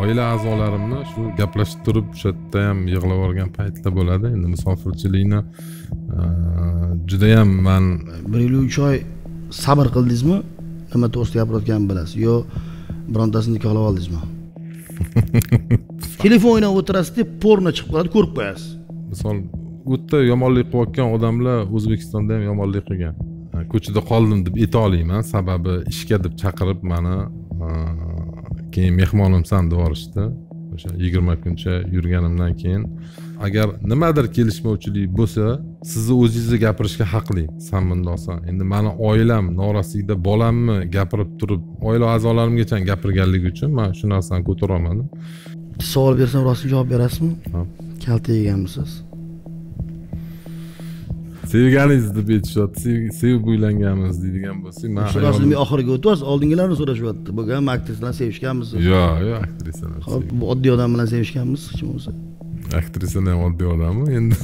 oila a'zolarimni shu gaplashib turib o'sha yerda ham yig'lab yuborgan paytlar bo'ladi endi musofirchilikni judayam man bir yil uch oy sabr qildingizmi nima to'g'risida gapirayotganimni bilasiz yo birontasini nikohlab oldingizmi telefon o'ynab o'tirasiz deb porno chiqib qoladi ko'rib qo'yasiz misol u yerda yomonlik qilayotgan odamlar o'zbekistonda ham yomonlik qilgan ko'chada qoldim deb ayta olmayman sababi ishga deb chaqirib mani keyin mehmonimsan devorishdi o'sha yigirma kuncha yurganimdan keyin agar nimadir kelishmovchilik bo'lsa sizni o'zingizni gapirishga haqli san bundoqsan endi mani oilam norasida bolamni gapirib turib oila a'zolarimgacha gapirganligi uchun man shu narsani ko'tarolmadim savol bersam rost javob berasizmi kalta yeganmisiz sevganingizni aytishyapti sevib uylanganmiz deydigan bo'lsak man shu oxiriga o'tib oldingilarni so'rashyapti bo'lgan aktrisalar sevishganmiz yo'q yo'q aktrisalar oddiy odam bilan sevishganmiz hech bo'lmasa aktrisani ham oddiy odammi endi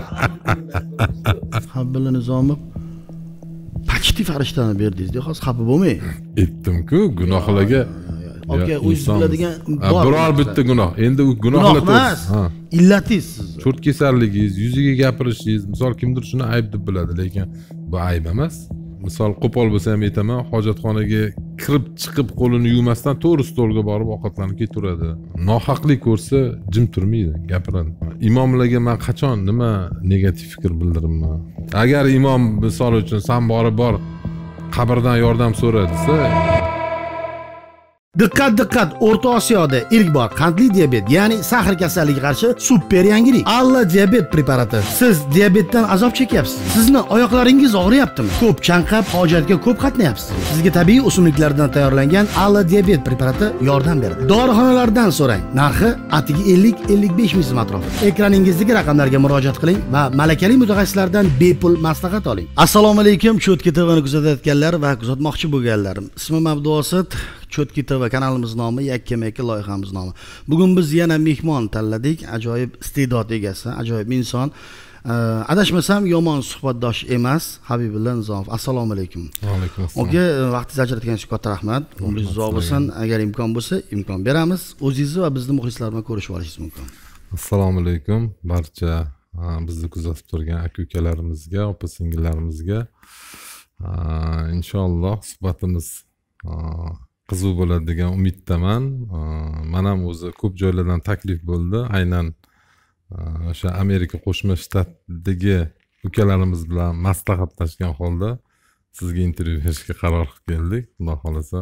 habbilla nizomov почти farishtani berdingiz hozir xafa bo'lmang aytdimku gunohlarga aka o'zingiz biladigan biror bitta gunoh endi u gunoh emas illatingiz sizni cho'rt kesarligingiz yuziga gapirishingiz misol kimdir shuni ayb deb biladi lekin bu ayb emas misol qo'pol bo'lsa ham aytaman hojatxonaga kirib chiqib qo'lini yuvmasdan to'g'ri stolga borib ovqatlanib ketaveradi nohaqlik ko'rsa jim turmaydi gapiradi imomlarga man qachon nima negativ fikr bildiribman agar imom misol uchun san borib bor qabrdan yordam so'ra desa diqqat diqqat o'rta osiyoda ilk bor qandli diabet ya'ni sahr kasalligi qarshi super yangilik alla diabet preparati siz diabetdan azob chekyapsiz sizni oyoqlaringiz og'riyaptimi ko'p chanqab hojatga ko'p qatnayapsiz sizga tabiiy o'simliklardan tayyorlangan alla diabet preparati yordam beradi dorixonalardan so'rang narxi atigi ellik ellik besh ming so'm atrofida ekraningizdagi raqamlarga murojaat qiling va malakali mutaxassislardan bepul maslahat oling assalomu alaykum cho'tka tvni kuzatayotganlar va kuzatmoqchi bo'lganlarim ismim abduvosit cho'tki tv kanalimiz nomi yakkama yakka loyihamiz nomi bugun biz yana mehmon tanladik ajoyib iste'dod egasi ajoyib inson adashmasam yomon suhbatdosh emas habibulla nizomov assalomu alaykum vaalaykum assalom oka e, vaqtingizni ajratgan uchun katta rahmat umringiz uzoq bo'lsin agar imkon bo'lsa imkon beramiz o'zingizni va bizni muxlislar bilan ko'rishib olishingiz mumkin assalomu alaykum barcha e, bizni kuzatib turgan aka ukalarimizga opa singillarimizga e, inshaalloh suhbatimiz qiziq bo'ladi degan umiddaman man ham o'zi ko'p joylardan taklif bo'ldi aynan o'sha amerika qo'shma shtatdagi ukalarimiz bilan maslahatlashgan holda sizga intervyu berishga qaror qilib keldik xudo xohlasa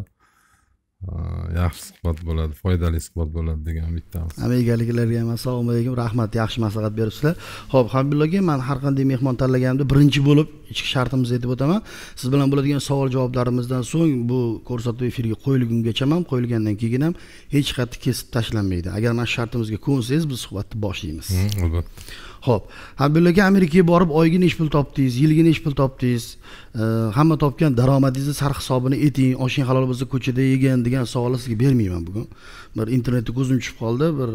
yaxshi suhbat bo'ladi foydali suhbat bo'ladi degan umiddamiz egaliklarga ham assalomu alaykum rahmat yaxshi maslahat beribsizlar ho'p habibulla aka man har qanday mehmon tanlaganimda birinchi bo'lib ichki shartimizni aytib o'taman siz bilan bo'ladigan savol javoblarimizdan so'ng bu ko'rsatuv efirga qo'yilgungacha ham qo'yilgandan keyin ham hech qayerda kesib tashlanmaydi agar mana shu shartimizga ko'nsangiz biz suhbatni boshlaymiz albatta ho'p habibulla aka amerikaga borib oyiga nechi pul topdingiz yiliga nechi pul topdingiz hamma topgan daromadingizni sarhisobini ayting oshing halol bo'lsa ko'chada yegin degan savolni sizga bermayman bugun bir internetda ko'zim tushib qoldi bir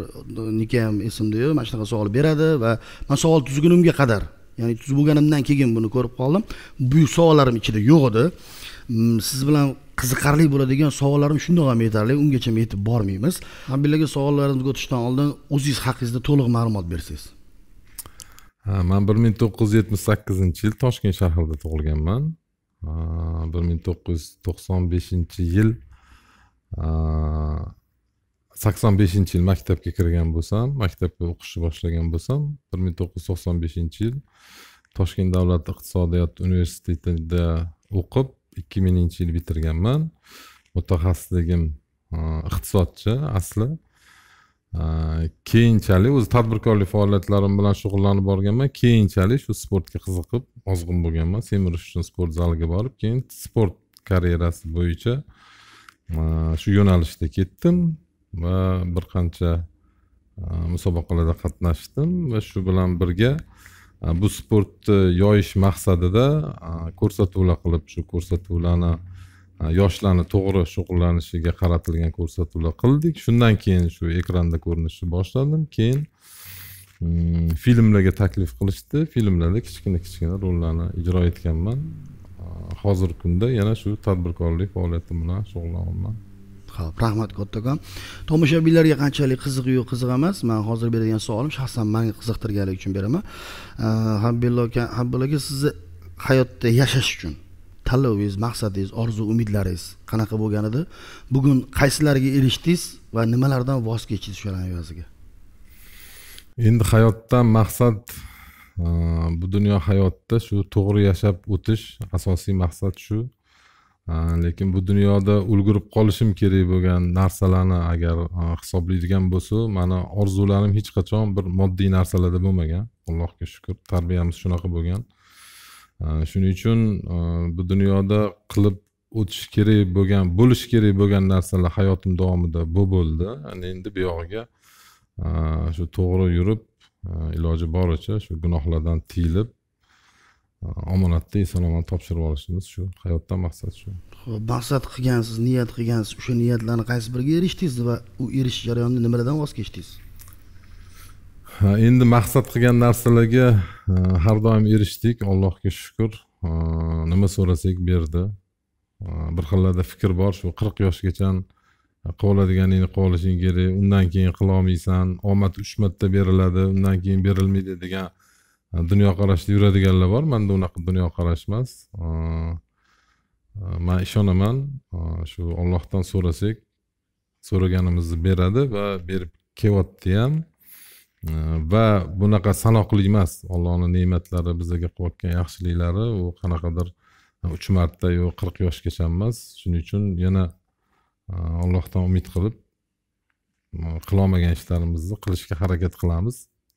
nikam esimda yo'q mana shunaqa savol beradi va man savol tuzgunimga qadar ya'ni tuzib bo'lganimdan keyin buni ko'rib qoldim bu savollarim ichida yo'q edi mm, siz bilan qiziqarli bo'ladigan savollarim shundoq ham yetarli ungacha yetib bormaymiz hambillaga savollarimizga o'tishdan oldin o'zingiz haqingizda to'liq ma'lumot bersangiz man bir ming to'qqiz yuz yetmish sakkizinchi yil toshkent shahrida tug'ilganman bir ming to'qqiz yuz to'qson beshinchi yil sakson beshinchi yil maktabga kirgan bo'lsam maktabga o'qishni boshlagan bo'lsam bir ming to'qqiz yuz to'qson beshinchi yil toshkent davlat iqtisodiyot universitetida o'qib ikki minginchi yil bitirganman mutaxassisligim iqtisodchi asli keyinchalik o'zi tadbirkorlik faoliyatlarim bilan shug'ullanib borganman keyinchalik shu sportga qiziqib ozg'in bo'lganman semirish uchun sport zaliga borib keyin sport karyerasi bo'yicha shu yo'nalishda ketdim va bir qancha e, musobaqalarda qatnashdim va shu bilan birga e, bu sportni yoyish maqsadida e, ko'rsatuvlar qilib shu ko'rsatuvlarni yoshlarni to'g'ri shug'ullanishiga qaratilgan ko'rsatuvlar qildik shundan keyin shu ekranda ko'rinishni boshladim keyin mm, filmlarga taklif qilishdi filmlarda kichkina kichkina rollarni ijro etganman hozirgi kunda yana shu tadbirkorlik faoliyatim bilan shug'ullanyapman ho'p rahmat kattakon tomoshabinlarga qanchalik qiziq yo'q qiziq emas man hozir beradigan savolim shaxsan mani qiziqtirganligi uchun beraman habbillo aka habbillo aka sizni hayotda yashash uchun tanlovingiz maqsadingiz orzu umidlaringiz qanaqa bo'lgan edi bugun qaysilariga erishdingiz va nimalardan voz kechdingiz shularni evaziga endi hayotdan maqsad bu dunyo hayotda shu to'g'ri yashab o'tish asosiy maqsad shu lekin bu dunyoda ulgurib qolishim kerak bo'lgan narsalarni agar e, hisoblaydigan bo'lsa mani orzularim hech qachon bir moddiy narsalarda bo'lmagan allohga shukur tarbiyamiz shunaqa bo'lgan shuning uchun e, bu dunyoda qilib o'tish kerak bo'lgan bo'lishi kerak bo'lgan narsalar hayotim davomida bu bo'ldi endi buyog'iga e, shu to'g'ri yurib Э, iloji boricha shu gunohlardan tiyilib э, omonatda salomat topshirib olishimiz shu hayotdan maqsad shu ho'p maqsad qilgansiz niyat qilgansiz o'sha niyatlarni qaysi biriga erishdingiz va u erishish jarayonida nimalardan voz kechdingiz endi maqsad qilgan narsalarga e, har doim erishdik allohga shukur e, nima so'rasak berdi e, bir xillarda fikr bor shu qirq yoshgacha qoladiganingni qolishing kerak undan keyin qilolmaysan omad uch marta beriladi undan keyin berilmaydi degan e, dunyoqarashda yuradiganlar bor manda unaqa dunyoqarash emas e, e, man ishonaman shu ollohdan so'rasak so'raganimizni beradi va berib kelyapti ham va bunaqa sanoqli emas ollohni ne'matlari bizlarga qilayotgan yaxshiliklari u qanaqadir uch marta yo qirq yoshgacha emas shuning uchun yana Э, allohdan umid qilib qilolmagan ishlarimizni qilishga harakat qilamiz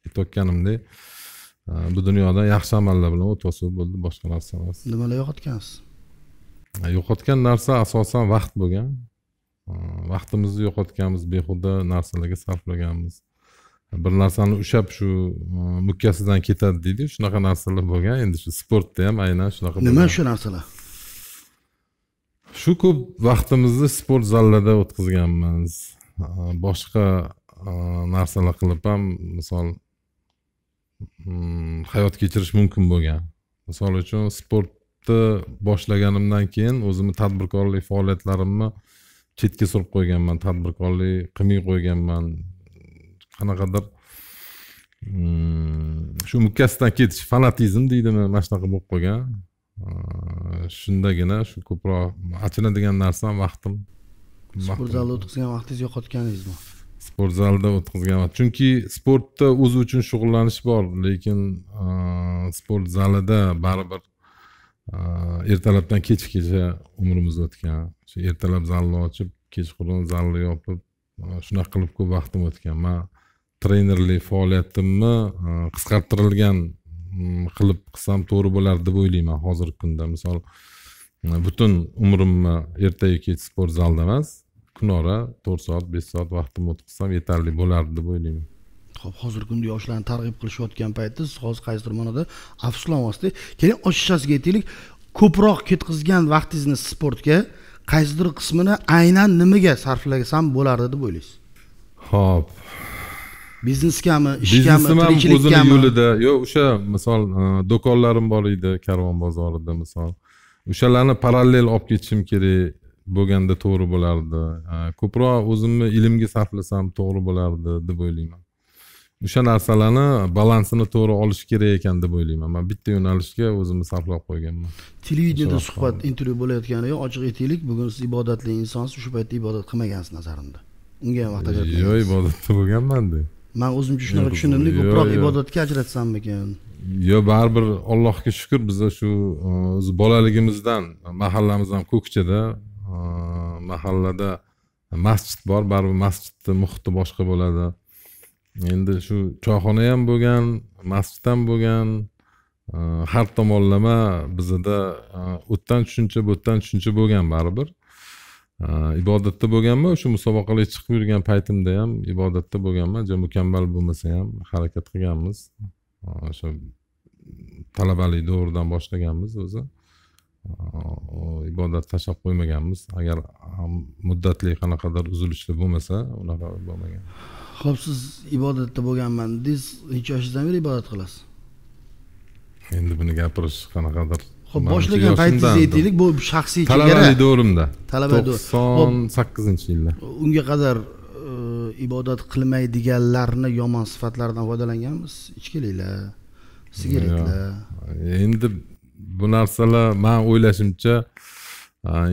aytayotganimdek э, bu dunyoda yaxshi amallar bilan o'tib bo'ldi boshqa narsa emas nimalar yo'qotgansiz э, yo'qotgan narsa asosan vaqt bo'lgan vaqtimizni yo'qotganmiz behuda narsalarga sarflaganmiz bir narsani ushlab shu mukkasidan ketadi deydiyu shunaqa narsalar bo'lgan endi shu sportda ham aynan shunaqa nima shu narsalar shu ko'p vaqtimizni sport zallarida o'tkazganmiz boshqa narsalar qilib ham misol mm, hayot kechirish mumkin bo'lgan misol uchun sportni boshlaganimdan keyin o'zimni tadbirkorlik faoliyatlarimni chetga surib qo'yganman tadbirkorlik qilmay qo'yganman qanaqadir mm, shu mukkasidan ketish fanatizm deydimi mana shunaqa bo'lib qolgan shundagina shu ko'proq achinadigan narsam vaqtim sport zalda o'tkazgan vaqtingizni yo'qotganingizmi sport zalida o'tkazgan vaqt chunki sportda o'zi uchun shug'ullanish bor lekin sport zalida baribir ertalabdan kechgacha umrimiz o'tgan shu ertalab zalni ochib kechqurun zalni yopib shunaqa qilib ko'p vaqtim o'tgan man trenerlik faoliyatimni qisqartirilgan qilib qilsam to'g'ri bo'lardi deb o'ylayman hozirgi kunda misol butun umrimni e, ertayu kech sport zalida emas kunora to'rt soat besh soat vaqtimni o'tkazsam yetarli bo'lardi deb o'ylayman ho'p hozirgi kunda yoshlarni targ'ib qilishayotgan paytda siz hozir qaysidir ma'noda afsuslanyapsizda keling ochiqchasiga aytaylik ko'proq ketkazgan vaqtingizni sportga qaysidir qismini aynan nimaga sarflasam bo'lardi deb o'ylaysiz ho'p biznesgami ishgami tirikchilikgami yo'lida yo'q o'sha misol e, do'konlarim bor edi karvon bozorida misol o'shalarni parallel olib ketishim kerak bo'lganda to'g'ri bo'lardi e, ko'proq o'zimni ilmga sarflasam to'g'ri bo'lardi deb o'ylayman o'sha narsalarni balansini to'g'ri olish kerak ekan deb o'ylayman man bitta yo'nalishga o'zimni sarflab qo'yganman televideniyada suhbat intervyu bo'layotgani ochiq aytaylik bugun siz ibodatli insonsiz o'sha paytda ibodat qilmagansiz nazarimda unga ham vaqt ajratmagansiz yo'q ibodatda bo'lganmanda man o'zimcha shunaqa tushundimda ko'proq ibodatga ajratsammikin yo baribir allohga shukur biza shu e, o'zi bolaligimizdan mahallamizdan ham ko'kchada e, mahallada masjid bor baribir masjidni muhiti boshqa bo'ladi endi shu choyxona ham bo'lgan masjid ham bo'lgan e, har tomonlama bizada o'tdan tushuncha bu yoqdan tushuncha bo'lgan baribir ibodatda bo'lganman o'sha musobaqalarga chiqib yurgan paytimda ham ibodatda bo'lganman juda mukammal bo'lmasa ham harakat qilganmiz o'sha talabalik davridan boshlaganmiz o'zi ibodat tashlab qo'ymaganmiz agar muddatli qanaqadir uzilishlar bo'lmasa unaqa bo'lmagan ho'p siz ibodatda bo'lganman dedingiz necha yoshingizdan beri ibodat qilasiz endi buni gapirish qanaqadir ho'p boshlagan paytingizda aytaylik bu shaxsiy talabalik davrimda talabalik to'qson sakkizinchi yillar unga qadar e, ibodat qilmaydiganlarni yomon sifatlaridan foydalanganmiz ichkiliklar sigaretlar endi bu narsalar man o'ylashimcha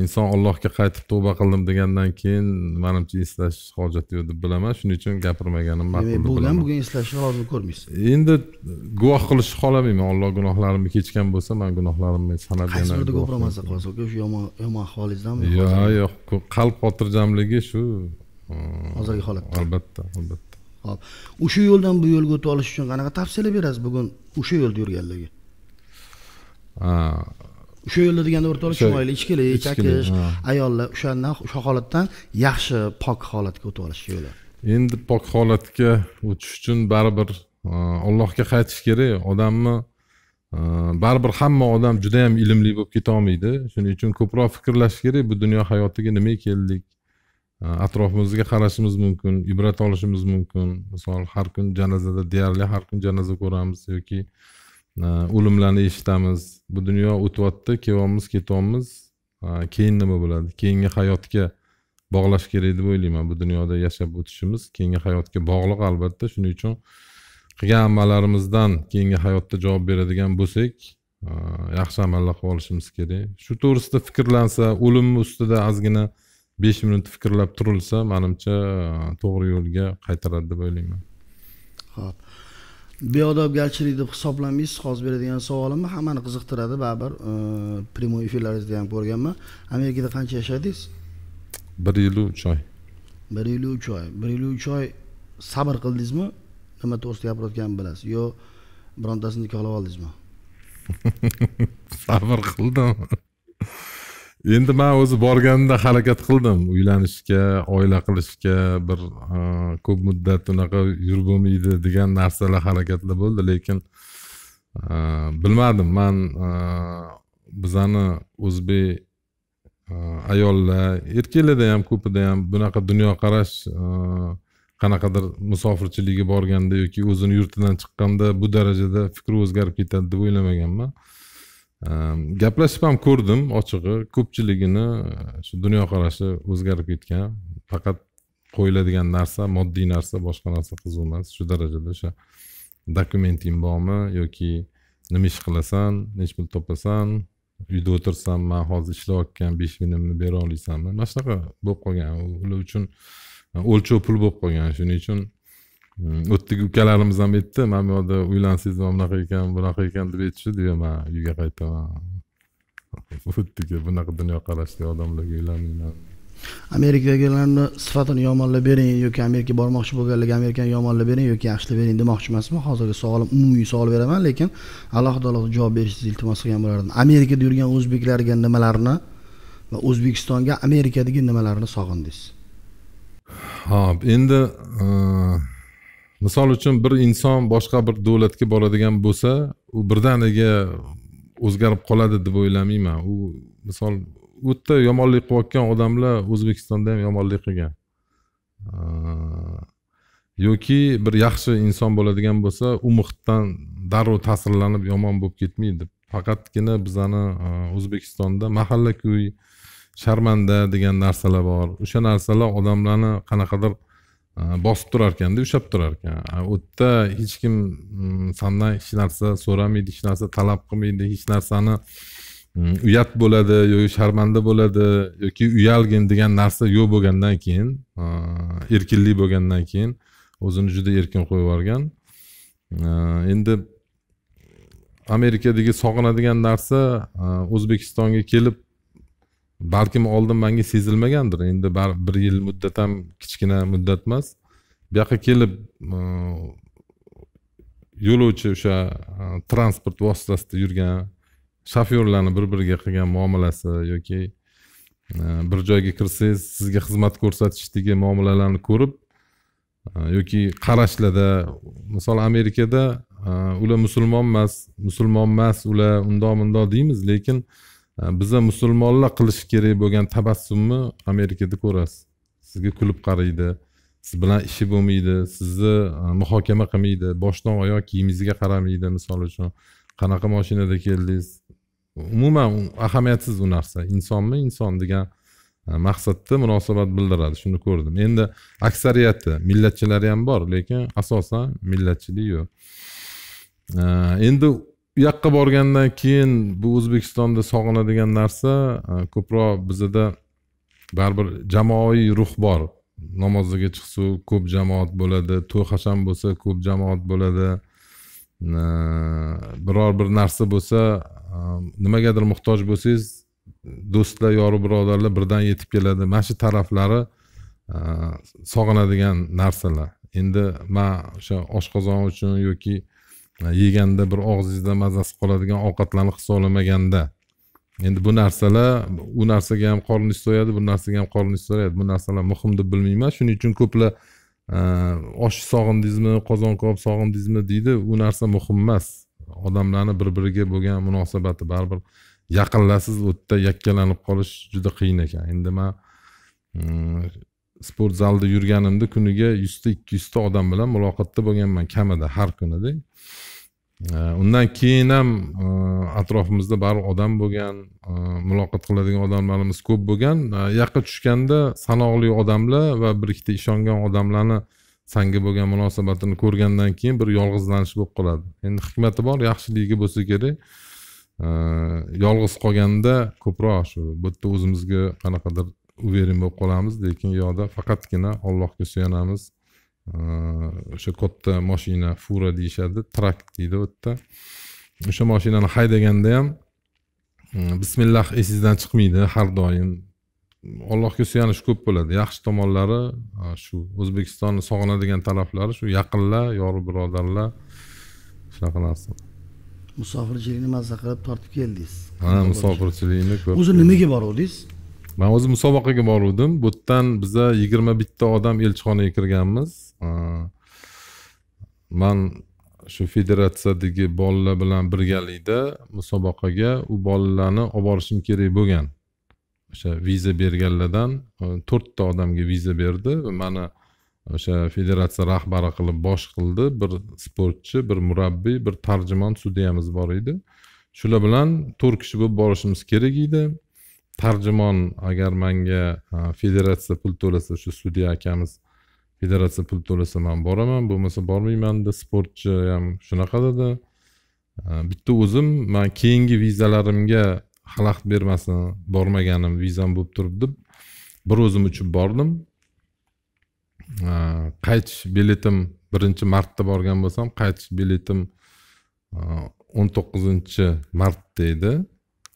inson allohga qaytib tavba qildim degandan keyin manimcha eslash hojati yo'q deb bilaman shuning uchun gapirmaganim ma'qul bo'lgan bugun eslashni lozim ko'rmaysiz endi guvoh qilishni xohlamayman olloh gunohlarimni kechgan bo'lsa man gunohlarimni sanab qaysi birida ko'proq mazza qilasiz aka shu yomon yomon ahvolingizdami yo'q yo'q qalb xotirjamligi shu hozirgi holatda albatta albatta hop o'sha yo'ldan bu yo'lga o'tib olish uchun qanaqa tavsiyalar berasiz bugun o'sha yo'lda yurganlarga o'sha yo'lda deganda o'rtoqlik chiroyli ichkilik chakish ayollar o'shandan o'sha holatdan yaxshi pok holatga o'tib olish yo'li endi pok holatga o'tish uchun baribir e, allohga qaytish kerak odamni e, baribir hamma odam juda yam ilmli bo'lib ketolmaydi shuning uchun ko'proq fikrlash kerak bu dunyo hayotiga nimaga keldik e, atrofimizga qarashimiz mumkin ibrat olishimiz mumkin misol har kun janozada deyarli har kun janoza ko'ramiz yoki o'limlarni eshitamiz bu dunyo o'tyapti kelyapmiz ketyapmiz keyin nima bo'ladi keyingi hayotga bog'lash kerak deb o'ylayman bu dunyoda yashab o'tishimiz keyingi hayotga bog'liq albatta shuning uchun qilgan amallarimizdan keyingi hayotda javob beradigan bo'lsak yaxshi amallar qilib olishimiz kerak shu to'g'risida fikrlansa o'lim ustida ozgina besh minut fikrlab turilsa manimcha to'g'ri yo'lga qaytaradi deb o'ylayman ho'p beodobgarchilik deb hisoblamaysiz hozir beradigan savolimni hammani qiziqtiradi baribir прямой e, efirlaringizda ham ko'rganman amerikada qancha yashadingiz bir yil uch oy bir yil uch oy bir yil uch oy sabr qildingizmi nima to'g'risida gapirayotganimni bilasiz yo birontasini nikohlab oldingizmi sabr qildim endi man o'zi borganda harakat qildim uylanishga oila qilishga bir ko'p muddat unaqa yurib bo'lmaydi degan narsalar harakatlar bo'ldi lekin bilmadim man bizani o'zbek ayollar erkaklarda ham ko'pida ham bunaqa dunyoqarash qanaqadir musofirchiligi borganda yoki o'zini yurtidan chiqqanda bu darajada fikri o'zgarib ketadi deb o'ylamaganman Ehm, gaplashib ham ko'rdim ochig'i ko'pchiligini eh, shu dunyoqarashi o'zgarib ketgan faqat qo'yiladigan narsa moddiy narsa boshqa narsa qiziq emas shu darajada o'sha dokumenting bormi yoki nima ish qilasan nechi pul topasan uyda o'tirsam man hozir ishlayotgan besh minimni bera olasanmi mana shunaqa bo'lib qolgan ular uchun eh, o'lchov pul bo'lib qolgan shuning uchun Hmm, o'tdagi ukalarimiz ham aytdi mana bu yoqda uylansangiz mana bunaqa ekan bunaqa ekan deb aytishdi yo man uyga qaytaman o'tdagi bunaqa dunyoqarashdagi odamlarga uylanmayman amerikadagilarni sifatini yomonlab bering yoki amerikaga bormoqchi bo'lganlarga amerikani yomonlab bering yoki yaxshilab bering demoqchi emasman hozirgi savolim umumiy savol beraman lekin alohida alohida javob berishingizni iltimos qilgan bo'lardim amerikada yurgan o'zbeklarga nimalarni va o'zbekistonga amerikadagi nimalarni sog'indingiz hop endi misol uchun bir inson boshqa bir davlatga boradigan bo'lsa u birdaniga o'zgarib qoladi deb o'ylamayman u misol u yerda yomonlik qilayotgan odamlar o'zbekistonda ham yomonlik qilgan yoki bir yaxshi inson bo'ladigan bo'lsa u muhitdan darrov ta'sirlanib yomon bo'lib ketmaydi faqatgina bizani o'zbekistonda mahalla ko'y sharmanda degan narsalar bor o'sha narsalar odamlarni qanaqadir bosib turar ekanda ushlab turar ekan u yerda hech kim mm, sandan hech narsa so'ramaydi hech narsa talab qilmaydi hech narsani mm, uyat bo'ladi yoki sharmanda bo'ladi yoki uyalgin degan narsa yo'q bo'lgandan keyin erkinlik bo'lgandan keyin o'zini juda erkin qo'yib yuborgan endi amerikadagi sog'inadigan narsa o'zbekistonga kelib balkim oldin manga sezilmagandir endi bir yil muddat ham kichkina muddat emas bu yoqqa kelib e, yo'lovchi o'sha e, transport vositasida yurgan shofyorlarni bir biriga qilgan muomalasi yoki e, bir joyga kirsangiz sizga xizmat ko'rsatishdagi muomalalarni ko'rib yoki qarashlarda misol amerikada ular musulmon emas musulmon emas ular undoq bundoq deymiz lekin Э, biza musulmonlar qilishi kerak bo'lgan tabassumni amerikada ko'rasiz sizga kulib qaraydi siz bilan ishi bo'lmaydi sizni e, muhokama qilmaydi boshdan oyoq kiyimingizga qaramaydi misol uchun qanaqa mashinada keldingiz umuman ahamiyatsiz u narsa insonmi inson degan e, maqsadda munosabat bildiradi shuni ko'rdim endi aksariyati millatchilari ham bor lekin asosan millatchilik yo'q e, endi u yoqqa borgandan keyin bu o'zbekistonda sog'inadigan narsa e, ko'proq bizada baribir jamoaviy ruh bor namozga chiqsa ko'p jamoat bo'ladi to'y hasham bo'lsa ko'p jamoat bo'ladi e, biror bir narsa bo'lsa e, nimagadir muhtoj bo'lsangiz do'stlar yori birodarlar birdan yetib keladi mana shu taraflari sog'inadigan narsalar endi man o'sha oshqozon uchun yoki yeganda bir og'zingizda mazasi qoladigan ovqatlarni hisoblamaganda endi bu narsalar u narsaga ham qoringiz so'yadi bu narsaga ham qoringiz so'raydi bu narsalar muhim deb bilmayman shuning uchun ko'plar osh sog'indingizmi qozon kabob sog'indingizmi deydi u narsa muhim emas odamlarni bir biriga bo'lgan munosabati baribir yaqinlasiz u yerda yakkalanib qolish juda qiyin ekan endi man hmm, sport zalida yurganimda kuniga yuzta ikki yuzta odam bilan muloqotda bo'lganman kamida har kunida undan keyin ham e, atrofimizda baribir odam bo'lgan e, muloqot qiladigan odamlarimiz ko'p bo'lgan e, yaqqa tushganda sanoqli odamlar va bir ikkita ishongan odamlarni sanga bo'lgan munosabatini ko'rgandan keyin bir yolg'izlanish bo'lib qoladi endi hikmati bor yaxshiligi bo'lsa kerak yolg'iz qolganda ko'proq shu bu yerda o'zimizga qanaqadir уверен bo'lib qolamiz lekin u yoqda faqatgina allohga suyanamiz o'sha katta mashina fura deyishadi trakt deydi u yerda o'sha mashinani haydaganda ham mm, bismillah esingizdan chiqmaydi har doim allohga suyanish ko'p bo'ladi yaxshi tomonlari shu o'zbekistonni sog'inadigan taraflari shu yaqinlar yori birodarlar shunaqa narsa musofirchilikni mazza qilib tortib keldingiz ha musofirchilikni ko'p o'zi nimaga boruvdingiz man o'zi musobaqaga boruvdim bu yerdan biza yigirma bitta odam elchixonaga kirganmiz Э, man shu federatsiyadagi bolalar bilan birgalikda musobaqaga u bolalarni olib borishim kerak bo'lgan o'sha viza berganlardan e, to'rtta odamga viza berdi va mani o'sha federatsiya rahbari qilib bosh qildi bir sportchi bir murabbiy bir tarjimon sudyamiz bor edi shular bilan to'rt kishi bo'lib borishimiz kerak edi tarjimon agar manga e, federatsiya pul to'lasa shu sudya akamiz federatsiya pul to'lasa man boraman bo'lmasa bormayman dedi sportchi ham shunaqa dedi bitta o'zim man keyingi vizalarimga xalaqit bermasin bormaganim vizam bo'lib turibdi bir o'zim uchib bordim qaytish biletim birinchi martda borgan bo'lsam qaytish biletim e, o'n to'qqizinchi martda edi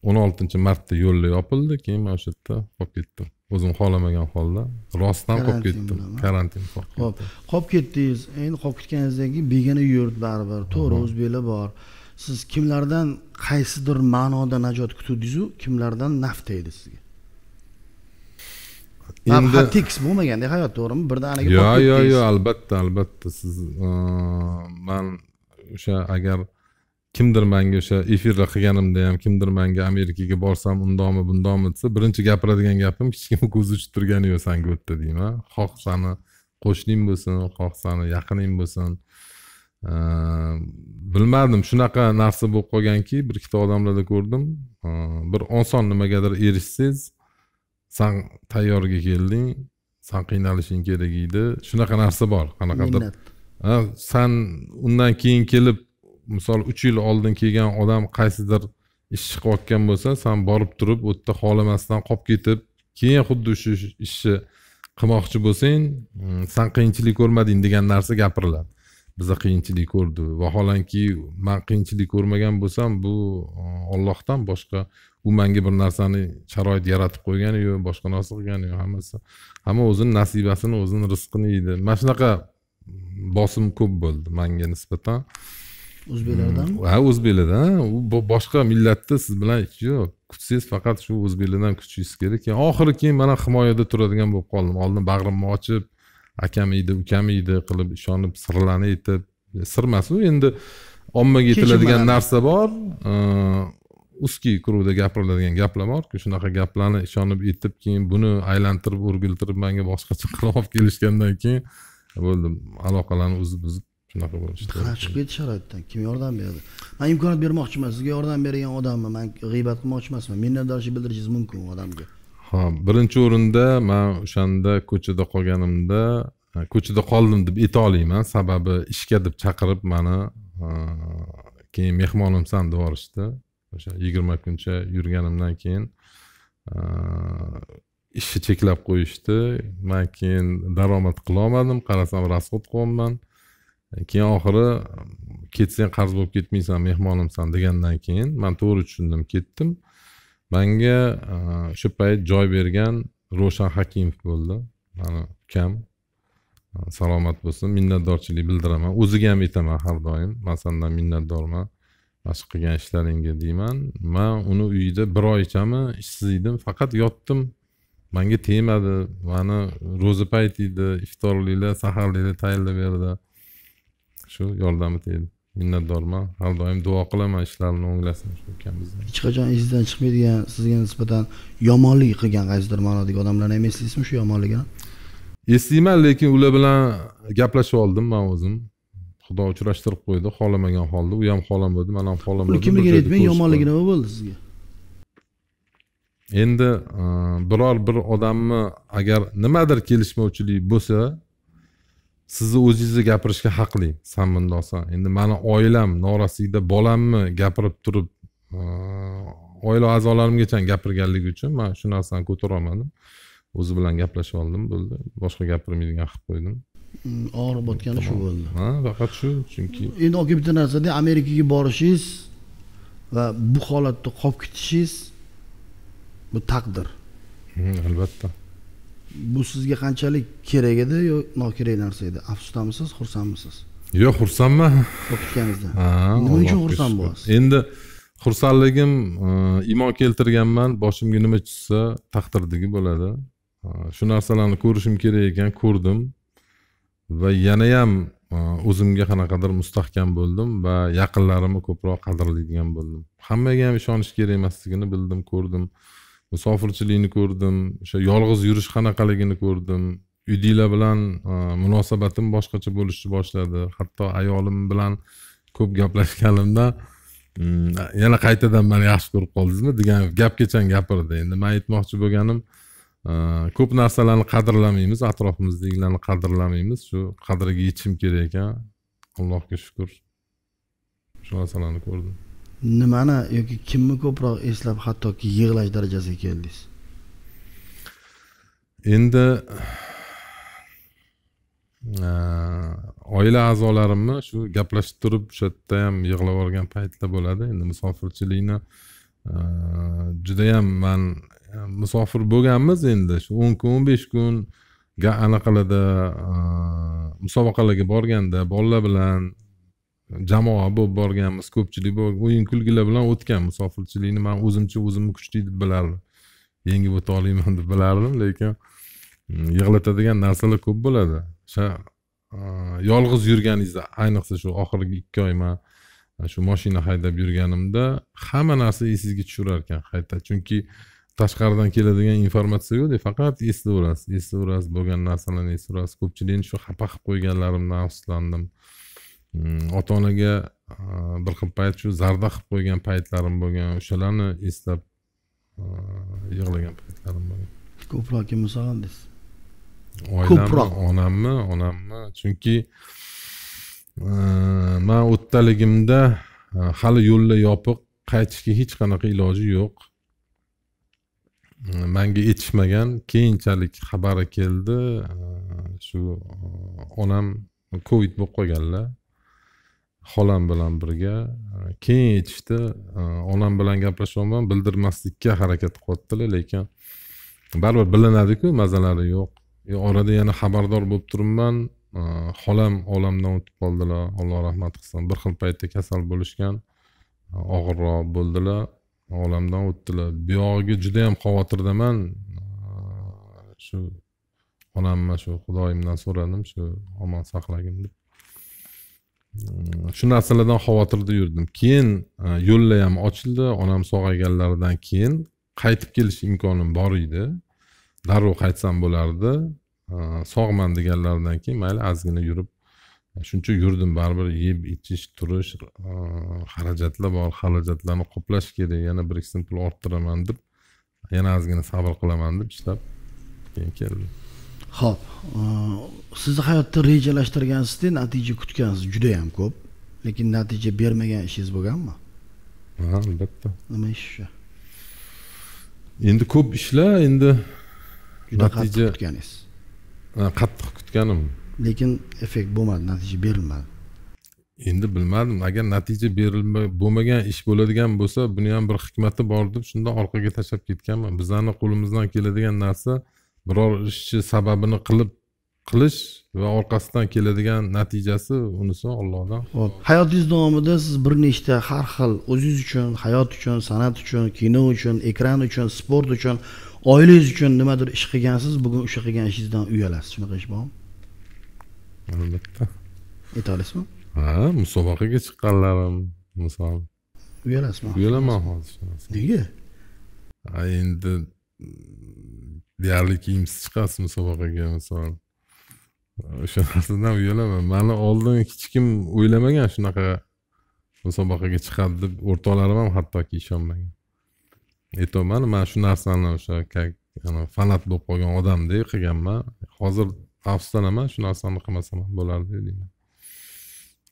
o'n oltinchi martda yo'llar yopildi keyin man o'sha yerda qolib ketdim o'zim xohlamagan holda rostdan qolib ketdim karantin ho'p qolib ketdingiz endi qolib ketganingizdan keyin begona yurt baribir to'g'ri o'zbeklar bor siz kimlardan qaysidir ma'noda najot kutdingizu kimlardan naf tegdi sizga endi tekis bo'lmaganda hayot to'g'rimi birdan yo'q yo'q yo'q albatta albatta siz man o'sha agar kimdir manga o'sha efirda qilganimda ham kimdir manga amerikaga borsam undoqmi bundoqmi desa birinchi gapiradigan gapim hech kimni ko'zi uchib turgani yo'q sanga u deyman xoh sani qo'shning bo'lsin xoh sani yaqining bo'lsin bilmadim shunaqa narsa bo'lib qolganki bir ikkita odamlarda ko'rdim bir oson nimagadir erishsangiz san tayyorga kelding san qiynalishing kerak edi shunaqa narsa bor qanaqadir san undan keyin kelib misol uch yil oldin kelgan odam qaysidir ish chiqayotgan bo'lsa san borib turib u yerda xohlamasdan qolib ketib keyin xuddi shu ishni qilmoqchi bo'lsang hmm, san qiyinchilik ko'rmading degan narsa gapiriladi biza qiyinchilik ko'rdi vaholanki man qiyinchilik ko'rmagan bo'lsam bu ollohdan e, boshqa u manga bir narsani sharoit yaratib qo'ygani yo boshqa narsa qilgani yo hammasi hamma o'zini nasibasini o'zini rizqini yeydi mana shunaqa bosim ko'p bo'ldi manga nisbatan o'zbeklardanmi hmm, ha o'zbeklardan u boshqa millatda siz bilan yo'q kuchsiz faqat shu o'zbeklardan kuchingiz kerak keyin oxiri keyin mana himoyada turadigan bo'lib qoldim oldin bag'rimni ochib akam edi ukam edi qilib ishonib sirlarni aytib e, sir emas u endi ommaga aytiladigan narsa bor uskiy kruvda gapiriladigan gaplar borku shunaqa gaplarni ishonib aytib keyin buni aylantirib o'rgiltirib manga boshqacha qilib olib kelishgandan keyin bo'ldi aloqalarni uzib uzib shunaqa bo'lishi kerak chiqib ketish sharoitdan kim yordam beradi man imkoniyat bermoqchiman sizga yordam bergan odamni man g'iybat qilmoqchi emasman minnatdorchilik bildirishingiz mumkin u odamga ha birinchi o'rinda man o'shanda ko'chada qolganimda ko'chada qoldim deb ayta olmayman sababi ishga deb chaqirib mani keyin mehmonimsan deb yuborishdi o'sha yigirma kuncha yurganimdan keyin ishni cheklab qo'yishdi man keyin daromad qilolmadim qarasam расход qilyapman keyin oxiri ketsang qarz bo'lib ketmaysan mehmonimsan degandan keyin man to'g'ri tushundim ketdim manga o'sha e, payt joy bergan ro'shan hakimov bo'ldi mani ukam e, salomat bo'lsin minnatdorchilik bildiraman o'ziga ham aytaman har doim man sandan minnatdorman mana shu qilgan ishlaringga deyman man uni uyida bir oychami ishsiz edim faqat yotdim manga tegmadi mani ro'za payti edi iftorliklar saharliklar tayyorlab berdi shu yordami tegdi minnatdorman har doim duo qilaman ishlarini o'nglasin shu ukamizni hech qachon esingizdan chiqmaydigan sizga nisbatan yomonlik qilgan qaysidir ma'nodagi odamlarni ham eslaysizmi shu yomonligini eslayman lekin ular bilan gaplashib oldim man o'zim xudo uchrashtirib qo'ydi xohlamagan holda u ham xohlamadi man ham xohlamadim kimligini aytmang yomonligi nima bo'ldi sizga endi biror bir odamni agar nimadir kelishmovchilik bo'lsa sizni o'zingizni gapirishga haqli samandasa endi mani oilam norasida bolammi gapirib turib oila a'zolarimgacha gapirganligi uchun man shu narsani ko'tarolmadim o'zi bilan gaplashib oldim bo'ldi boshqa gapirmaydigan qilib qo'ydim mm, og'riq botgani shu bo'ldi ha faqat shu chunki endi olib bitta narsada amerikaga borishingiz va bu holatda qolib ketishingiz bu taqdir mm, albatta bu sizga qanchalik kerak edi yo nokerak narsa edi afsusdamisiz xursandmisiz yo'q xursandman o'qitganingizdan nima uchun xursand bo'lasiz endi xursandligim e, iymon keltirganman boshimga nima tushsa taqdirdagi bo'ladi e, shu narsalarni ko'rishim kerak ekan ko'rdim va yanayam e, o'zimga qanaqadir mustahkam bo'ldim va yaqinlarimni ko'proq qadrlaydigan bo'ldim hammaga ham ishonish kerak emasligini bildim ko'rdim musofirchilikni ko'rdim o'sha yolg'iz yurish qanaqaligini ko'rdim uydagilar bilan e, munosabatim boshqacha bo'lishni boshladi hatto ayolim bilan ko'p gaplashganimda mm, yana qaytadan mani yaxshi ko'rib qoldingizmi degan gapgacha gapirdi endi man aytmoqchi bo'lganim e, ko'p narsalarni qadrlamaymiz atrofimizdagilarni qadrlamaymiz shu qadriga yetishim kerak ekan allohga shukur shu narsalarni ko'rdim nimani yoki kimni ko'proq eslab hattoki yig'lash darajasiga keldingiz endi e, oila a'zolarimni shu gaplashib turib o'sha yerda ham yig'lab yuborgan paytlar bo'ladi endi musofirchilikni e, judayam man e, musofir bo'lganmiz endi shu o'n kun o'n besh kun anaqalarda musobaqalarga borganda bolalar bilan jamoa bo'lib borganmiz ko'pchilik o'yin kulgilar bilan o'tgan musofirchilikni man o'zimcha o'zimni kuchli deb bilardim yengib o'ta olayman deb bilardim lekin mm, yig'latadigan narsalar ko'p bo'ladi o'sha yolg'iz yurganingizda ayniqsa shu oxirgi ikki oy man shu mashina haydab yurganimda hamma narsa esingizga tushirar ekan qayta chunki tashqaridan keladigan informatsiya yo'qda faqat eslayverasiz eslayverasiz bo'lgan narsalarni eslayverasiz ko'pchilikni shu xafa qilib qo'yganlarimdan afsuslandim Mm, ota onaga uh, bir xil payt shu zarda qilib qo'ygan paytlarim bo'lgan o'shalarni eslab uh, yig'lagan paytlarim bo'lgan ko'proq kimni sog'indingiz ko'proq onamni onamni chunki uh, man o'ttaligimda hali yo'llar yopiq qaytishga hech qanaqa iloji yo'q manga yetishmagan keyinchalik xabari keldi shu onam covid bo'lib qolganlar xolam bilan birga e, keyin yetishdi e, onam bilan gaplashyapman bildirmaslikka harakat qilyaptilar lekin baribir bilinadiku mazalari yo'q e, orada yana xabardor bo'lib turibman xolam olamdan o'tib qoldilar alloh rahmat qilsin bir xil paytda kasal bo'lishgan og'irroq bo'ldilar olamdan o'tdilar buyog'iga yam xavotirdaman shu onamni shu xudoyimdan so'radim shu omon saqlagin deb shu narsalardan xavotirda yurdim keyin e, yo'llar ham ochildi onam sog'ayganlaridan keyin qaytib kelish imkonim bor edi darrov qaytsam bo'lardi e, sog'man deganlaridan keyin mayli ozgina yurib e, shuncha yurdim baribir yeb ichish turish xarajatlar bor xarajatlarni qoplash kerak yana bir ikkisini pul orttiraman deb yana ozgina sabr qilaman deb ishlab keyin keldim ho'p e, sizni hayotda rejalashtirgansizda natija kutgansiz juda yam ko'p lekin natija bermagan ishingiz bo'lganmi ha albatta nima ish shu endi ko'p ishlar endi juda qattiq kutganingiz qattiq kutganim lekin effekt bo'lmadi natija berilmadi endi bilmadim agar natija berilma bo'lmagan ish bo'ladigan bo'lsa buni ham bir hikmati bor deb shundoq orqaga tashlab ketganman bizlarni qo'limizdan keladigan narsa biror ishni sababini qilib qilish va orqasidan keladigan natijasi unisi ollohdan ho'p hayotingiz davomida siz bir nechta har xil o'zingiz uchun hayot uchun san'at uchun kino uchun ekran uchun sport uchun oilangiz uchun nimadir ish qilgansiz bugun o'sha qilgan ishingizdan uyalasiz shunaqa ish bormi albatta ayta olasizmi ha musobaqaga chiqqanlarim misol uyalasizmi uyalaman hozir nega endi deyarli kiyimsiz chiqasiz musobaqaga misol o'sha narsadan uyalaman mani oldin hech kim o'ylamagan shunaqa musobaqaga chiqadi deb o'rtoqlarim ham hattoki ishonmagan aytyapman man shu narsani o'sha fanat bo'lib qolgan odamdek qilganman hozir afsuslanaman shu narsani qilmasam ham bo'lardi deyman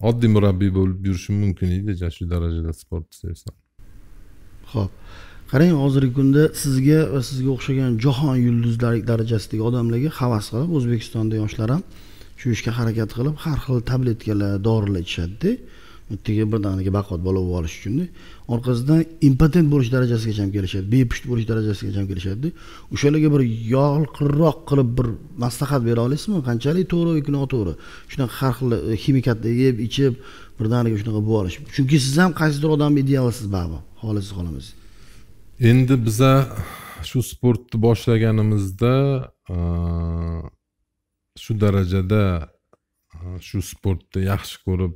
oddiy murabbiy bo'lib yurishim mumkin edi shu darajada sportni sevsam ho'p qarang hozirgi kunda sizga va sizga o'xshagan jahon yulduzlari darajasidagi odamlarga havas qilib o'zbekistonda yoshlar ham shu ishga harakat qilib har xil tabletkalar dorilar ichishadida bittaga birdaniga baquvvat bola bo'lib olish uchunda orqasidan impotent bo'lish darajasigacha ham kelishadi bepusht bo'lish darajasigacha ham kelishadida o'shalarga bir yolqinroq qilib bir maslahat bera olasizmi qanchalik to'g'ri yoki noto'g'ri shunaqa har xil e, ximikatlar yeb ichib birdaniga shunaqa bo'lib olish chunki siz ham qaysidir odamni idealisiz baribir xohlasangiz xohlamasangiz endi biza shu sportni boshlaganimizda e, shu darajada e, shu sportni yaxshi ko'rib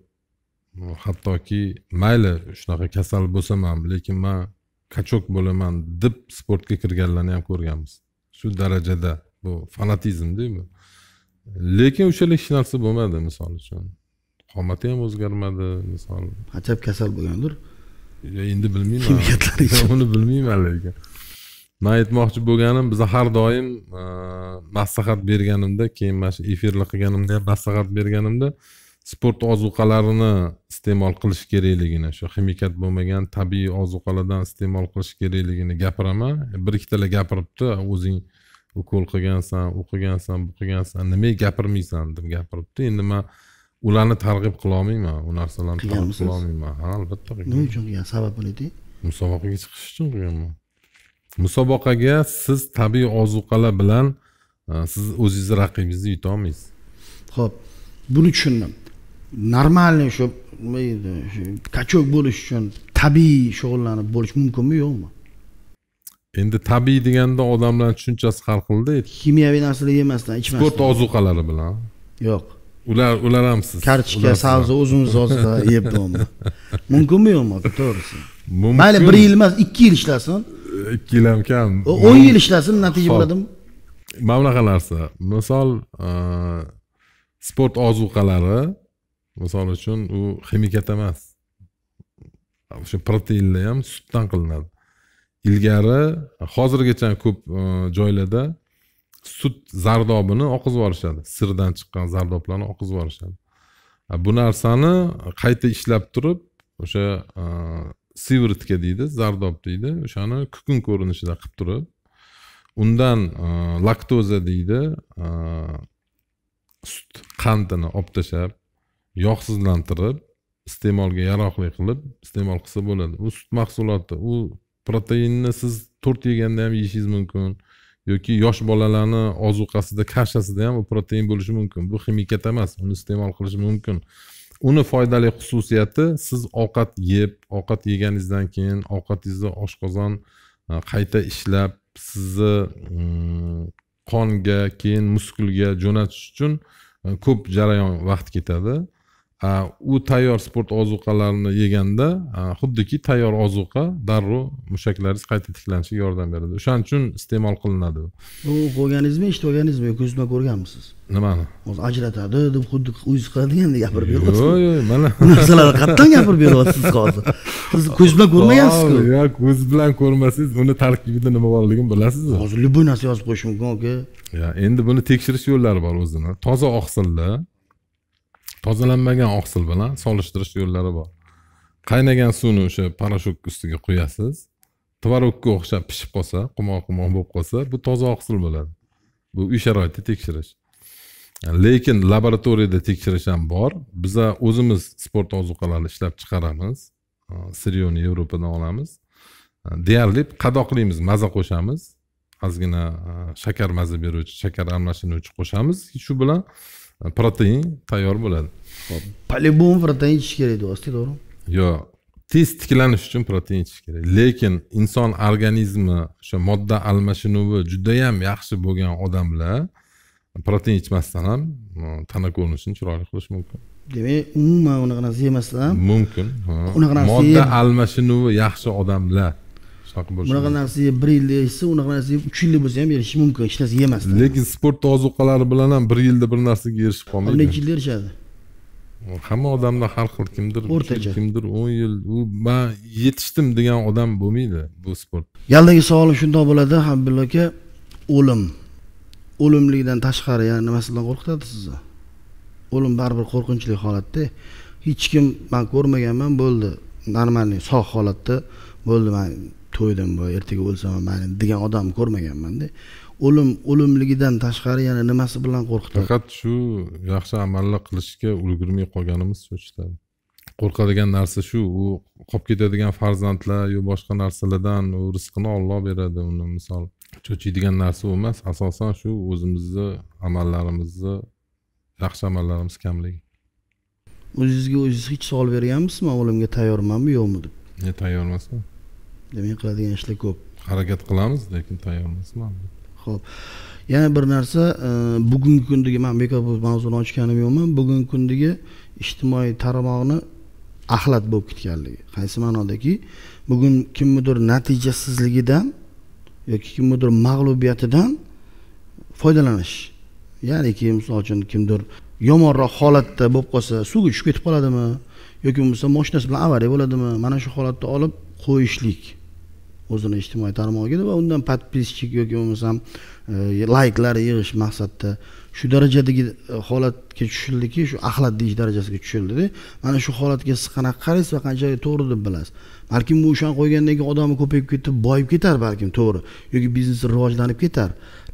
hattoki mayli shunaqa kasal bo'lsam ham lekin man kachok bo'laman deb sportga kirganlarni ham ko'rganmiz shu darajada bu fanatizmda bu lekin o'shalar hech narsa bo'lmadi misol uchun qomati ham o'zgarmadi misol ajab kasal bo'lgandir endi bilmayman uni bilmayman lekin man aytmoqchi bo'lganim biza har doim e, maslahat berganimda keyin mana shu efirlar qilganimda ham maslahat berganimda sport ozuqalarini iste'mol qilish kerakligini shu ximikat bo'lmagan tabiiy ozuqalardan iste'mol qilish kerakligini gapiraman e, bir ikkitalar gapiribdi o'zing ukol qilgansan u qilgansan bu qilgansan nimaga gapirmaysan deb gapiribdi endi man ularni targ'ib qila olmayman u narsalarni targ'ib olmayman ha albatta nima uchun qilgan sababini ayting musobaqaga chiqish uchun qilganman musobaqaga siz tabiiy ozuqalar bilan e, siz o'zingizni raqibingizni olmaysiz ho'p buni tushundim нормальный shu kachok bo'lish uchun tabiiy shug'ullanib bo'lish mumkinmi yo'qmi endi tabiiy deganda odamlarni tushunchasi har xilda kimyoviy narsalar yemasdan ichmasdan sport ozuqalari bilan yo'q ular ular ham siz kartoshka sabzi o'zimiz ostida yeb turibmiz mumkinmi yo'qmi to'g'risi mayli bir yil emas ikki yil ishlasin ikki yil ham kam o'n yil ishlasin natija bo'ladimi mana bunaqa narsa misol e, sport ozuqalari misol uchun u ximikat emas o'sha proteinlar ham sutdan qilinadi ilgari hozirgacha ko'p e, joylarda sut zardobini oqizib yuborishadi sirdan chiqqan zardoblarni oqizib yuborishadi bu narsani qayta ishlab turib o'sha e, sivritga deydi zardob deydi o'shani kukun ko'rinishida qilib turib undan e, laktoza deydi e, sut qandini olib tashlab yog'sizlantirib iste'molga yaroqli qilib iste'mol qilsa bo'ladi u sut mahsuloti u proteinni siz to'rt yeganda ham yeyishingiz mumkin yoki yosh bolalarni ozuqasida kashasida ham protein bo'lishi mumkin bu ximikat emas uni iste'mol qilish mumkin uni foydali xususiyati siz ovqat yeb ovqat yeganingizdan keyin ovqatingizni oshqozon e, qayta ishlab sizni mm, qonga keyin muskulga jo'natish uchun e, ko'p jarayon vaqt ketadi u tayyor sport ozuqalarini yeganda xuddiki tayyor ozuqa darrov mushaklaringiz qayta tiklanishiga yordam beradi o'shaning uchun iste'mol qilinadi u ko'rganingizmi eshitib olganingizmi yoki ko'z bilan ko'rganmisiz nimani o'zi ajratadi deb xuddi uyuz qiladigandek gapirib beryapsiz yo'q yo'q mana bu narsalarni qayerdan gapirib beryapsiz hozir siz ko'z bilan ko'rmagansizku yo'q ko'z bilan ko'rmasangiz uni tarkibida nima borligini bilasizmi hozir любой narsa yozib qo'yish mumkin aka endi buni tekshirish yo'llari bor o'zini toza oqsilda tozalanmagan oqsil bilan solishtirish yo'llari bor qaynagan suvni o'sha parashok ustiga quyasiz tvorogga o'xshab pishib qolsa qumoq qumoq bo'lib qolsa bu toza oqsil bo'ladi bu uy sharoitida tekshirish lekin laboratoriyada tekshirish ham bor biza o'zimiz sport ozuqalarini ishlab chiqaramiz siryoni yevropadan olamiz deyarli qadoqlaymiz maza qo'shamiz ozgina shakar maza beruvchi shakar almashinuvchi qo'shamiz shu bilan protein tayyor bo'ladi полюбом protein ichish kerak deyapsizda to'g'rimi yo'q tez tiklanish uchun protein ichish kerak lekin inson organizmi o'sha modda almashinuvi judayam yaxshi bo'lgan odamlar protein ichmasdan ham e, tana ko'rinishini chiroyli qilish mumkin demak umuman unaqa narsa yemasdan ham mumkin unaqa narsa modda almashinuvi yaxshi odamlar shunaqa bo'lishi bunaqa narsaga bir yilda erishsa unaqa narsaga uch yilda bo'lsa ham erishishi mumkin hech narsa yemasdan lekin sport ozuqalari bilan ham bir yilda bir narsaga erishib qolmaydi necha yilda erishadi hamma odamda har xil kimdir o'rtacha kimdir o'n yil u man yetishdim degan odam bo'lmaydi bu sport galdagi savolim shundoq bo'ladi habibulla aka o'lim o'limlikdan tashqari yana nimasidan qo'rqitadi sizni o'lim baribir qo'rqinchli holatda hech kim man ko'rmaganman bo'ldi нормальный sog' holatda bo'ldi man to'ydim bu ertaga o'lsam mayli degan odamni ko'rmaganmanda o'lim o'limligidan tashqari yana nimasi bilan qo'rqitadi faqat shu yaxshi amallar qilishga ulgurmay qolganimiz cho'chitadi qo'rqadigan narsa shu u qolib ketadigan farzandlar yo boshqa narsalardan u rizqini olloh beradi uni misol cho'chiydigan narsa u emas asosan shu o'zimizni amallarimizni yaxshi amallarimiz kamligi o'zingizga o'zingiz hech savol berganmisizmi o'limga tayyormanmi yo'qmi deb men tayyor emasman demak qiladigan ishlar ko'p harakat qilamiz lekin tayyor emasman ho'p yana bir narsa e, bugungi kundagi man bekor bu mavzuni ochganim yo'qman bugungi kundagi ijtimoiy tarmoqni axlat bo'lib ketganligi qaysi ma'nodaki bugun kimnidir natijasizligidan yoki kimnidir mag'lubiyatidan foydalanish ya'niki misol uchun kimdir yomonroq holatda bo'lib qolsa suvga tushib ketib qoladimi yoki bo'lmasa moshinasi bilan avariya bo'ladimi mana shu holatda olib qo'yishlik o'zini ijtimoiy tarmog'iga va undan подписчик yoki bo'lmasam e, layklar yig'ish maqsadida shu darajadagi e, holatga tushildiki shu axlat deyish darajasiga tushildida mana shu holatga siz qanaqa qaraysiz va qanchalik to'g'ri deb bilasiz balkim bu o'shani qo'ygandan keyin odami ko'payib ketib boyib ketar balkim to'g'ri yoki biznesi rivojlanib ketar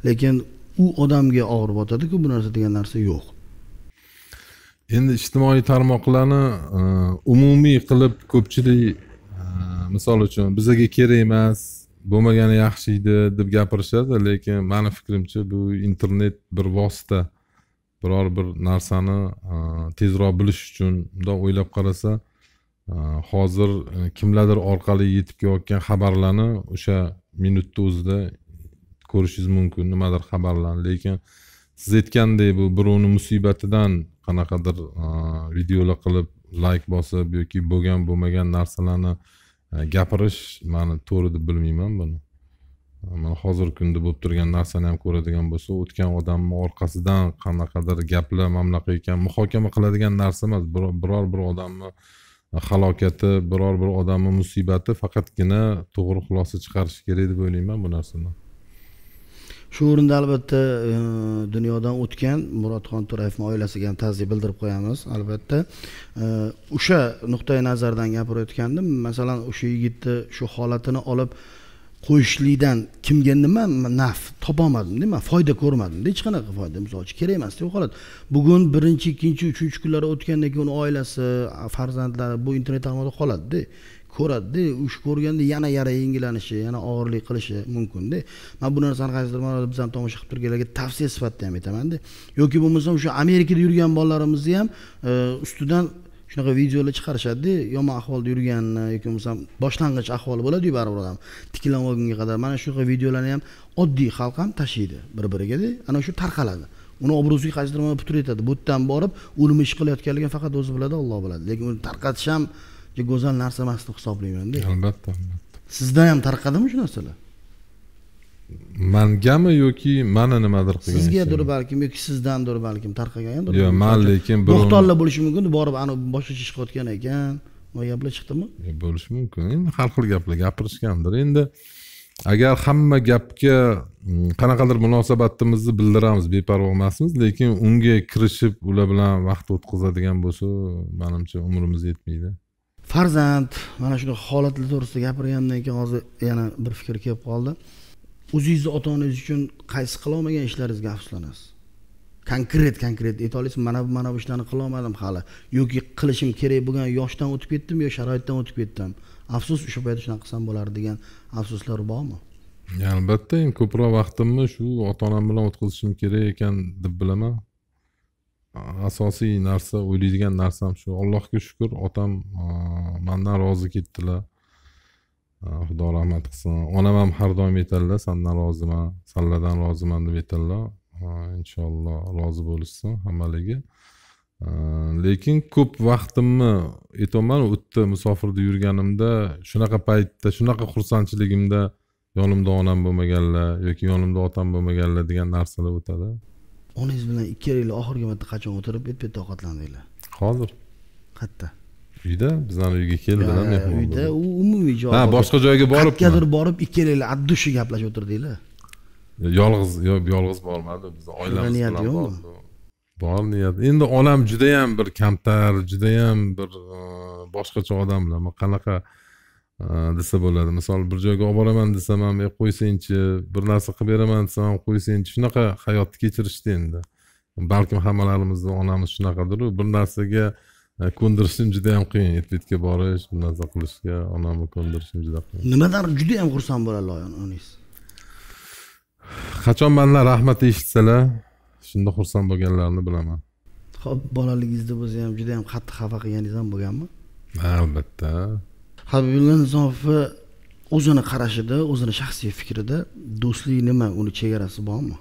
lekin u odamga og'ir botadiku bu narsa degan narsa yo'q endi ijtimoiy tarmoqlarni e, umumiy qilib ko'pchilik misol uchun bizaga kerak emas bo'lmagani yaxshi edi deb gapirishadi lekin mani fikrimcha bu internet bir vosita biror bir narsani e, tezroq bilish uchun bundoq o'ylab qarasa e, hozir e, kimlardir orqali yetib kelayotgan xabarlarni o'sha minutni o'zida ko'rishingiz mumkin nimadir xabarlarni lekin siz aytgandek bu birovni musibatidan qanaqadir videolar qilib layk bosib yoki bo'lgan bo'lmagan narsalarni e, gapirish mani to'g'ri deb bilmayman buni e, mana hozirgi kunda bo'lib turgan narsani ham ko'radigan bo'lsa o'tgan odamni orqasidan qanaqadir gaplar mana bunaqa ekan muhokama qiladigan narsa emas biror bir odamni e, halokati biror bir odamni musibati faqatgina to'g'ri xulosa chiqarish kerak deb o'ylayman bu narsadan shu o'rinda albatta e, dunyodan o'tgan murodxon to'rayevni oilasiga ham ta'ziya bildirib qo'yamiz albatta e, o'sha nuqtai nazardan gapirayotgandim masalan o'sha yigitni shu holatini olib qo'yishlikdan kimga nima naf topolmadim nima foyda ko'rmadimda hech qanaqa foyda misol uchun kerak emasda u holat bugun birinchi ikkinchi uchinchi kunlar o'tgandan keyin uni oilasi farzandlari bu internet tarmog'ida qoladida ko'radida ush ko'rganda yana yara yengillanishi yana og'irlik qilishi mumkinda man bu narsani qaysidir ma'noda bizani tomosha qilib turganlarga tavsiya sifatida ham aytamanda yoki bo'lmasam o'sha amerikada yurgan bolalarimizni ham e, ustidan shunaqa videolar chiqarishadida yomon ahvolda yurganini e, yoki bo'lmasam boshlang'ich ahvoli bo'ladiyu baribir odam tiklanib olgunga qadar mana shunaqa videolarni ham oddiy xalq ham tashiydi bir birigada ana shu tarqaladi uni obro'siga qaysidir ma'noda putur etadi bu yerdan borib o'lim ish qilayotganligini faqat o'zi biladi olloh biladi lekin uni tarqatish ham go'zal narsa emas deb hisoblaymanda albatta albatta sizda ham tarqadimi shu narsalar mangami yoki mani nimadir qilgan sizgadir balkim yoki sizdandir balkim tarqagandir yo'q man lekin bir bo'xtonlar bo'lishi mumkin borib ani boshqacha ish qilayotgan ekan gaplar chiqdimi e, bo'lishi mumkin endi har xil gaplar gapirishgandir endi agar hamma gapga mm, qanaqadir munosabatimizni bildiramiz beparvo emasmiz lekin unga kirishib ular bilan vaqt o'tkazadigan bo'lsa manimcha umrimiz yetmaydi farzand mana shunaqa holatlar to'g'risida gapirgandan keyin hozir yana bir fikr kelib qoldi o'zingizni ota onangiz uchun qaysi qilolmagan ishlaringizga afsuslanasiz konkret konkret ayta olasizmi mana bu mana bu ishlarni qilolmadim hali yoki qilishim kerak bo'lgan yoshdan o'tib ketdim yo sharoitdan o'tib ketdim afsus o'sha paytda shunaqa qilsam bo'lardi degan afsuslar bormi albatta ko'proq vaqtimni shu ota onam bilan o'tkazishim kerak ekan deb bilaman asosiy narsa o'ylaydigan narsam shu allohga shukur otam e, mandan rozi ketdilar e, xudo rahmat qilsin onam ham har doim aytadilar sandan roziman sanlardan roziman deb aytadilar e, inshaalloh rozi bo'lishsin hammalarga lekin ko'p vaqtimni aytyapman u yerda musofirda yurganimda shunaqa paytda shunaqa xursandchiligimda yonimda onam bo'lmaganlar yoki yonimda otam bo'lmaganlar degan narsalar o'tadi onangiz bilan ikkalanglar oxirgi marta qachon o'tirib bet betda ovqatlandinglar hozir qayerda uyda bizlarni uyga keldilar uyda u umumiy joy ha boshqa joyga borib qayergadir borib ikkalanglar от души gaplashib o'tirdinglar yolg'iz yo'q yolg'iz bormadi bizni oilamiz bilan yo'qmi bor niyat endi onam judayam bir kamtar judayam bir e, boshqacha odam bilan qanaqa desa э, bo'ladi misol bir joyga olib boraman desam ham e qo'ysangchi bir narsa qilib beraman desam ham qo'ysangchi shunaqa hayotni kechirishdi endi balkim hammalarimizni onamiz shunaqadiru bir narsaga e, ko'ndirishim juda yam qiyin et borish bir narsa qilishga onamni ko'ndirishim juda qiyin nimadan juda yam xursand bo'ladi onangiz qachon mandan rahmat eshitsalar shunda xursand bo'lganlarini bilaman ho'p bolaligingizda bo'lsa ham juda yam qattiq xafa qilganingiz ham bo'lganmi ha albatta habibulla nizomova o'zini qarashida o'zini shaxsiy fikrida do'stlik nima uni chegarasi bormi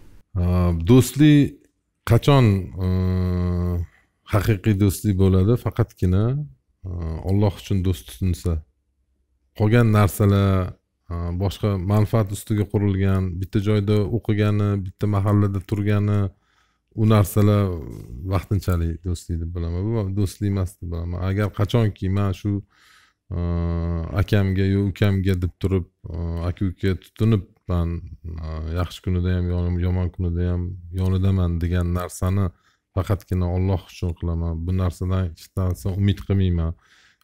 do'stlik qachon haqiqiy do'stlik bo'ladi faqatgina olloh uchun do'st tutinsa qolgan narsalar boshqa manfaat ustiga qurilgan bitta joyda o'qigani bitta mahallada turgani u narsalar vaqtinchalik do'stlik deb bilaman bu do'stlik emas deb bilaman agar qachonki man shu akamga yo ukamga deb turib e, aka uka tutinib man e, yaxshi kunida ham yomon kunida ham yonidaman degan narsani faqatgina olloh uchun qilaman bu narsadan hech narsa umid qilmayman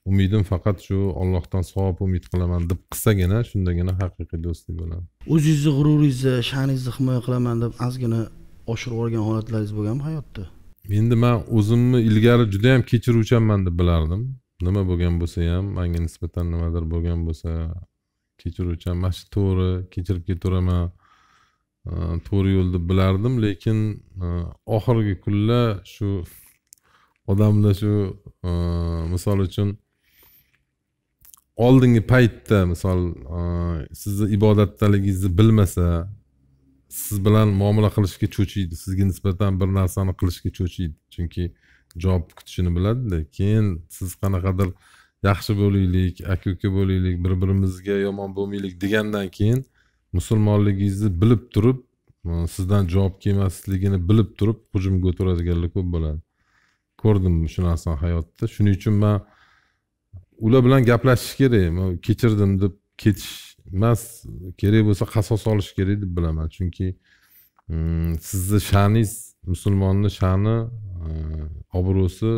umidim faqat shu ollohdan savob umid qilaman deb qilsagina shundagina haqiqiy do'stlik bo'ladi o'zingizni g'ururingizni sha'ningizni himoya qilaman deb ozgina oshirib yuborgan holatlaringiz bo'lganmi hayotda endi man o'zimni ilgari judayam kechiruvchanman deb bilardim nima bo'lgan bo'lsa ham manga nisbatan nimadir bo'lgan bo'lsa kechiruvchan mana shu to'g'ri kechirib ketaveraman to'g'ri yo'l deb bilardim lekin oxirgi kunlar shu odamlar shu misol uchun oldingi paytda misol sizni ibodatdaligingizni bilmasa siz bilan muomala qilishga cho'chiydi sizga nisbatan bir narsani qilishga cho'chiydi chunki uh, javob kutishini biladida keyin siz qanaqadir yaxshi bo'laylik aka uka bo'laylik bir birimizga yomon bo'lmaylik degandan keyin musulmonligingizni bilib turib e, sizdan javob kelmasligini bilib turib hujumga o'tiradiganlar ko'p bo'ladi ko'rdim shu narsani hayotda shuning uchun man ular bilan gaplashish kerak man kechirdim deb ketish emas kerak bo'lsa qasos olish kerak deb bilaman chunki mm, sizni sha'ningiz musulmonni sha'ni obro'si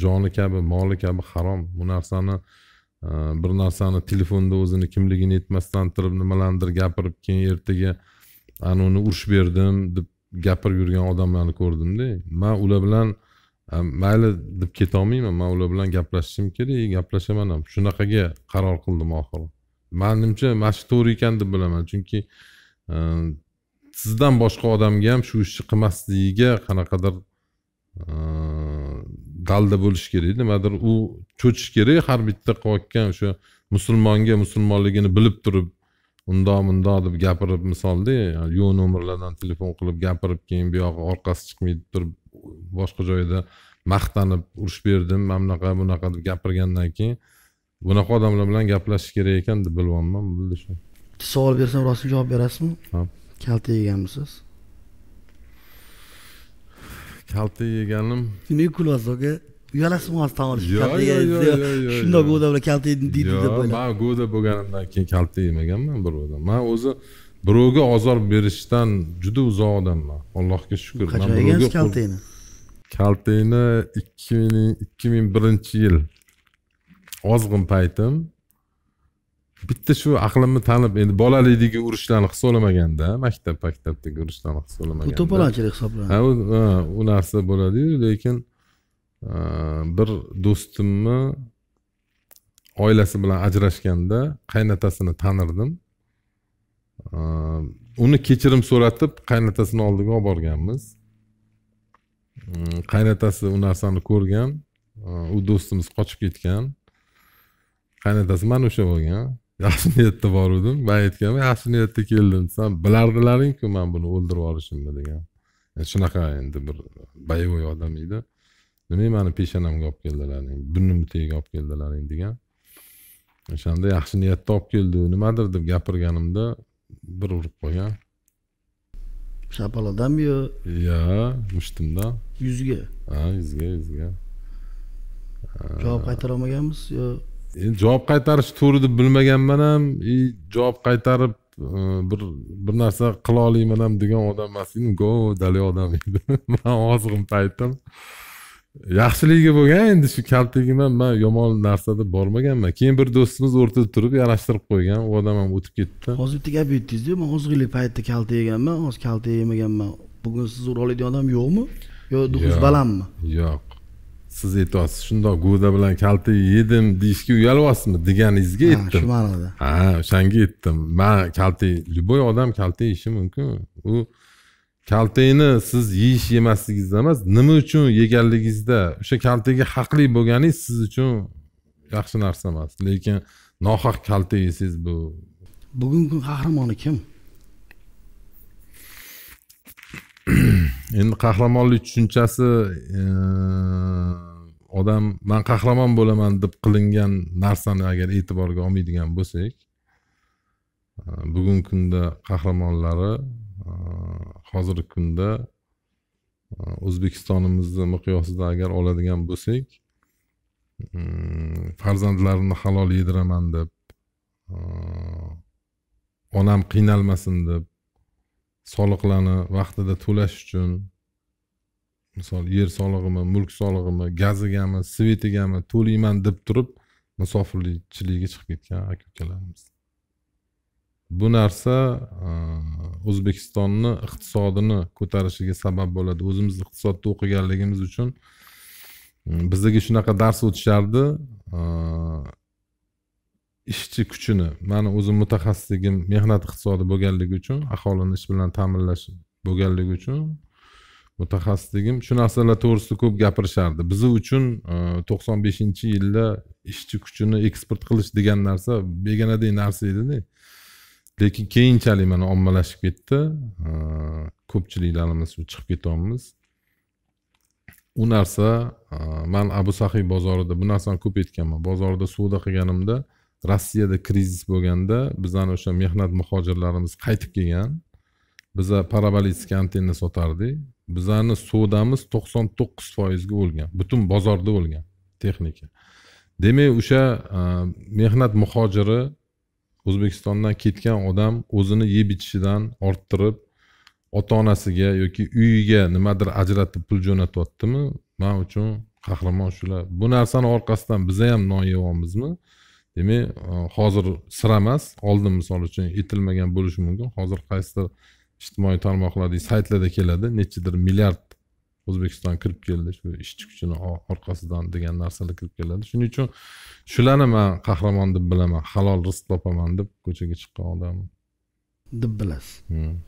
joni kabi moli kabi harom bu narsani e, bir narsani telefonda o'zini kimligini aytmasdan turib nimalarnidir gapirib keyin ertaga anavini urush berdim deb gapirib yurgan odamlarni ko'rdimda man ular bilan e, mayli deb ketolmayman man ular bilan gaplashishim kerak gaplashaman ham shunaqaga qaror qildim oxiri manimcha mana shu to'g'ri ekan deb bilaman chunki e, sizdan boshqa odamga ham shu ishni qilmasligiga qanaqadir dalda bo'lishi kerak nimadir u cho'chish kerak har bitta qilayotgan o'sha musulmonga musulmonligini bilib turib undoq mundoq deb gapirib misolda yo'q nomerlardan telefon qilib gapirib keyin buyog'i orqasi chiqmay turib boshqa joyda maqtanib urush berdim mana bunaqa bunaqa deb gapirgandan keyin bunaqa odamlar bilan gaplashish kerak ekan deb bilyapman bildi shu savol bersam rost javob berasizmi ha kalta yeganmisiz kalta yeganim nimaga kulyapsiz aka uyalasizmi hozir tan olishga yo'q yo'q shundoq go'da bilan kalta yedim deydi deb o'yla man go'da bo'lganimdan keyin kalta yemaganman birovdan man o'zi birovga ozor berishdan juda uzoq odamman allohga shukur qachon yegansiz kaltani kaltani ikki ming ikki ming birinchi yil ozg'in paytim bitta shu aqlimni tanib endi bolalikdagi urushlarni his maktab maktabdagi urushlarni his olamaganda bu to'polonchilik hisoblanadi ha u narsa bo'ladiyu lekin bir do'stimni oilasi bilan ajrashganda qaynatasini tanirdim uni kechirim so'ratib qaynatasini oldiga olib borganmiz hmm, qaynotasi u narsani ko'rgan u do'stimiz qochib ketgan qaynotasi mana o'sha bo'lgan yaxshi niyatda boruvdim man aytganman yaxshi niyatda keldim desam bilardilaringku man buni o'ldirib yuborishimni degan shunaqa endi bir боевой odam edi nima mani peshonamga olib keldilaring burnimni tagiga olib keldilaring degan o'shanda yaxshi niyatda olib keldi nimadir deb gapirganimda bir urib qo'ygan shapalodanmi yo yo mushtimdan yuzga ha yuzga yuzga javob qaytara olmaganmisiz yo endi javob qaytarish turi deb bilmaganman ham и e, javob qaytarib e, bir bir narsa qila olmayman ham degan odam emas edim go dalay odam edi man ozg'in paytim yaxshiligi bo'lgan endi shu ham man yomon narsa deb bormaganman keyin bir do'stimiz o'rtada turib yarashtirib qo'ygan u odam ham o'tib ketdi hozir bitta gap aytdingizda man ozg'inlik paytida kalta yeganman hozir kalta yemaganman bugun sizni ura oladigan odam yo'qmi yo duxingiz balandmi yo'q siz aytyapsiz shundoq go'da bilan kalta yedim deyishga uyalyapsizmi deganingizga aytdim shu ma'noda ha o'shanga aytdim man kalta любой odam kalta yeyishi mumkin u kaltakni siz yeyish yemasligingizda emas nima uchun yeganligingizda o'sha kaltaga haqli bo'lganingiz siz uchun yaxshi narsa emas lekin nohaq kalta yesangiz bu bugungi kun qahramoni kim endi qahramonlik tushunchasi odam man qahramon bo'laman deb qilingan narsani agar e'tiborga olmaydigan bo'lsak bugungi kunda qahramonlari hozirgi kunda o'zbekistonimizni miqyosida agar oladigan bo'lsak farzandlarimni halol yediraman deb onam qiynalmasin deb soliqlarni vaqtida to'lash uchun misol yer solig'imi mulk solig'imi gazigami svetigami to'layman deb turib musofirchilikka chiqib ketgan aka ukalarimiz bu narsa e, o'zbekistonni iqtisodini ko'tarishiga sabab bo'ladi o'zimiz iqtisodda o'qiganligimiz uchun e, bizaga shunaqa dars o'tishardi e, ishchi kuchini mani o'zim mutaxassisligim mehnat iqtisodi bo'lganligi uchun aholini ish bilan ta'minlash bo'lganligi uchun mutaxassisligim shu narsalar to'g'risida ko'p gapirishardi biz uchun e, to'qson beshinchi yilda ishchi kuchini eksport qilish degan narsa begonadek narsa edida lekin keyinchalik mana ommalashib ketdi e, ko'pchiliklarimiz chiqib ketyapmiz u narsa e, man abu sahiy bozorida bu narsani ko'p aytganman bozorda savdo qilganimda rossiyada krizis bo'lganda bizani o'sha mehnat muhojirlarimiz qaytib kelgan biza parabolitsk antenna sotardik bizani sodamiz to'qson to'qqiz foizga o'lgan butun bozorda o'lgan texnika demak o'sha e, mehnat muhojiri o'zbekistondan ketgan odam o'zini yeb ichishidan orttirib ota onasiga yoki uyiga nimadir ajratib pul jo'natyaptimi man uchun qahramon shular bu narsani orqasidan biza ham non yeyapmizmi demak e, hozir sir emas oldin misol uchun aytilmagan bo'lishi mumkin hozir qaysidir ijtimoiy tarmoqlardagi saytlarda keladi nechadir milliard o'zbekiston kirib keldi shu ishchi kuchini orqasidan degan narsalar kirib keladi shuning uchun shularni man qahramon deb bilaman halol rizq topaman deb ko'chaga chiqqan odam deb bilasiz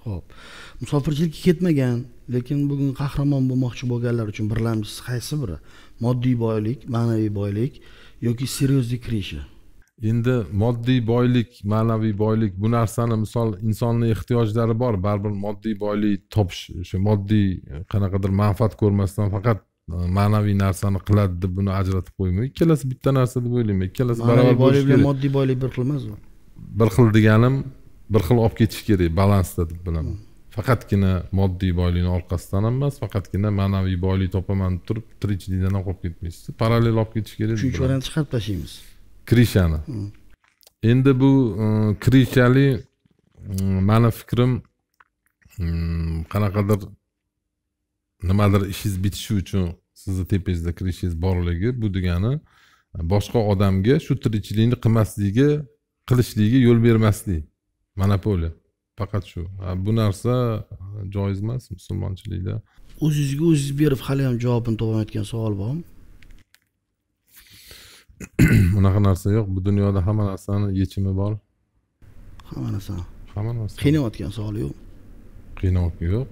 ho'p hmm. musofirchilikka ketmagan lekin bugun qahramon bo'lmoqchi bo'lganlar uchun birlamchisi qaysi biri moddiy boylik ma'naviy boylik yoki серьезный krisha endi moddiy boylik ma'naviy boylik bu narsani misol insonni ehtiyojlari bor baribir moddiy boylik topish o'sha moddiy qanaqadir manfaat ko'rmasdan faqat e, ma'naviy narsani qiladi deb buni ajratib qo'ymang ikkalasi bitta narsa deb o'ylayman ikkalasi barobar boylik bilan moddiy boylik bir xil emas bir xil deganim bir xil olib ketish kerak balansda deb bilaman hmm. faqatgina moddiy boylikni orqasidan ham emas faqatgina ma'naviy boylik topaman deb turib tirikchilikdan ham qolib ketmaysiz parallel olib ketish kerak uchinchi variantni chiqarib tashlaymiz krishani endi bu e, krishali e, mani fikrim e, qanaqadir nimadir ishingiz bitishi uchun sizni tepangizda kirishingiz borligi bu degani boshqa odamga shu tirikchilikni qilmasligi qilishligiga yo'l bermaslik monopoliya faqat shu bu narsa joiz emas musulmonchilikda o'zingizga o'zingiz berib hali ham javobini topolmayotgan savol bormi unaqa narsa yo'q bu dunyoda hamma narsani yechimi bor hamma narsa hamma narsa qiynayotgan savol yo'q qiynayotgan yo'q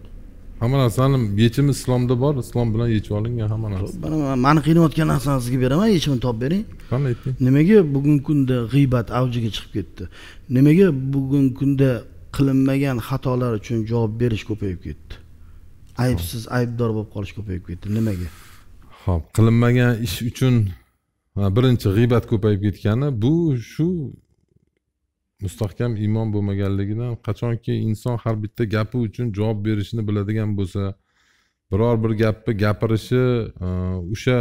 hamma narsani yechimi islomda bor islom bilan yechib olingan hamma narsa mani qiynayotgan narsani sizga beraman yechimini topib bering qani ayting nimaga bugungi kunda g'iybat avjiga chiqib ketdi nimaga bugungi kunda qilinmagan xatolar uchun javob berish ko'payib ketdi aybsiz aybdor bo'lib qolish ko'payib ketdi nimaga ho'p qilinmagan ish uchun birinchi g'iybat ko'payib ketgani bu shu mustahkam iymon bo'lmaganligidan qachonki inson har bitta gapi uchun javob berishni biladigan bo'lsa biror bir gapni gapirishi e, o'sha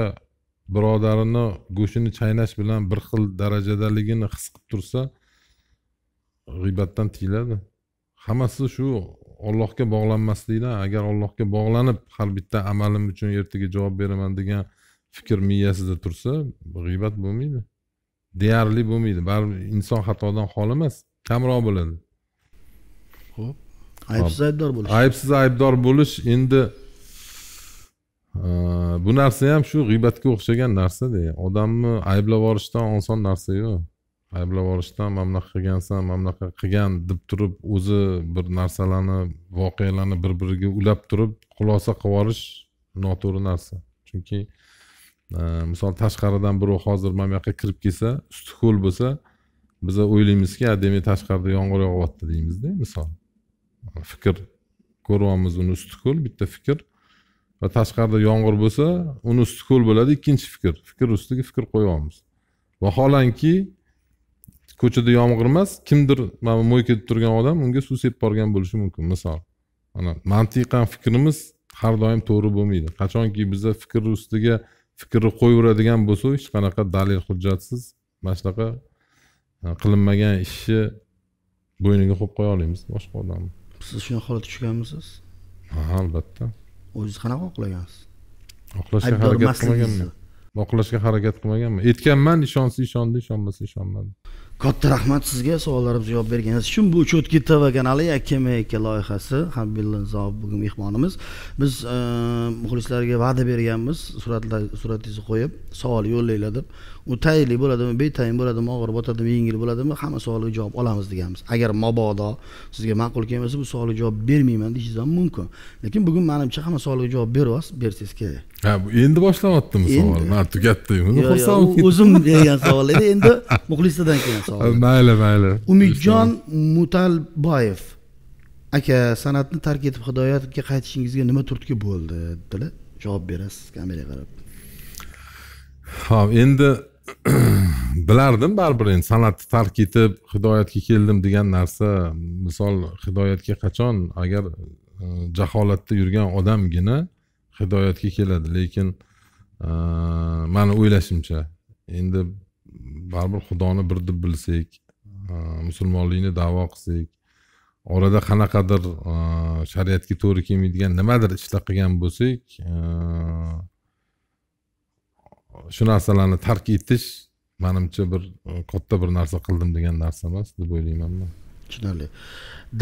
birodarini go'shtini chaynash bilan bir xil darajadaligini his qilib tursa g'iybatdan tiyiladi hammasi shu ollohga bog'lanmaslikdan agar ollohga bog'lanib har bitta amalim uchun ertaga javob beraman degan fikr miyasida tursa g'iybat bo'lmaydi deyarli bo'lmaydi baribir inson xatodan xoli emas kamroq bo'ladi ho'p aybsiz aybdor bo'lish aybsiz aybdor bo'lish endi e, bu narsa ham shu g'iybatga o'xshagan narsada odamni ayblab yuborishdan oson narsa yo'q ayblab yuborishdan mana bunaqa qilgansan mana bunaqa qilgan deb turib o'zi bir narsalarni voqealarni bir biriga ulab turib xulosa qilib yuborish noto'g'ri narsa chunki misol tashqaridan birov hozir mana bu yoqqa kirib kelsa usti ho'l bo'lsa biza o'ylaymizki demak tashqarida yomg'ir yog'yapti deymizda misol fikr ko'ryapmiz uni usti ho'l bitta fikr va tashqarida yomg'ir bo'lsa uni usti ho'l bo'ladi ikkinchi fikr fikr ustiga fikr qo'yyapmiz vaholanki ko'chada yomg'ir emas kimdir mana bu mo'ykada turgan odam unga suv sepib borgan bo'lishi mumkin misol mana mantiqan fikrimiz har doim to'g'ri bo'lmaydi qachonki biza fikr ustiga fikrni qo'yaveradigan bo'lsa hech qanaqa dalil hujjatsiz mana shunaqa e, qilinmagan ishni bo'yniga qo'yib qo'ya olmaymiz boshqa odamni siz shunday holatga tushganmisiz ha albatta o'zingiz qanaqa oqlagansiz oqlashga harakat qilmaganman oqlashga harakat qilmaganman aytganman ishonsa ishondi ishonmasa ishonmadi katta rahmat sizga savollarimizga javob berganingiz uchun bu cho'tki tv kanali yakka yakka loyihasi habilla nizov bugun mehmonimiz biz muxlislarga va'da berganmiz suratlar suratingizni qo'yib savol yo'llanglar deb u tayinli bo'ladimi betayin bo'ladimi og'ir botadimi yengil bo'ladimi hamma savolga javob olamiz deganmiz agar mabodo sizga ma'qul kelmasa bu savolga javob bermayman deyishingiz ham mumkin lekin bugun manimcha hamma savolga javob beryapsiz bersangiz kerak ha endi boshlayaptimi savol man tugatdim o'zim bergan savol edi endi muxlislardan kelgan savol mayli mayli umidjon mutalboyev aka san'atni tark etib hidoyatga qaytishingizga nima turtki bo'ldi dedilar javob berasiz kameraga qarab ho'p endi bilardim baribir endi san'atni tark etib hidoyatga keldim degan narsa misol hidoyatga qachon agar e, jaholatda yurgan odamgina hidoyatga keladi lekin e, mani o'ylashimcha endi baribir xudoni bir deb bilsak e, musulmonlikni davo qilsak orada qanaqadir shariatga to'g'ri kelmaydigan nimadir ishlar qilgan bo'lsak shu narsalarni tark etish manimcha bir e, katta bir narsa qildim degan narsa emas deb o'ylayman man tushunarli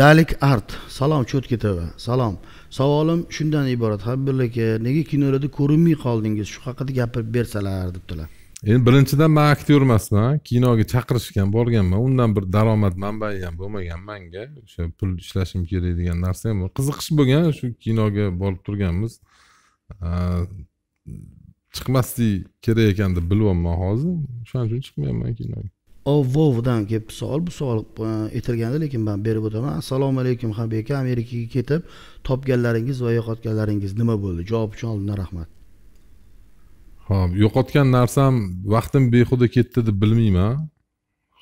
dalik art salom cho'tketova salom savolim shundan iborat habibulla aka nega kinolarda ko'rinmay qoldingiz shu haqida gapirib bersalar debdilar endi birinchidan man aktyor emasman kinoga chaqirishgan borganman undan bir daromad manbai ham bo'lmagan manga o'sha pul ishlashim kerak degan narsa ham qiziqish bo'lgan shu kinoga borib turganmiz chiqmaslik kerak ekan deb bilyapman hozir o'shaning uchun chiqmayapman kinoga vovdan kelibdi savol bu savol aytilgandi e, lekin man berib o'taman assalomu alaykum habib aka amerikaga ketib topganlaringiz va yo'qotganlaringiz nima bo'ldi javob uchun oldindan rahmat ho'p yo'qotgan narsam vaqtim behuda ketdi deb bilmayman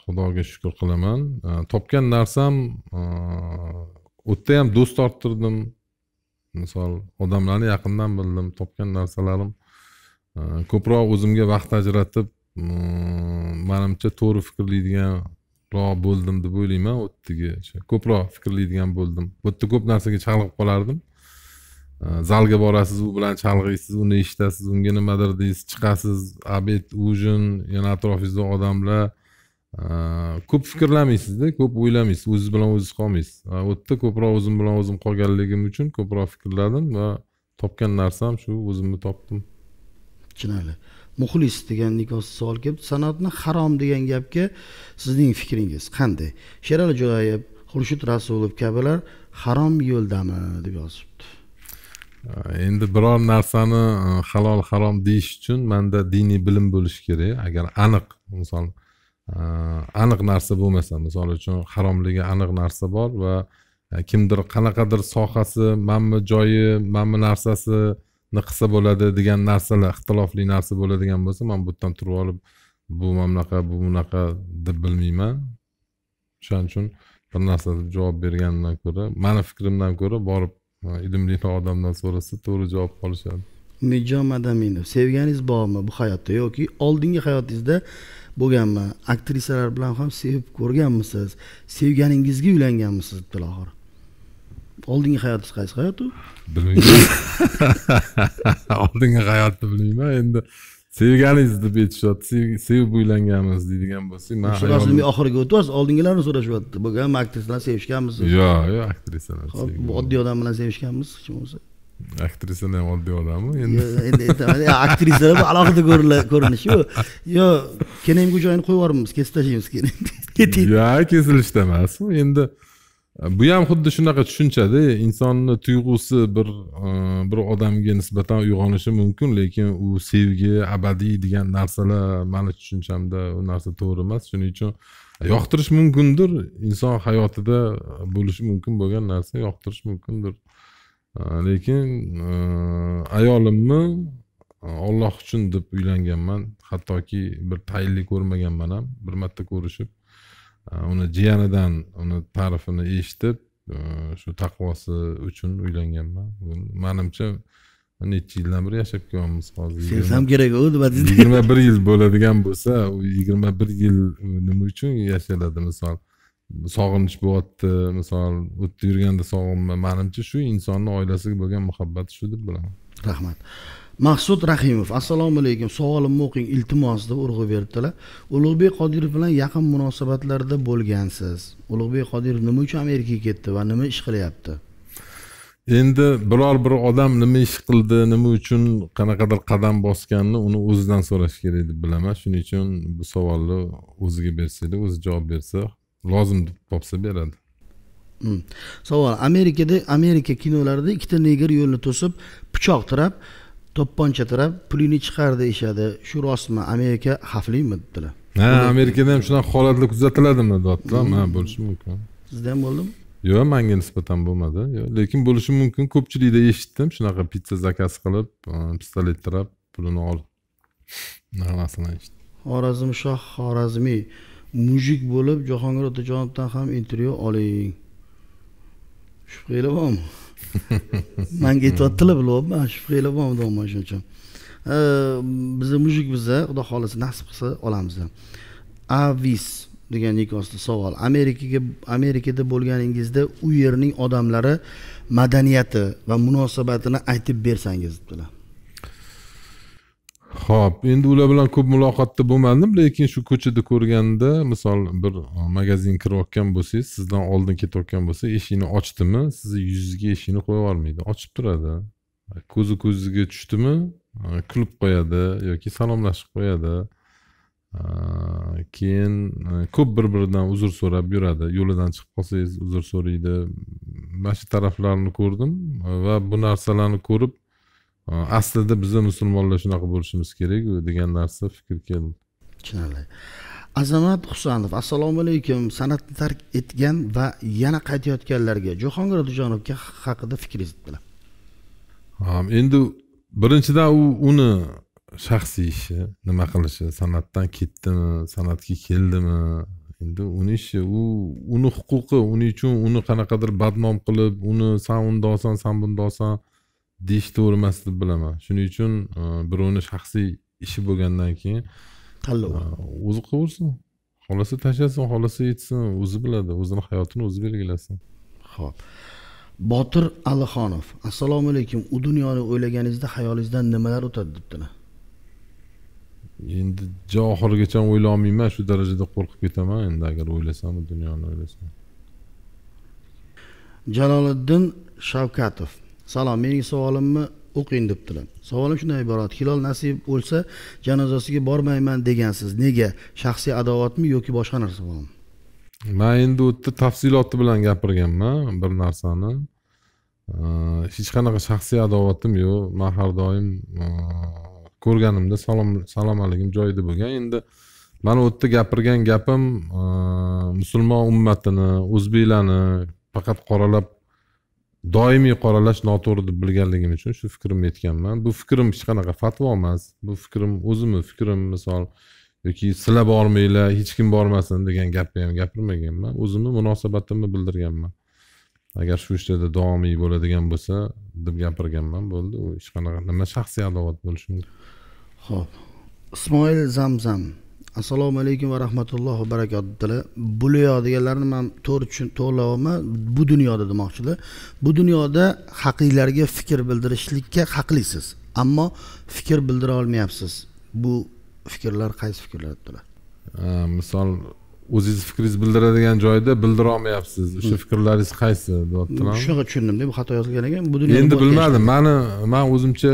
xudoga shukur qilaman e, topgan narsam u e, yerda ham do'st orttirdim misol odamlarni yaqindan bildim topgan narsalarim ko'proq o'zimga vaqt ajratib mm, manimcha to'g'ri fikrlaydiganroq bo'ldim deb o'ylayman u yerdagi ko'proq fikrlaydigan bo'ldim bu yerda ko'p narsaga chalg'ib qolardim zalga borasiz u bilan chalg'iysiz uni eshitasiz unga nimadir deysiz chiqasiz обед ужин yana atrofingizda odamlar ko'p fikrlamaysizda ko'p o'ylamaysiz o'zingiz bilan o'zingiz qolmaysiz va u yerda ko'proq o'zim bilan o'zim qolganligim uchun ko'proq fikrladim va topgan narsam shu o'zimni topdim chinali muxlis degan nikoh savol kelibdi san'atni harom degan gapga sizning fikringiz qanday sherali jo'rayev xurshid rasulov kabilar harom yo'ldami deb yozibdi endi biror narsani e, halol harom deyish uchun manda diniy bilim bo'lishi kerak agar aniq misol e, aniq narsa bo'lmasa misol uchun haromligi aniq narsa bor va e, kimdir qanaqadir sohasi manmi joyi manmi narsasi qilsa bo'ladi degan narsalar ixtilofli narsa bo'ladigan bo'lsa man bu yerdan turib olib bu mana bunaqa bu bunaqa deb bilmayman o'shaning uchun bir narsa deb javob bergandan ko'ra mani fikrimdan ko'ra borib ilmliroq odamdan so'rasa to'g'ri javob olishadi umidjon madaminov sevganingiz bormi bu hayotda yoki oldingi hayotingizda bo'lganmi aktrisalar bilan ham sevib ko'rganmisiz sevganingizga uylanganmisiz tilohir oldingi hayotingiz qaysi hayot u bilmayman oldingi hayotni bilmayman endi sevganingiz deb aytishyapti sevib uylanganmiz deydigan bo'lsak man shu rasmning oxiriga o'tyapsiz oldingilarni so'rashyapti bo'lganmi aktrisalarni sevishganmisiz yo'q yo'q hop oddiy odam bilan sevishganmisiz hech bo'lmasa aktrisani ham oddiy odammi endi aktrisalar bu alohida ko'rinishi bu yo kenemga joyini qo'yib yubormiz kesib tashlaymiz kening yo'q kesilishda emas endi bu ham xuddi shunaqa tushunchada insonni tuyg'usi bir e, bir odamga nisbatan uyg'onishi mumkin lekin u sevgi abadiy degan narsalar mani tushunchamda u narsa to'g'ri emas shuning uchun yoqtirish mumkindir inson hayotida bo'lishi mumkin bo'lgan narsa yoqtirish mumkindir e, lekin e, ayolimni olloh uchun deb uylanganman hattoki bir tayinli ko'rmaganman ham bir marta ko'rishib Э, uni jiyanidan uni ta'rifini eshitib э, shu taqvosi uchun uylanganman manimcha necha yildan beri yashab kelyapmiz hozir sevsam kerak u nima dedi yigirma bir yil bo'ladigan bo'lsa u yigirma bir yil nima uchun yashaladi misol sog'inish bo'lyapti misol yerda yurganda sog'inma manimcha shu insonni oilasiga bo'lgan muhabbati shu deb bilaman rahmat maqsud rahimov assalomu alaykum savolimni o'qing iltimos deb urg'u beribdilar ulug'bek qodirov bilan yaqin munosabatlarda bo'lgansiz ulug'bek qodirov nima uchun amerikaga ketdi va nima ish qilyapti endi biror bir odam nima ish qildi nima uchun qanaqadir qadam bosganini uni o'zidan so'rash kerak deb bilaman shuning uchun bu savolni o'ziga bersanglar o'zi javob bersa lozim deb topsa beradi hmm. savol amerikada amerika kinolarida ikkita neger yo'lni to'sib pichoq tirab to'pponcha tirab pulingni chiqar deyishadi shu rostmi amerika xavflimi dedilar ha amerikada ham shunaqa holatlar kuzatiladimi deyaptilar ha bo'lishi mumkin sizda ham bo'ldimi yo'q manga nisbatan bo'lmadi lekin bo'lishi mumkin ko'pchilikda eshitdim shunaqa pitsa zakaz qilib e, pistolet tirab pulini ol narxini eshitdim xorazmshoh xorazmiy mujik bo'lib jahongir otajonovdan ham intervyu oling shubhanglar bormi manga aytyapti bilyapman, mana shu fikringlar bo'lmadimi shuning uchun bizni mujik biza xudo xohlasa nasib qilsa olamiz avis degan nikosda savol amerikaga amerikada bo'lganingizda u yerning odamlari madaniyati va munosabatini aytib bersangiz debdilar ho'p endi ular bilan ko'p muloqotda bo'lmadim lekin shu ko'chada ko'rganda misol bir e, magazin kirayotgan bo'lsangiz sizdan oldin ketayotgan bo'lsa eshikni ochdimi sizni yuzingizga eshikni qo'yib yubormaydi ochib turadi ko'zi ko'zingizga tushdimi e, kulib qo'yadi yoki salomlashib qo'yadi e, keyin ko'p bir biridan uzr so'rab yuradi yo'lidan chiqib qolsangiz uzr so'raydi mana shu taraflarni ko'rdim va bu narsalarni ko'rib aslida biza musulmonlar shunaqa bo'lishimiz kerak degan narsa fikr keldi tushunarli azamat husanov assalomu alaykum san'atni tark etgan va yana qaytayotganlarga jahongir otajonovga haqida fikringiz bilan endi birinchidan u uni shaxsiy ishi nima qilishi san'atdan ketdimi san'atga keldimi endi uni ishi u uni huquqi uning uchun uni qanaqadir badnom qilib uni san undoqsan san bundoqsan deyish to'g'ri emas deb bilaman shuning uchun e, birovni shaxsiy ishi bo'lgandan keyin tanlov e, o'zi qilaversin xohlasa tashlasin xohlasa yetsin o'zi biladi o'zini hayotini o'zi belgilasin ho'p botir alixonov assalomu alaykum u dunyoni o'ylaganingizda xayolingizdan nimalar o'tadi debdilar endi oxirigacha o'ylolmayman shu darajada qo'rqib ketaman endi agar o'ylasam bu dunyoni o'ylasam jaloliddin shavkatov salom mening savolimni o'qing debdilar savolim shundan iborat hilol nasib bo'lsa janozasiga bormayman degansiz nega shaxsiy adovatmi yoki boshqa narsa bormi man endi u yerda tafsiloti bilan gapirganman bir narsani hech qanaqa shaxsiy adovatim yo'q man har doim e, ko'rganimda salom salomaligim joyida bo'lgan endi mani u yerda gapirgan gapim e, musulmon ummatini o'zbeklarni faqat qoralab doimiy qoralash noto'g'ri deb bilganligim uchun shu fikrimni aytganman bu fikrim hech qanaqa fatvo emas bu fikrim o'zimni fikrim misol yoki sizlar bormanglar hech kim bormasin degan gapni ham gapirmaganman o'zimni munosabatimni bildirganman agar shu ishlarda davomiy bo'ladigan bo'lsa deb gapirganman bo'ldi u hech qanaqa nima shaxsiy adovat bo'lishi mumkin ho'p ismoil zamzam assalomu alaykum va rahmatullohi va barakatuh dedilar buliyo deganlarni man to'g'ri to'g'rilayapman bu dunyoda demoqchilar bu dunyoda haqiqlarga fikr bildirishlikka haqlisiz ammo fikr bildira olmayapsiz bu fikrlar qaysi fikrlar dedilar misol o'zingizni fikringizni bildiradigan joyda bildira olmayapsiz o'sha hmm. fikrlaringiz qaysi deyaptilar shunaqa tushundim bu xato yozilgan ekan bu dunyoda endi bilmadim mani man o'zimcha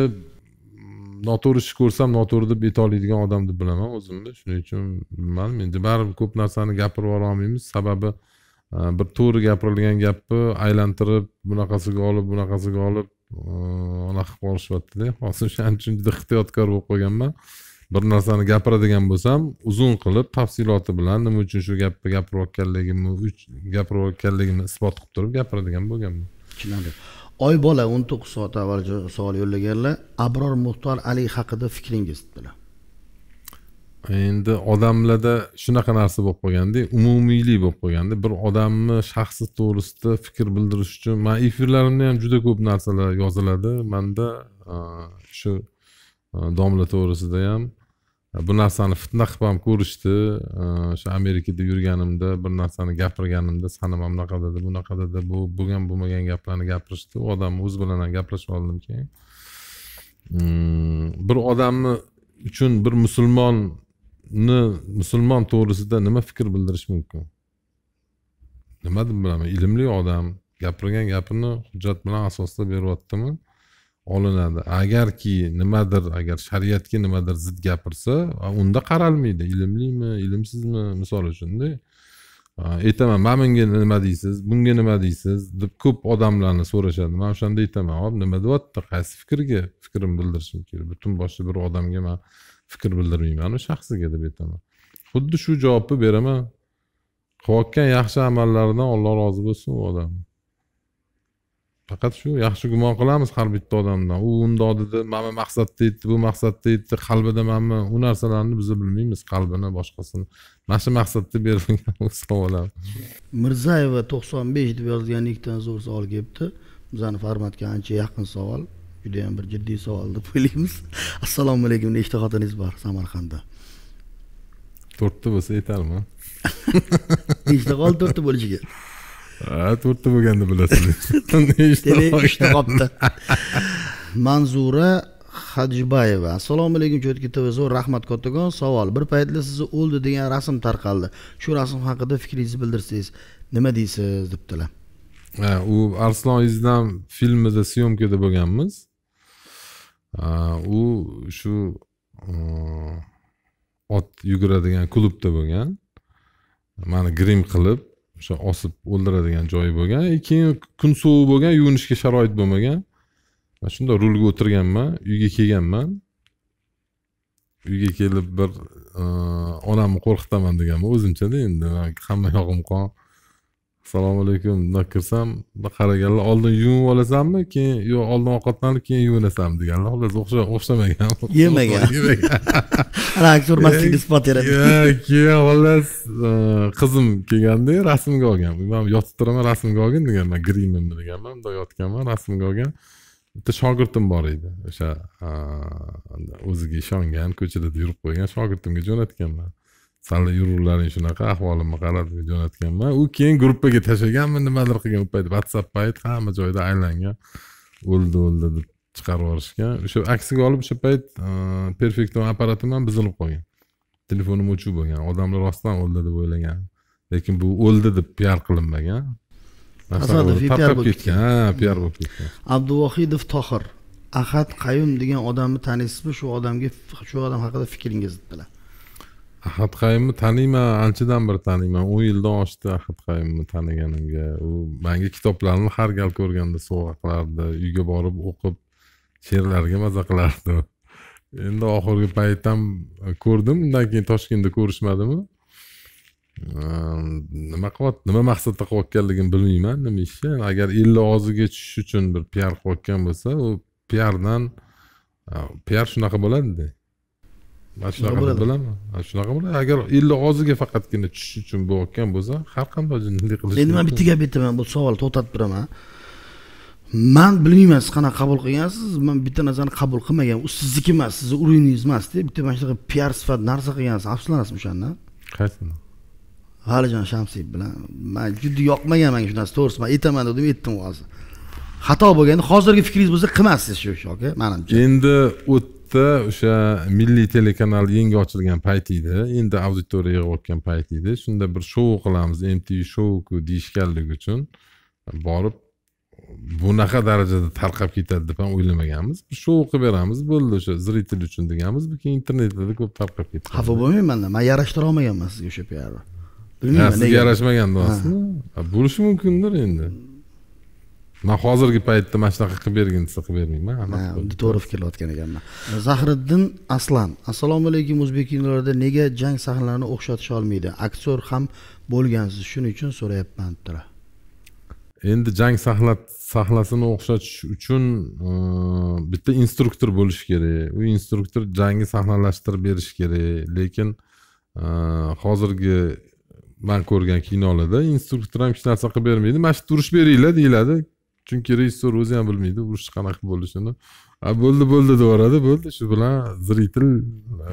noto'g'ri ish ko'rsam noto'g'ri deb oladigan odam deb bilaman o'zimni shuning uchun bilmadim endi baribir ko'p narsani gapirib olmaymiz sababi e, bir to'g'ri gapirilgan gapni aylantirib bunaqasiga olib bunaqasiga olib e, qilib olishyaptida hozir o'shaning uchun juda ehtiyotkor bo'lib qolganman bir narsani gapiradigan bo'lsam uzun qilib tafsiloti bilan nima uchun shu gapni gapirayotganligimni gapirayotganligimni isbot qilib turib gapiradigan bo'lganman tushunarli bola o'n to'qqiz soat avval savol yo'llaganlar abror muxtor ali haqida fikringiz dedilar endi odamlarda shunaqa narsa bo'lib qolganda umumiylik bo'lib qolganda bir odamni shaxsi to'g'risida fikr bildirish uchun man efirlarimda ham juda ko'p narsalar yoziladi manda shu domla to'g'risida ham bu narsani fitna qilib ham ko'rishdi o'sha amerikada yurganimda bir narsani gapirganimda sani mana bunaqa dedi bunaqa dedi bu bo'lgan bo'lmagan gaplarni gapirishdi u odam o'zi bilan ham gaplashib oldim keyin hmm, bir odamni uchun bir musulmonni musulmon to'g'risida nima fikr bildirish mumkin nima deb bilaman ilmli odam gapirgan gapini hujjat bilan asosda beryaptimi olinadi agarki nimadir agar shariatga nimadir zid gapirsa unda qaralmaydi ilmlimi ilmsizmi misol uchunda aytaman mana bunga nima deysiz bunga nima deysiz deb ko'p odamlarni so'rashadi man o'shanda aytaman hop nima deyapti qaysi fikrga fikrimni bildirishim kerak butun boshli bir odamga man fikr bildirmayman u shaxsiga deb aytaman xuddi shu javobni beraman qilayotgan yaxshi amallaridan olloh rozi bo'lsin u odamni faqat shu yaxshi gumon qilamiz har bitta odamdan u undoq dedi mana bu maqsadda aytdi bu maqsadda aytdi qalbida mana bu narsalarni biz bilmaymiz qalbini boshqasini mana shu maqsadda berilgan savollar mirzayeva to'qson besh deb yozgan ikkita zo'r savol kelibdi bizani formatga ancha yaqin savol judayam bir jiddiy savol deb o'ylaymiz assalomu alaykum nechta xotiningiz bor samarqandda to'rtta bo'lsa aytadimi nechta qoldi to'rtta bo'lishiga ha to'rtta bo'lganda bilasiz manzura hajibayeva assalomu alaykum cho'tki tv zo'r rahmat kattakon savol bir paytlar sizni o'ldi degan rasm tarqaldi shu rasm haqida fikringizni bildirsangiz nima deysiz debdilar u arslon izdam filmida syomkada bo'lganmiz u shu e, ot yuguradigan klubda bo'lgan mani grim qilib o'sha osib o'ldiradigan joyi bo'lgan keyin kun sovuq bo'lgan yuvinishga sharoit bo'lmagan man shunda rulga o'tirganman uyga kelganman uyga kelib bir onamni qo'rqitaman deganman o'zimchada endi hamma yog'im qon assalomu alaykum bundoq kirsam qaraganlar oldin yuvinib olasanmi keyin yo oldin ovqatlanib keyin yuvinasanmi deganlar xullas o'xshamagan yemagan yemagan ana ko'rmaslik isbot yaratgan keyin xullas e, qizim kelganda rasmga olgan man yotib turaman rasmga olgin deganman grimimni deganman bundoq yotganman rasmga olgan bitta shogirdim bor edi o'sha o'ziga ishongan ko'chada yurib qo'ygan shogirdimga jo'natganman salla yuruvlaring shunaqa ahvolimni qarab jo'natganman u keyin gruppaga tashlaganmi nimadir qilgan u payt whatsapp payt hamma joyda aylangan o'ldi o'ldi deb chiqarib yuborishgan o'sha aksiga olib o'sha payt e, perfekto apparatim ham buzilib qolgan telefonim o'chib bo'lgan odamlar rostdan o'ldi deb o'ylagan lekin bu o'ldi deb piar qilinmagan tarqab ketgan ha piar bo'lib ketgan abduvohidov tohir ahad qayum degan odamni taniysizmi shu odamga shu odam haqida fikringiz bilan ahadqayimni taniyman anchadan beri taniyman o'n yildan oshdi ahadqayimni taniganimga u manga kitoblarni har gal ko'rganda sovg'a qilardi uyga borib o'qib she'rlarga maza qilardi endi oxirgi payt ham ko'rdim undan keyin toshkentda ko'rishmadimi ehm, nima qilyapti nima maqsadda qilayotganligini bilmayman nima ishni agar elni og'ziga tushish uchun bir piar qilayotgan bo'lsa u piardan piar shunaqa bo'ladida mana shunaqa deb bilaman mana shunaqa bo'ladi agar elni og'ziga faqatgina tushish uchun bo'layotgan bo'lsa har qanday jinnilik qilish endi man bitta gap aytaman bu savolni to'xtatib turaman man bilmayman siz qanaqa qabul qilgansiz man bitta narsani qabul qilmagan u sizniki emas sizni уровнеңiz emasda bitta mana shunaqa piar sifat narsa qilgansiz afsuslanasizmi o'shandan qaysini valijon shamsiyev bilan man juda yoqmagan manga shu narsa to'g'risi man aytaman dedim aytdim hozir xato bo'lganda hozirgi fikringiz bo'lsa qilmassiz shu aka manimcha endi u paytda o'sha milliy telekanal yangi ochilgan payt edi endi auditoriya yig'ayotgan payt edi shunda bir shou qilamiz mtv shouku deyishganligi uchun borib bunaqa darajada tarqab ketadi deb ham o'ylamaganmiz shou qilib beramiz bo'ldi o'sha зритель uchun deganmiz bu keyin internetda ko'p tarqab ketdi xafa bo'lmaymanda man yarashtira olmaganman sizga o'sha piarni bilmayman sizga yarashmagan deyapsizmi bo'lishi mumkindir endi man hozirgi paytda mana shunaqa qilib bergin desa qilib bermayman ha to'g'ri fikrlayotgan ekanman zahiriddin aslan assalomu alaykum o'zbek kinolarida nega jang sahnalarini o'xshatisha olmaydi aktyor ham bo'lgansiz shuning uchun so'rayapman debdilar endi jang sahnasini o'xshatish uchun e, bitta instruktor bo'lishi kerak u instruktor jangni sahnalashtirib berishi kerak lekin e, hozirgi man ko'rgan kinolarda instruktor ham hech narsa qilib bermaydi mana shu turish beringlar deyiladi chunki rejissyor o'zi ham bilmaydi urush qanaqa bo'lishini a bo'ldi bo'ldi deyoradi bo'ldi shu bilan зритель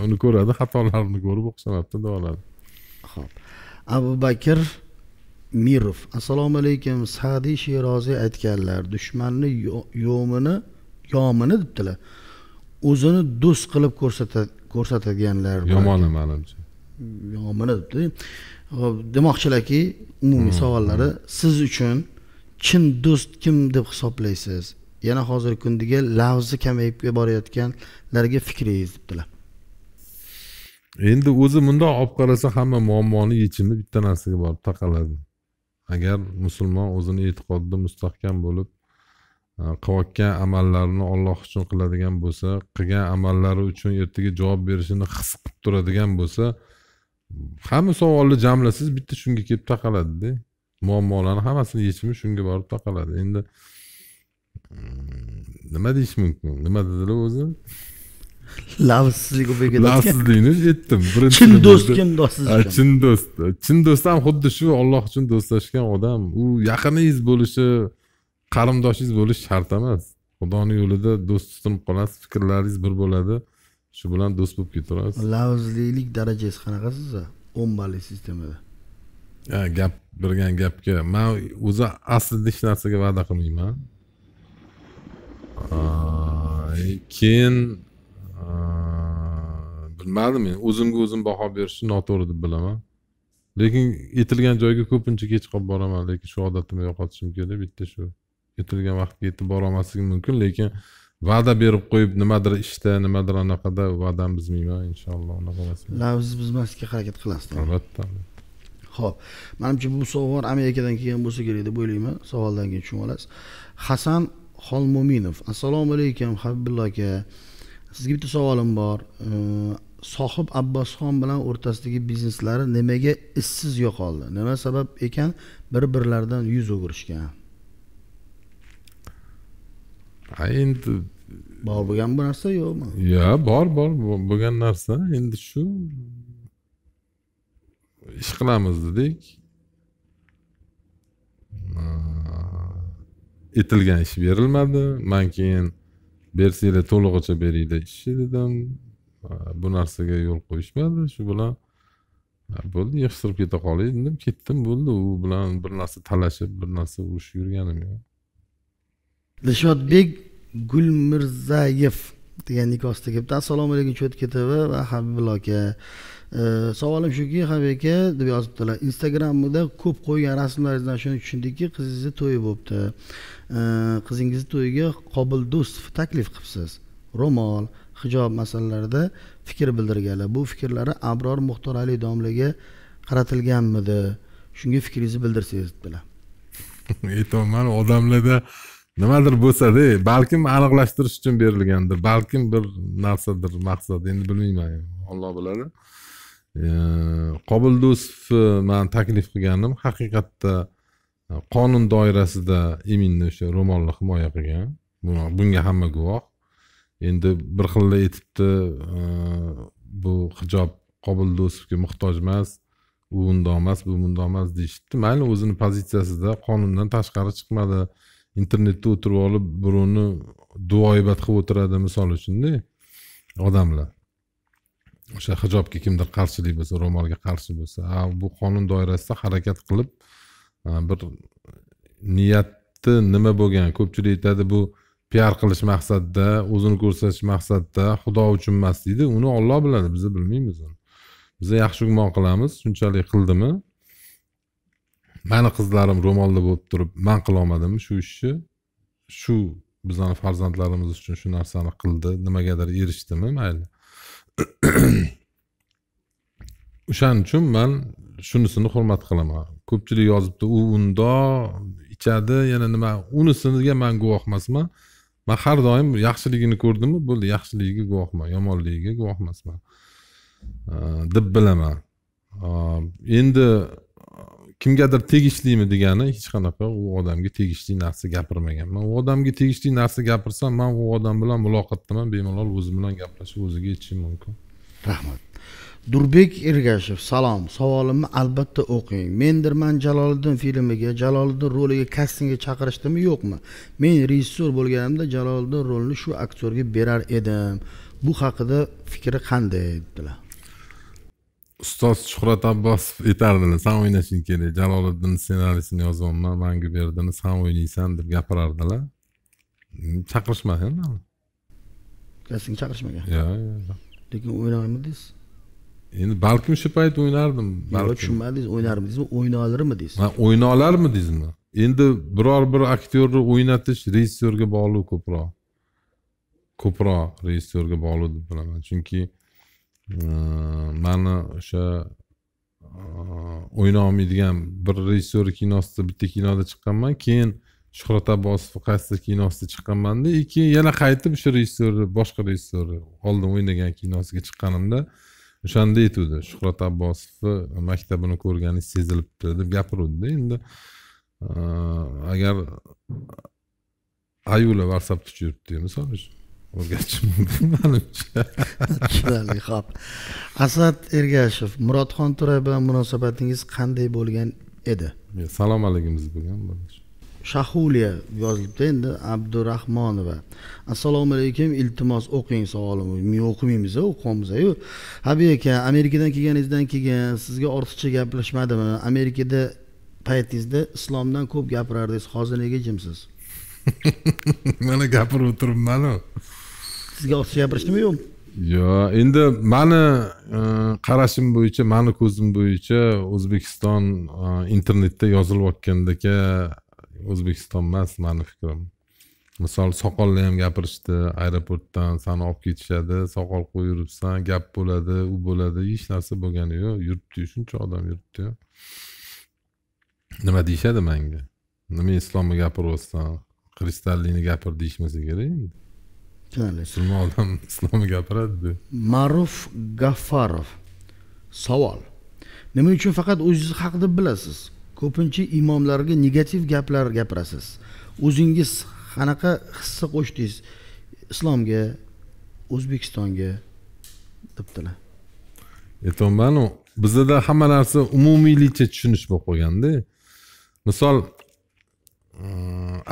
uni ko'radi xatolarini ko'rib o'xshamabdi deyoladi ho'p abu bakr mirov assalomu alaykum sadiy sheroziy aytganlar dushmanni yo'mini yomini debdilar o'zini do'st qilib ko'rsatadiganlar yomoni manimcha yomini debdi demoqchilarki umumiy savollari siz uchun chin do'st kim deb hisoblaysiz yana hozirgi kundagi lavzi kamayib borayotganlarga fikringiz debdilar endi o'zi mundoq olib qarasa hamma muammoni yechimi bitta narsaga borib taqaladi agar musulmon o'zini e'tiqodida mustahkam bo'lib e, qilayotgan amallarini olloh uchun qiladigan bo'lsa qilgan amallari uchun ertaga javob berishini his qilib turadigan bo'lsa hamma savolni jamlasangiz bitta shunga kelib taqaladida muammolarni hammasini yechimi shunga borib taqaladi endi hmm, nima deyish mumkin nima dedilar o'zi lavsizlik lavsizlikni aytdim birinchi chin do'st kim do'stsiz chin do'st chin do'st ham xuddi shu olloh uchun do'stlashgan odam u yaqiningiz bo'lishi qarindoshingiz bo'lishi shart emas xudoni yo'lida do'st tutinib qolasiz fikrlaringiz bir bo'ladi shu bilan do'st bo'lib ketaverasiz lavzlilik darajasi sizda o'n ballik sistemada ha gap birgan gapga man o'zi aslida hech narsaga va'da qilmayman keyin bilmadim men o'zimga o'zim baho berishni noto'g'ri deb bilaman lekin aytilgan joyga ko'pincha kech qolib boraman lekin shu odatimni yo'qotishim kerak bitta shu aytilgan vaqtga yetib borolmasligim mumkin lekin va'da berib qo'yib nimadir ishda nimadir anaqada va'dani buzmayman inshaalloh unaqa emas lavz buzmaslikka harakat qilasiz albatta ho'p manimcha bu savol amerikadan kelgan bo'lsa kerak deb o'ylayman savoldan keyin tushunib olasiz hasan xolmo'minov assalomu alaykum habibulla aka sizga bitta savolim bor sohib abbosxon bilan o'rtasidagi bizneslari nimaga izsiz yo'qoldi nima sabab ekan bir birlaridan yuz o'girishgan endi bor bo'lgan bu narsa yo'qmi yo'q bor bor bo'lgan narsa endi shu ish qilamiz dedik aytilgan ish berilmadi man keyin bersanglar to'lig'icha beringlar ishni dedim bu narsaga yo'l qo'yishmadi shu bilan bo'ldi yig'ishtirib keta qolay dedim ketdim bo'ldi u bilan bir narsa talashib bir narsa urushib yurganim yo'q dilshodbek gulmirzayev degan nikohsida kelibdi assalomu alaykum tv va habibulla aka savolim shuki habib aka deb yozibdilar instagramda ko'p qo'ygan rasmlaringizdan shuni tushundikki qizingizni to'yi bo'libdi qizingizni to'yiga qobil do'st taklif qilibsiz ro'mol hijob masalalarida fikr bildirganlar bu fikrlari abror muxtor ali domlaga qaratilganmidi shunga fikringizni bildirsangiz debdilar aytyapman odamlarda nimadir bo'lsada balkim aniqlashtirish uchun berilgandir balkim bir narsadir maqsad endi bilmayman alloh biladi qobil do'stovni man taklif qilgandim haqiqatda e, qonun doirasida iminni o'sha ro'molni himoya qilgan bunga hamma guvoh endi bir xilda aytibdi e, bu hijob qobil muhtoj emas u bundoq emas bu bundoq emas deyishibdi mayli o'zini pozitsiyasida qonundan tashqari chiqmadi internetda o'tirib olib birovni duoibad qilib o'tiradi misol uchunda odamlar o'sha hijobga kimdir qarshilik bo'lsa ro'molga qarshi bo'lsa bu qonun doirasida harakat qilib bir niyati nima bo'lgan ko'pchilik aytadi bu piar qilish maqsadida o'zini ko'rsatish maqsadida xudo uchun emas deydi uni olloh biladi biza bilmaymiz uni biza yaxshi gumon qilamiz shunchalik qildimi mani qizlarim ro'molda bo'lib turib man qilolmadimmi shu ishni shu bizani farzandlarimiz uchun shu narsani qildi nimagadir erishdimi mayli o'shaning uchun man shunisini hurmat qilaman ko'pchilik yozibdi u undoq ichadi yana nima unisiga man guvoh emasman man har doim yaxshiligini ko'rdimi bo'ldi yaxshiligiga guvohman yomonligiga guvoh emasman deb bilaman endi kimgadir tegishlimi degani hech qanaqa u odamga tegishli narsa gapirmaganman u odamga tegishli narsa gapirsam man u odam bilan muloqotdaman bemalol o'zi bilan gaplashib o'ziga yetishim mumkin rahmat durbek ergashev salom savolimni albatta o'qing mendirman jaloliddin filmiga jaloliddin roliga kastingga chaqirishdimi yo'qmi men rejissyor bo'lganimda jaloliddin rolini shu aktyorga berar edim bu haqida fikri qanday dedilar ustoz shuhrat abbosov aytardimi san o'ynashing kerak jaloliddin ssenariysini yozyapman mangiberdini san o'ynaysan deb gapirardilar mm, chaqirishmagan kasting chaqirishmagan yo'q yo'q lekin o'ynarmidingiz endi balkim shu payt o'ynardim tushunmadingiz o'ynarmidingizmi o'yna olarmidingiz ha o'yna olarmidingizmi endi biror bir aktyorni o'ynatish rejissyorga bog'liq ko'proq ko'proq rejissyorga bog'liq deb bilaman chunki mani o'sha o'yna olmaydigan bir rejissyor kinosida bitta kinoda chiqqanman keyin shuhrat abbosov qaysidir kinosida chiqqanmanda и keyin yana qaytib o'sha rejissyorni boshqa rejissyorni oldin o'ynagan kinosiga chiqqanimda o'shanda aytuvdi shuhrat abbosovni maktabini ko'rganingiz sezilibdi deb gapiruvdida endi agar ayula varsapda yuribdi misol uchun o'rgatish mumkin manimcha tushunarli ho'p asad ergashev murodxon to'rayev bilan munosabatingiz qanday bo'lgan edi salom salomligimiz bo'lgan shahuliya yozilibdi endi abdurahmonova assalomu alaykum iltimos o'qing savolimni men o'qimaymiz o'qiyapmizu habib aka amerikadan kelganingizdan keyin sizga ortiqcha gaplashmadimi amerikada paytingizda islomdan ko'p gapirardingiz hozir nega jimsiz mana gapirib o'tiribmanu sizga o'xshagan gapirishdimi ishni yo'q yo'q endi mani e, qarashim bo'yicha mani ko'zim bo'yicha o'zbekiston e, internetda yozilib o'zbekiston emas mani fikrim misol soqolni ham gapirishdi aeroportdan sani olib ketishadi soqol qo'yib yuribsan gap bo'ladi u bo'ladi hech narsa bo'lgani yo'q yuribdiyu shuncha odam yuribdiyu nima deyishadi manga nima islomni gapiryapsan xristianlikni gapir deyishmasa kerak endi musulmon odam islomni gapiradiku ma'ruf gaffarov savol nima uchun faqat o'zingiz haqida bilasiz ko'pincha imomlarga negativ gaplar gapirasiz o'zingiz qanaqa hissa qo'shdingiz islomga o'zbekistonga debdilar aytyapmanu bizada hamma narsa umumiylikcha tushunish bo'lib qolganda misol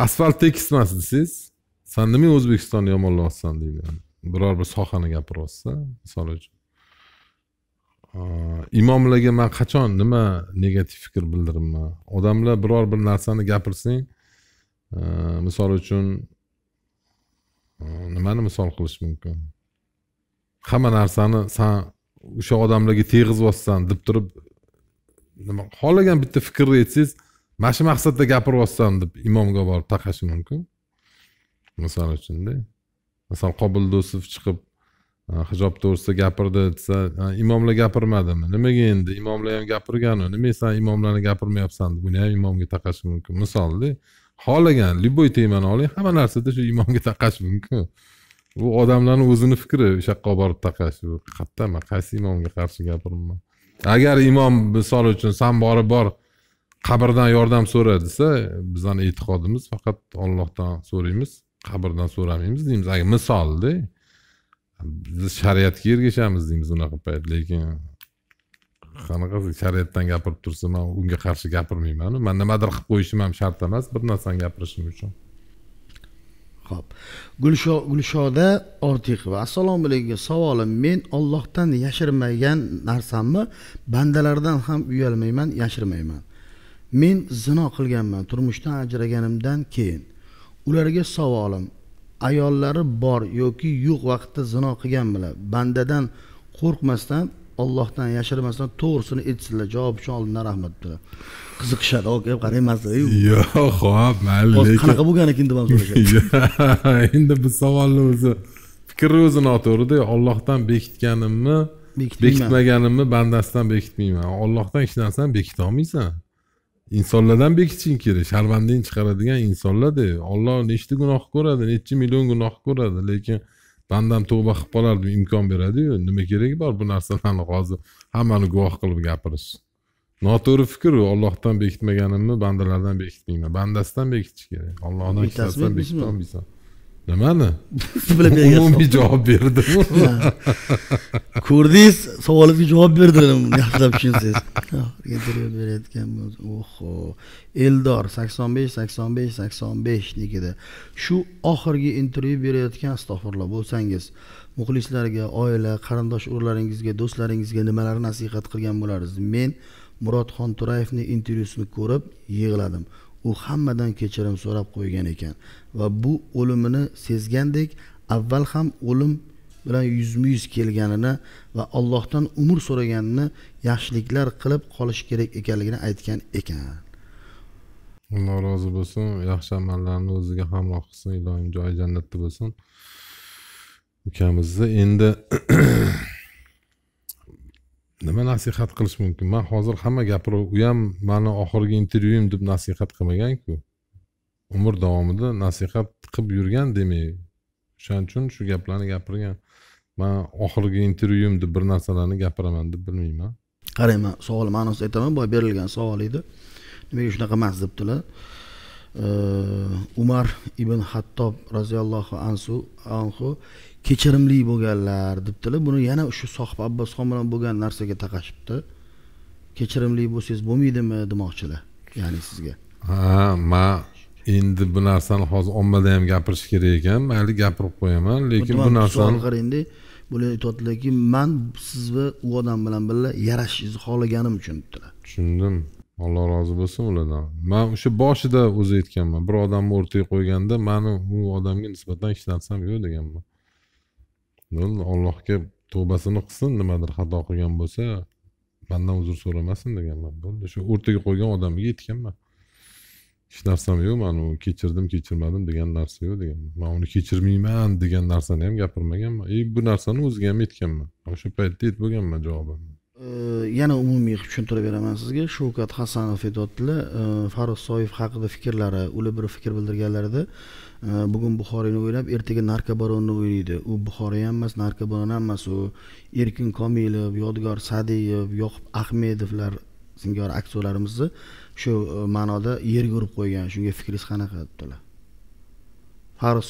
asfalt tekis emas desangiz san nima o'zbekistonni yomonlayapsan deydi biror bir sohani gapiryapsa misol uchun imomlarga man qachon nima negativ fikr bildirimman odamlar biror bir narsani gapirsang misol uchun nimani misol qilish mumkin hamma narsani san o'sha odamlarga teg'izyapsan deb turib nima xohlagan bitta fikrni aytsangiz mana shu maqsadda gapiryapsan deb imomga borib taqashi mumkin misol uchunda masalan qobil do'stov chiqib hijob to'g'risida gapirdi desa imomlar gapirmadimi nimaga endi imomlar ham gapirganu nimaga san imomlarni gapirmayapsan deb buni ham imomga taqash mumkin misolda xohlagan любой temani oling hamma narsada shu imomga taqash mumkin bu odamlarni o'zini fikri o'sha yoqqa olib borib taqash qayerda man qaysi imomga qarshi gapirman agar imom misol uchun san borib bor qabrdan yordam so'ra desa bizani e'tiqodimiz faqat ollohdan so'raymiz qabrdan so'ramaymiz deymiz agar misolda biz shariatga ergashamiz deymiz unaqa payt lekin qanaqa shariatdan gapirib tursa man unga qarshi gapirmayman man nimadir qilib qo'yishim ham shart emas bir narsani gapirishim uchun ho'p gulshoda ortiqova assalomu alaykum savolim men ollohdan yashirmagan narsamni bandalardan ham uyalmayman yashirmayman men zino qilganman turmushdan ajraganimdan keyin ularga savolim ayollari bor yoki yo'q vaqtda zino qilganmilar bandadan qo'rqmasdan ollohdan yashirmasdan to'g'risini aytsinlar javob uchun oldindan rahmat bilan qiziqishadi oka qaraymasa yo'q ho'p mayli lekin qanaqa bo'lgan ekan deb ham endi bu savolni o'zi fikri o'zi noto'g'rida ollohdan bekitganimni bekitmaganimni bandasidan bekitmayman ollohdan hech narsani bekitolmaysan insonlardan bekitishing kerak sharmandang chiqaradigan insonlarda olloh nechta gunoh ko'radi nechi million gunoh ko'radi lekin bandam tavba qilib qolar deb imkon beradiyu nima keragi bor bu narsalarni hozir hammani guvoh qilib gapirish noto'g'ri fikr u ollohdan bekitmaganimni bandalardan bekitmayman bandasidan bekitish kerak ollohdan kitobdan bekitolmaysan nimani bilmayapsiz umumiy javob berdim ko'rdingiz savolingizga javob berdim yaxshilab tushunsangiz intervyu berayotgan oho eldor sakson besh sakson besh sakson beshnikida shu oxirgi intervyu berayotgan astag'firulloh bo'lsangiz muxlislarga oila qarindosh urug'laringizga do'stlaringizga nimalar nasihat qilgan bo'lardingiz men murodxon to'rayevni intervyusini ko'rib yig'ladim u hammadan kechirim so'rab qo'ygan ekan va bu o'limini sezgandek avval ham o'lim bilan yuzma yuz kelganini va allohdan umr so'raganini yaxshiliklar qilib qolish kerak ekanligini aytgan ekan alloh rozi bo'lsin yaxshi amallarni o'ziga hamroh qilsin iloyim joyi jannatda bo'lsin ukamizni endi nima nasihat qilish mumkin man hozir hamma gapirib u ham mani oxirgi intervyuim deb nasihat qilmaganku umr davomida nasihat qilib yurgan demak o'shaning uchun shu gaplarni gapirgan man oxirgi intervyuim deb bir narsalarni gapiraman deb bilmayman qarayman savol ma'nosini aytaman boya berilgan savol edi nimaga shunaqa emas debdilar umar ibn hattob roziyallohu anhu kechirimli bo'lganlar debdilar buni yana shu sohib abbosxon bilan bo'lgan narsaga taqashibdi kechirimli bo'lsangiz bo'lmaydimi demoqchilar ya'ni sizga ha man endi bu narsani hozir ommada ham gapirish kerak ekan mayli gapirib qo'yaman lekin bu narsani qarangda bular aytyaptilarki man siz va u odam bilan birga yarashishingizni xohlaganim uchun debdilar tushundim alloh rozi bo'lsin ulardan man o'sha boshida o'zi aytganman bir odamni o'rtaga qo'yganda mani u odamga nisbatan hech narsam yo'q deganman allohga tavbasini qilsin nimadir xato qilgan bo'lsa mandan uzr so'ramasin deganman bo'ldi shu o'rtaga qo'ygan odamga aytganman hech narsam yo'q man u kechirdim kechirmadim degan narsa yo'q degan man uni kechirmayman degan narsani ham gapirmaganman и bu narsani o'ziga ham aytganman o'sha paytda aytib bo'lganman javobimni yana umumiy qilib tushuntirib beraman sizga shavkat hasanov aytyaptilar e, farruh soyev haqida fikrlari ular bir fikr bildirganlarida bugun buxoriyni o'ylab ertaga narkobaronni o'ynaydi u buxoriy ham emas narkobaron ham emas u erkin komilov yodgor sadiyev yoqub ahmedovlar singari aktyorlarimizni shu e, ma'noda yerga urib qo'ygan shunga fikringiz qanaqa abdulla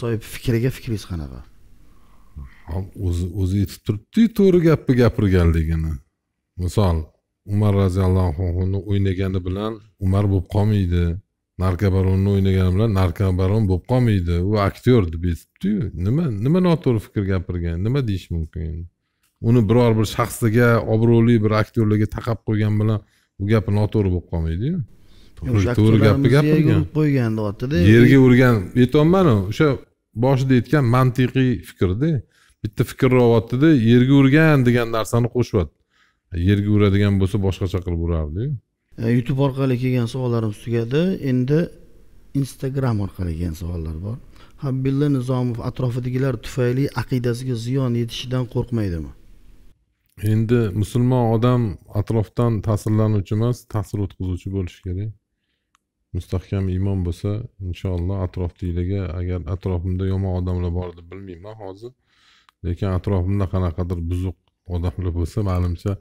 soyib fikriga fikringiz qanaqa o'zi o'zi aytib turibdiyu to'g'ri gapni gapirganligini misol umar roziyallohu anhuni o'ynagani bilan umar bo'lib qolmaydi narkobaronni o'ynagani bilan narkobaron bo'lib qolmaydi u aktyor deb eshitibdiyu nima nima noto'g'ri fikr gapirgan nima deyish mumkin endi uni biror bir shaxsiga obro'li bir aktyorlarga taqab qo'ygan bilan u gapi noto'g'ri bo'lib qolmaydiyu to'g'ri gapni gapirgan qo'ygandi otida yerga urgan aytyapmanu o'sha boshida aytgan mantiqiy fikrda bitta fikr olyaptida yerga urgan degan narsani qo'shyapti yerga uradigan bo'lsa boshqacha qilib urardiyu E, youtube orqali kelgan savollarimiz tugadi endi instagram orqali kelgan savollar bor habibulla nizomov atrofidagilar tufayli aqidasiga ziyon yetishidan qo'rqmaydimi endi musulmon odam atrofdan ta'sirlanuvchi emas ta'sir o'tkazuvchi bo'lishi kerak mustahkam iymon bo'lsa inshaalloh atrofdagilarga agar atrofimda yomon odamlar bor deb bilmayman hozir lekin atrofimda qanaqadir buzuq odamlar bo'lsa manimcha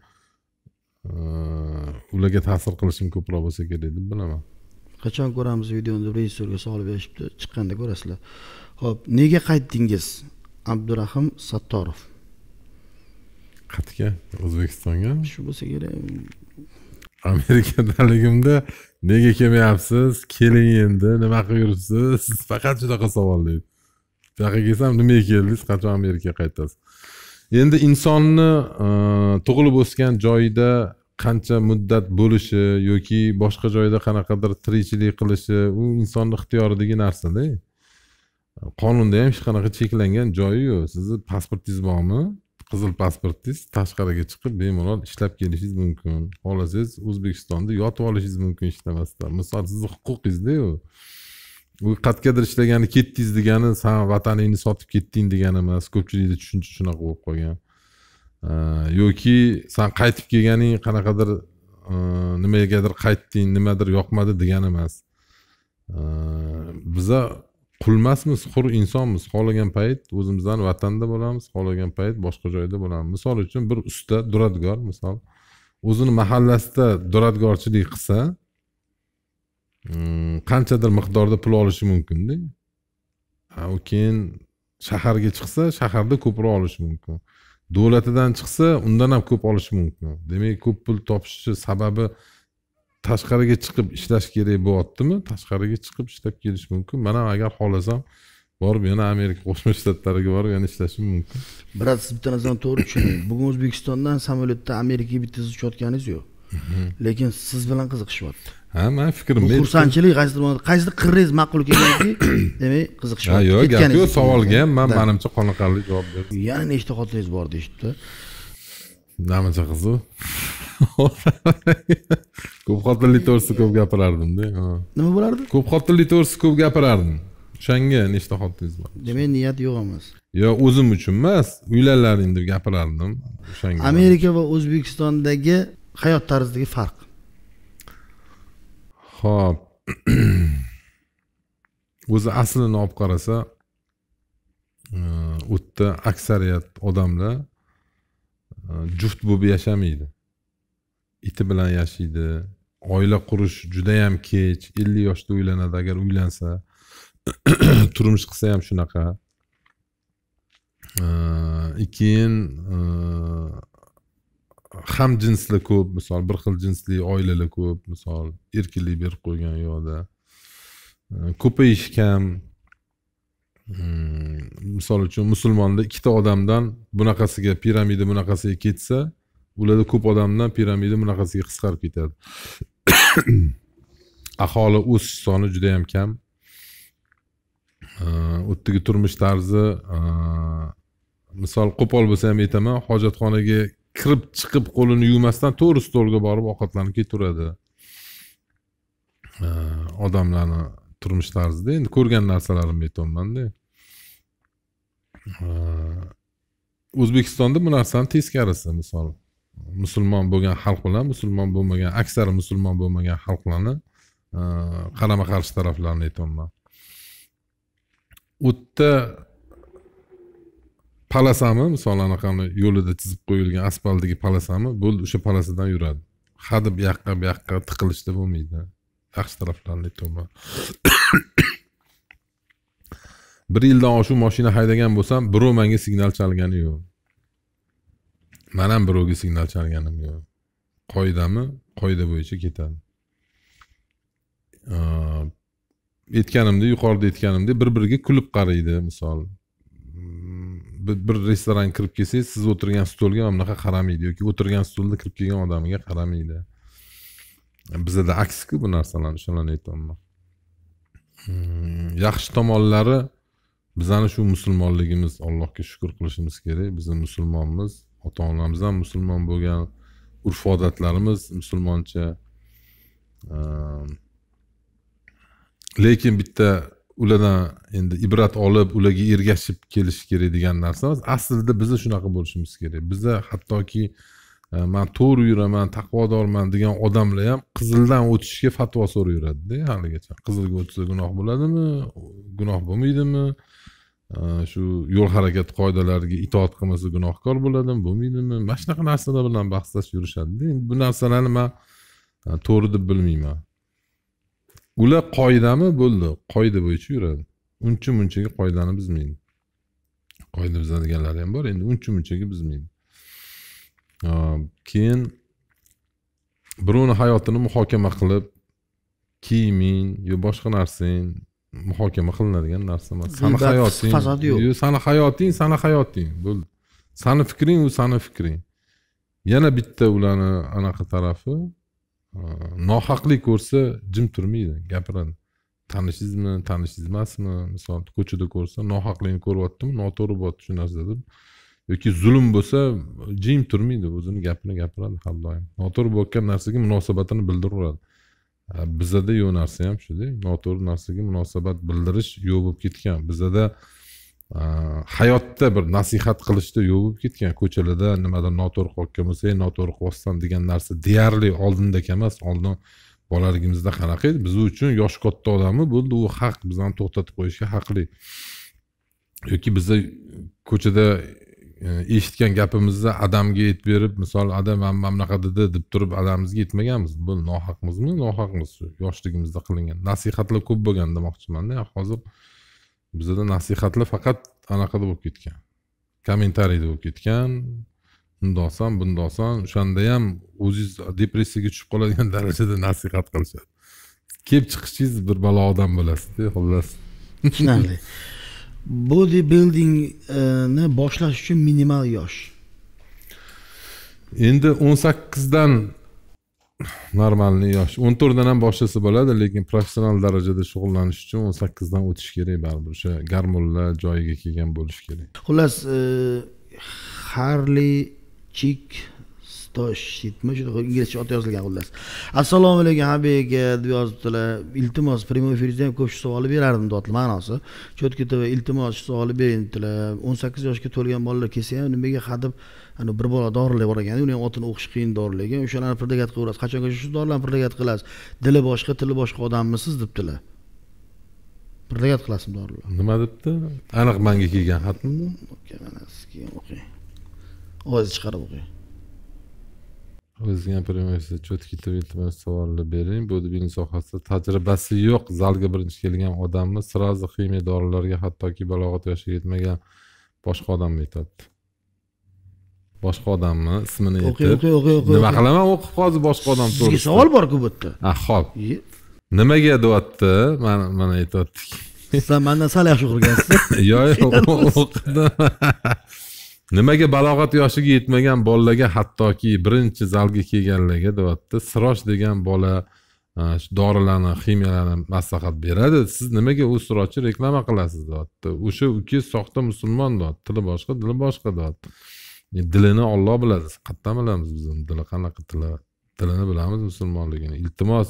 ularga ta'sir qilishim ko'proq bo'lsa kerak deb bilaman qachon ko'ramiz videoni rejissyorga solib berishibdi chiqqanda ko'rasizlar ho'p nega qaytdingiz abdurahim sattorov qayerga o'zbekistonga shu bo'lsa kerak amerikadaligimda nega kelmayapsiz keling endi nima qilib yuribsiz faqat shunaqa savol bu yoqqa kelsam nimaga keldingiz qachon amerikaga qaytasiz endi insonni e, tug'ilib o'sgan joyida qancha muddat bo'lishi yoki boshqa joyda qanaqadir tirikchilik qilishi u insonni ixtiyoridagi narsada qonunda ham hech qanaqa cheklangan joyi yo'q sizni pasportingiz bormi qizil pasportingiz tashqariga chiqib bemalol ishlab kelishingiz mumkin xohlasangiz o'zbekistonda yotib olishingiz mumkin ishlamasdan misol sizni huquqingizdayu u qayergadir ishlagani ketdingiz degani san vataningni sotib ketding degani emas ko'pchilikda tushuncha shunaqa bo'lib qolgan yoki san qaytib kelganing qanaqadir e, nimagadir qaytding nimadir yoqmadi degani emas biza qul emasmiz hur insonmiz xohlagan payt o'zimizdan vatanda bo'lamiz xohlagan payt boshqa joyda bo'lamiz misol uchun bir usta duradgor misol o'zini mahallasida duradgorchilik qilsa hmm, qanchadir miqdorda pul olishi mumkinda u keyin shaharga chiqsa shaharda ko'proq olishi mumkin davlatidan chiqsa undan ham ko'p olishi mumkin demak ko'p pul topishni sababi tashqariga chiqib ishlash kerak bo'lyaptimi tashqariga chiqib ishlab kelish mumkin man ham agar xohlasam borib yana amerika qo'shma shtatlariga borib yana ishlashim mumkin brat siz bitta narsani to'g'ri tushuning bugun o'zbekistondan samolyotda amerikaga bittasi uchayotganingiz yo'q mhm. lekin siz bilan qiziqishyapti ha mani fikrim bu xursandchilik qaysidir qaysidir qirrangiz ma'qul kelganki demak qiziqish ha yo'q gap yo'q savolga ham man manimcha qoniqarli javob berdim yana nechta xotiningiz bor deyishibdi namuncha qiziq ko'p xotinlik to'g'risida ko'p gapirardimda nima bo'lardi ko'p xotinlik to'g'risida ko'p gapirardim o'shanga nechta xotiningiz bor demak niyat yo'q emas yo'q o'zim uchun emas uylanlaring deb gapirardim o'shanga amerika va o'zbekistondagi hayot tarzidagi farq ho'p o'zi aslini olib qarasa u e, yerda aksariyat odamlar e, juft bo'lib yashamaydi iti bilan yashaydi oila qurish judayam kech ellik yoshda uylanadi agar uylansa turmush qilsa ham shunaqa e, keyin ham jinsli ko'p misol bir xil jinsli oilalar ko'p misol erkinlik berib qo'ygan u yoqda ko'payish kam hmm, misol uchun musulmonda ikkita odamdan bunaqasiga piramida bunaqasiga ketsa ularda ko'p odamdan piramida bunaqasiga qisqarib ketadi aholi o'sish soni juda yam kam u yerdagi turmush tarzi misol qo'pol bo'lsa ham aytaman hojatxonaga kirib chiqib qo'lini yuvmasdan to'g'ri stolga borib ovqatlanib ketaveradi odamlarni turmush tarzida endi ko'rgan narsalarimni aytyapmanda o'zbekistonda bu narsani teskarisi misol musulmon bo'lgan xalq bilan musulmon bo'lmagan aksari musulmon bo'lmagan xalqlarni qarama qarshi taraflarini aytyapman u yerda palasami misol anaqani yo'lida chizib qo'yilgan asfaltdagi palasami bo'ldi o'sha palasadan yuradi hadeb bu yoqqa bu yoqqa tiqilishda bo'lmaydi yaxshi taraflarni to'ma bir yildan oshiq moshina haydagan bo'lsam birov menga signal chalgani yo'q man ham birovga signal chalganim yo'q qoidami qoida bo'yicha ketadi aytganimda yuqorida aytganimdek bir biriga kulib qaraydi misol bir restoranga kirib kelsangiz siz o'tirgan stolga mana bunaqa qaramaydi yoki o'tirgan stolda kirib kelgan odamga qaramaydi bizada aksiku bu narsalarni o'shalarni aytyapman hmm, yaxshi tomonlari bizani shu musulmonligimiz allohga shukur qilishimiz kerak biz musulmonmiz ota onamiz ham musulmon bo'lgan urf odatlarimiz musulmoncha ehm, lekin bitta ulardan endi ibrat olib ularga ergashib kelish kerak degan narsa emas aslida biza shunaqa bo'lishimiz kerak biza hattoki e, man to'g'ri yuraman taqvodorman degan odamlar ham qizildan o'tishga fatvo so'rayveradida haligacha qizilga o'tsa gunoh bo'ladimi gunoh bo'lmaydimi e, shu yo'l harakati qoidalariga itoat qilmasa gunohkor bo'ladimi bo'lmaydimi mana shunaqa narsalar bilan bahslashib yurishadida endi bu narsalarni man e, to'g'ri deb bilmayman ular qoidami bo'ldi qoida bo'yicha yuradi uncha munchaga qoidani buzmaydi qoida buzadiganlari ham bor endi uncha munchaga buzmaydi keyin birovni hayotini muhokama qilib kiyiming yo boshqa narsang muhokama qilinadigan narsa emas sani hayoting yo yo'q sani hayoting sani hayoting bo'ldi sani fikring u sani fikring yana bitta ularni anaqa tarafi nohaqlik ko'rsa jim turmaydi gapiradi tanishingizmi tanishingiz emasmi misol ko'chada ko'rsa nohaqlikni ko'ryaptimi noto'g'ri bo'lyapti shu narsa deb yoki zulm bo'lsa jim turmaydi o'zini gapini gapiradi har doim noto'g'ri bo'layotgan narsaga munosabatini bildiraveradi bizada yo'q narsa ham shuda noto'g'ri narsaga munosabat bildirish yo'q bo'lib ketgan bizada Э, hayotda bir nasihat qilishda yo'qib ketgan ko'chalarda nimadir noto'g'ri qilayotgan bo'lsak noto'g'ri qilyapsan degan narsa deyarli oldindaka emas oldin bolaligimizda qanaqa edi biz uchun yoshi katta odami bo'ldi u haq bizani to'xtatib qo'yishga haqli yoki biza ko'chada e, eshitgan gapimizni adamga aytib berib misol adam mana mana bunaqa dedi deb turib adamimizga aytmaganmiz bu nohaqmizmi nohaqmiz yoshligimizda qilingan nasihatlar ko'p bo'lgan demoqchimanda hozir bizada nasihatlar faqat anaqada bo'lib ketgan kommentariyda bo'lib ketgan unda olsan o'shanda ham o'zingiz depressiyaga tushib qoladigan darajada nasihat qilishadi kelib chiqishingiz bir balo odam bo'lasizda xullas tushunarli body buildingni boshlash uchun minimal yosh endi o'n sakkizdan normalniy yosh o'n to'rtdan ham boshlasa bo'ladi lekin professional darajada shug'ullanish uchun o'n sakkizdan o'tish kerak baribir o'sha garmonlar joyiga kelgan bo'lishi kerak xullas e, harli chik toshitmi shunaqa inglizcha oti yozilgan xullas assalomu alaykum habib aka deb yozibdilar iltimos prямой efirda ham ko'p shu savolni berardim deyapti ma'nosi четко tv iltimos shu savolni beringlar o'n sakkiz yoshga to'lgan bolalar kelsa ham nimaga hadeb ani bir bola dorilar bor ekan uni ham otini o'qish qiyin dorilarga o'shalarni pirdagat qilaverasiz qachongacha shu dorilarni pirdagat qilasiz dili boshqa tili boshqa odammisiz debdilar pirdagat qilasizmi dorilar nima debdi aniq manga kelgan xatmi mana siz o'qing ovozni chiqarib o'qing o'zingam universitet cho'tkitib iltimos savolni bering bu ilm sohasida tajribasi yo'q zalga birinchi kelgan odamni сразу ximiya dorilarga hattoki balog'at yoshiga yetmagan boshqa odamni aytyapti boshqa odamni ismini aytib nima qilaman o'qib hozir boshqa odam sizga savol borku bu yerda ha ho'p nimaga deyapti mana mana aytyaptik sizlar mandan sal yaxshi o'qigansiz yo'q o'qidim nimaga balog'at yoshiga yetmagan bolalarga hattoki birinchi zalga kelganlarga deyapti sirosh degan bola shu dorilarni ximiyalarni maslahat beradi siz nimaga u sirochni reklama qilasiz deyapti o'sha uki soxta musulmon deyapti tili boshqa dili boshqa deyapti e, dilini olloh biladi qayerdan bilamiz biz uni dili qanaqa tili tilini bilamiz musulmonligini iltimos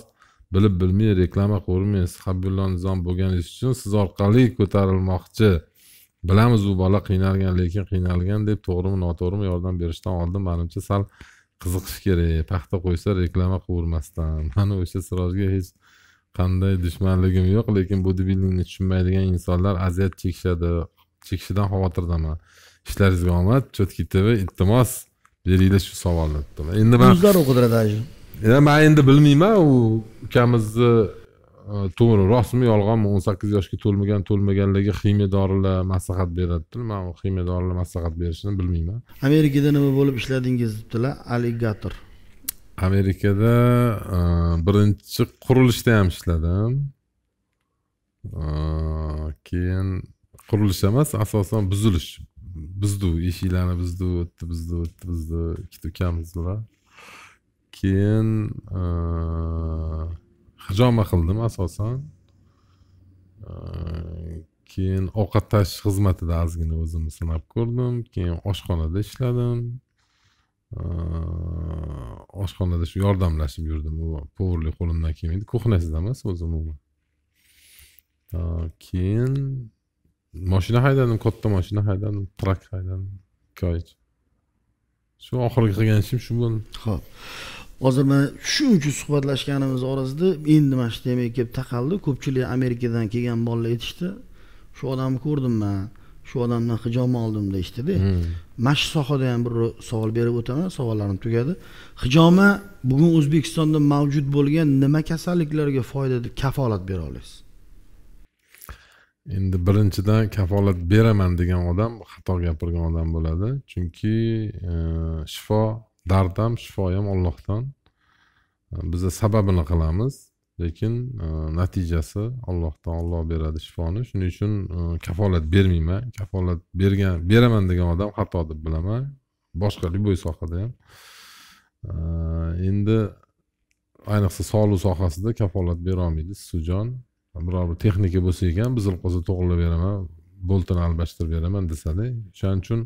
bilib bilmay reklama qilavermang siz habbullo nizom bo'lganingiz uchun siz orqali ko'tarilmoqchi bilamiz u bola qiynalgan lekin qiynalgan deb to'g'rimi noto'g'rimi yordam berishdan oldin manimcha sal qiziqish kerak paxta qo'ysa reklama qilavermasdan mani o'sha sirojga hech qanday dushmanligim yo'q lekin bu debilingni tushunmaydigan insonlar aziyat chekishadi chekishidan xavotirdaman ishlaringizga omad chotki tv iltimos beringlar shu savolni endi man o'qidilar man endi bilmayman u ukamizni to'g'ri rostmi yolg'onmi o'n sakkiz yoshga to'lmagan to'lmaganlarga ximiya dorilar maslahat beradi man u ximiya dorilar maslahat berishini bilmayman amerikada nima bo'lib ishladingiz debdilar alligator amerikada e, birinchi qurilishda ham ishladim e, keyin qurilish emas asosan buzilish buzdi eshiklarni buzdi o'tdi buzdi o'tdi buzdi ikkita ukamiz bilan keyin e, hijoma qildim asosan keyin ovqat tashish xizmatida ozgina o'zimni sinab ko'rdim keyin oshxonada ishladim oshxonada shu yordamlashib yurdim u qo'limdan kelmaydi kuxnasida emas o'zi umuman keyin moshina haydadim katta moshina haydadim trak haydadim ikki shu oxirgi qilgan ishim shu bo'ldi ho'p hozir shu shuncha suhbatlashganimiz orasida endi mana shu temaga kelib taqaldi ko'pchilik amerikadan kelgan bolalar aytishdi shu odamni ko'rdim man shu odamdan hijom oldim deyishdida hmm. mana shu sohada ham bir savol berib o'taman savollarim tugadi hijoma bugun o'zbekistonda mavjud bo'lgan nima kasalliklarga foyda deb kafolat bera olasiz endi birinchidan kafolat beraman degan odam xato gapirgan odam bo'ladi chunki e, shifo dard ham shifo ham ollohdan e, biza sababini qilamiz lekin e, natijasi ollohdan olloh beradi shifoni shuning uchun e, kafolat bermayman kafolat bergan beraman degan odam xato deb bilaman boshqa любой sohada ham endi ayniqsa sog'liq sohasida kafolat berolmaydi sizujon biror bir texnika bo'lsa ekan biz qo'lsa to'g'irlab beraman bo'ltini almashtirib beraman desada o'shaning uchun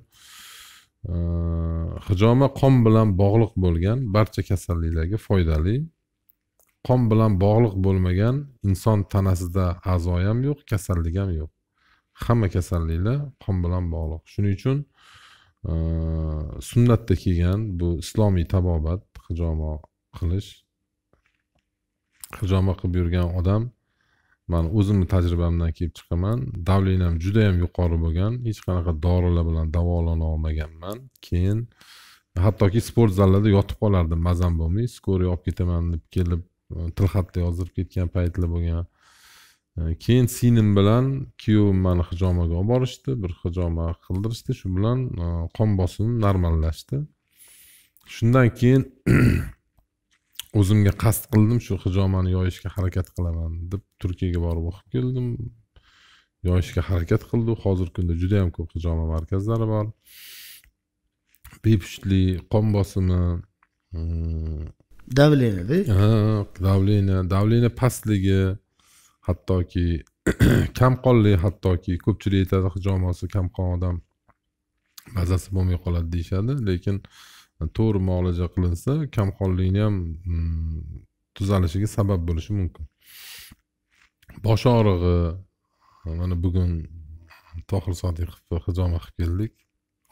Э, hijoma qon bilan bog'liq bo'lgan barcha kasalliklarga foydali qon bilan bog'liq bo'lmagan inson tanasida a'zo ham yo'q kasallik ham yo'q hamma kasalliklar qon bilan bog'liq shuning uchun e, sunnatda kelgan bu islomiy tabobat hijoma qilish hijoma qilib yurgan odam man o'zimni tajribamdan kelib chiqaman juda judayam yuqori bo'lgan hech qanaqa dorilar bilan davolana olmaganman keyin hattoki sport zallarda yotib qolardim mazam bo'lmay скорый olib ketaman deb kelib e, tilxatda yozdirib ketgan paytlar bo'lgan e, keyin singlim bilan kuyovim mani hijomaga olib borishdi bir hijoma qildirishdi shu bilan e, qon bosimim normallashdi shundan keyin o'zimga qasd qildim shu hijomani yoyishga harakat qilaman deb turkiyaga borib o'qib keldim yoyishga harakat qildi hozirgi kunda juda yam ko'p hijoma markazlari bor bepushtli qon bosimi mm, davleniyada ha davleniya davleniya pastligi hattoki qonli hattoki ko'pchilik aytadi hijomasi qon odam mazasi bo'lmay qoladi deyishadi lekin to'g'ri muolaja qilinsa kamqonlikni ham mm, tuzalishiga sabab bo'lishi mumkin bosh og'rig'i mana bugun tohir sodiqov hijoma qilib keldik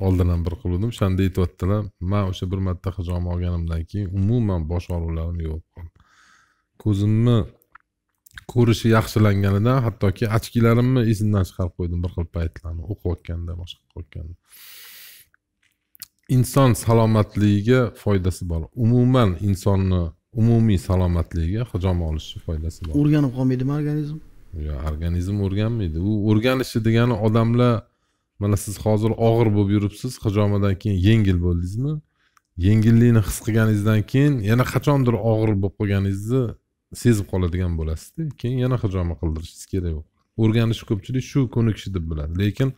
oldin ham bir qiluvdim o'shanda aytyaptilar man o'sha bir marta hijoma olganimdan keyin umuman bosh og'riqlarim yo'q bo'ldi ko'zimni ko'rishi yaxshilanganidan hattoki ochkilarimni esimdan chiqarib qo'ydim bir xil paytlarni o'qiyotganda boshqa qilayotganda inson salomatligiga foydasi bor umuman insonni umumiy salomatligiga hijom olishni foydasi bor o'rganib qolmaydimi organizm yo'q organizm o'rganmaydi u o'rganishi degani odamlar mana siz hozir og'ir bo'lib yuribsiz hijomadan keyin yengil bo'ldingizmi yengillikni his qilganingizdan keyin yana qachondir og'ir bo'lib qolganingizni sezib qoladigan bo'lasizda keyin yana hijoma qildirishingiz kerak o'rganish ko'pchilik shu ko'nikishi deb biladi lekin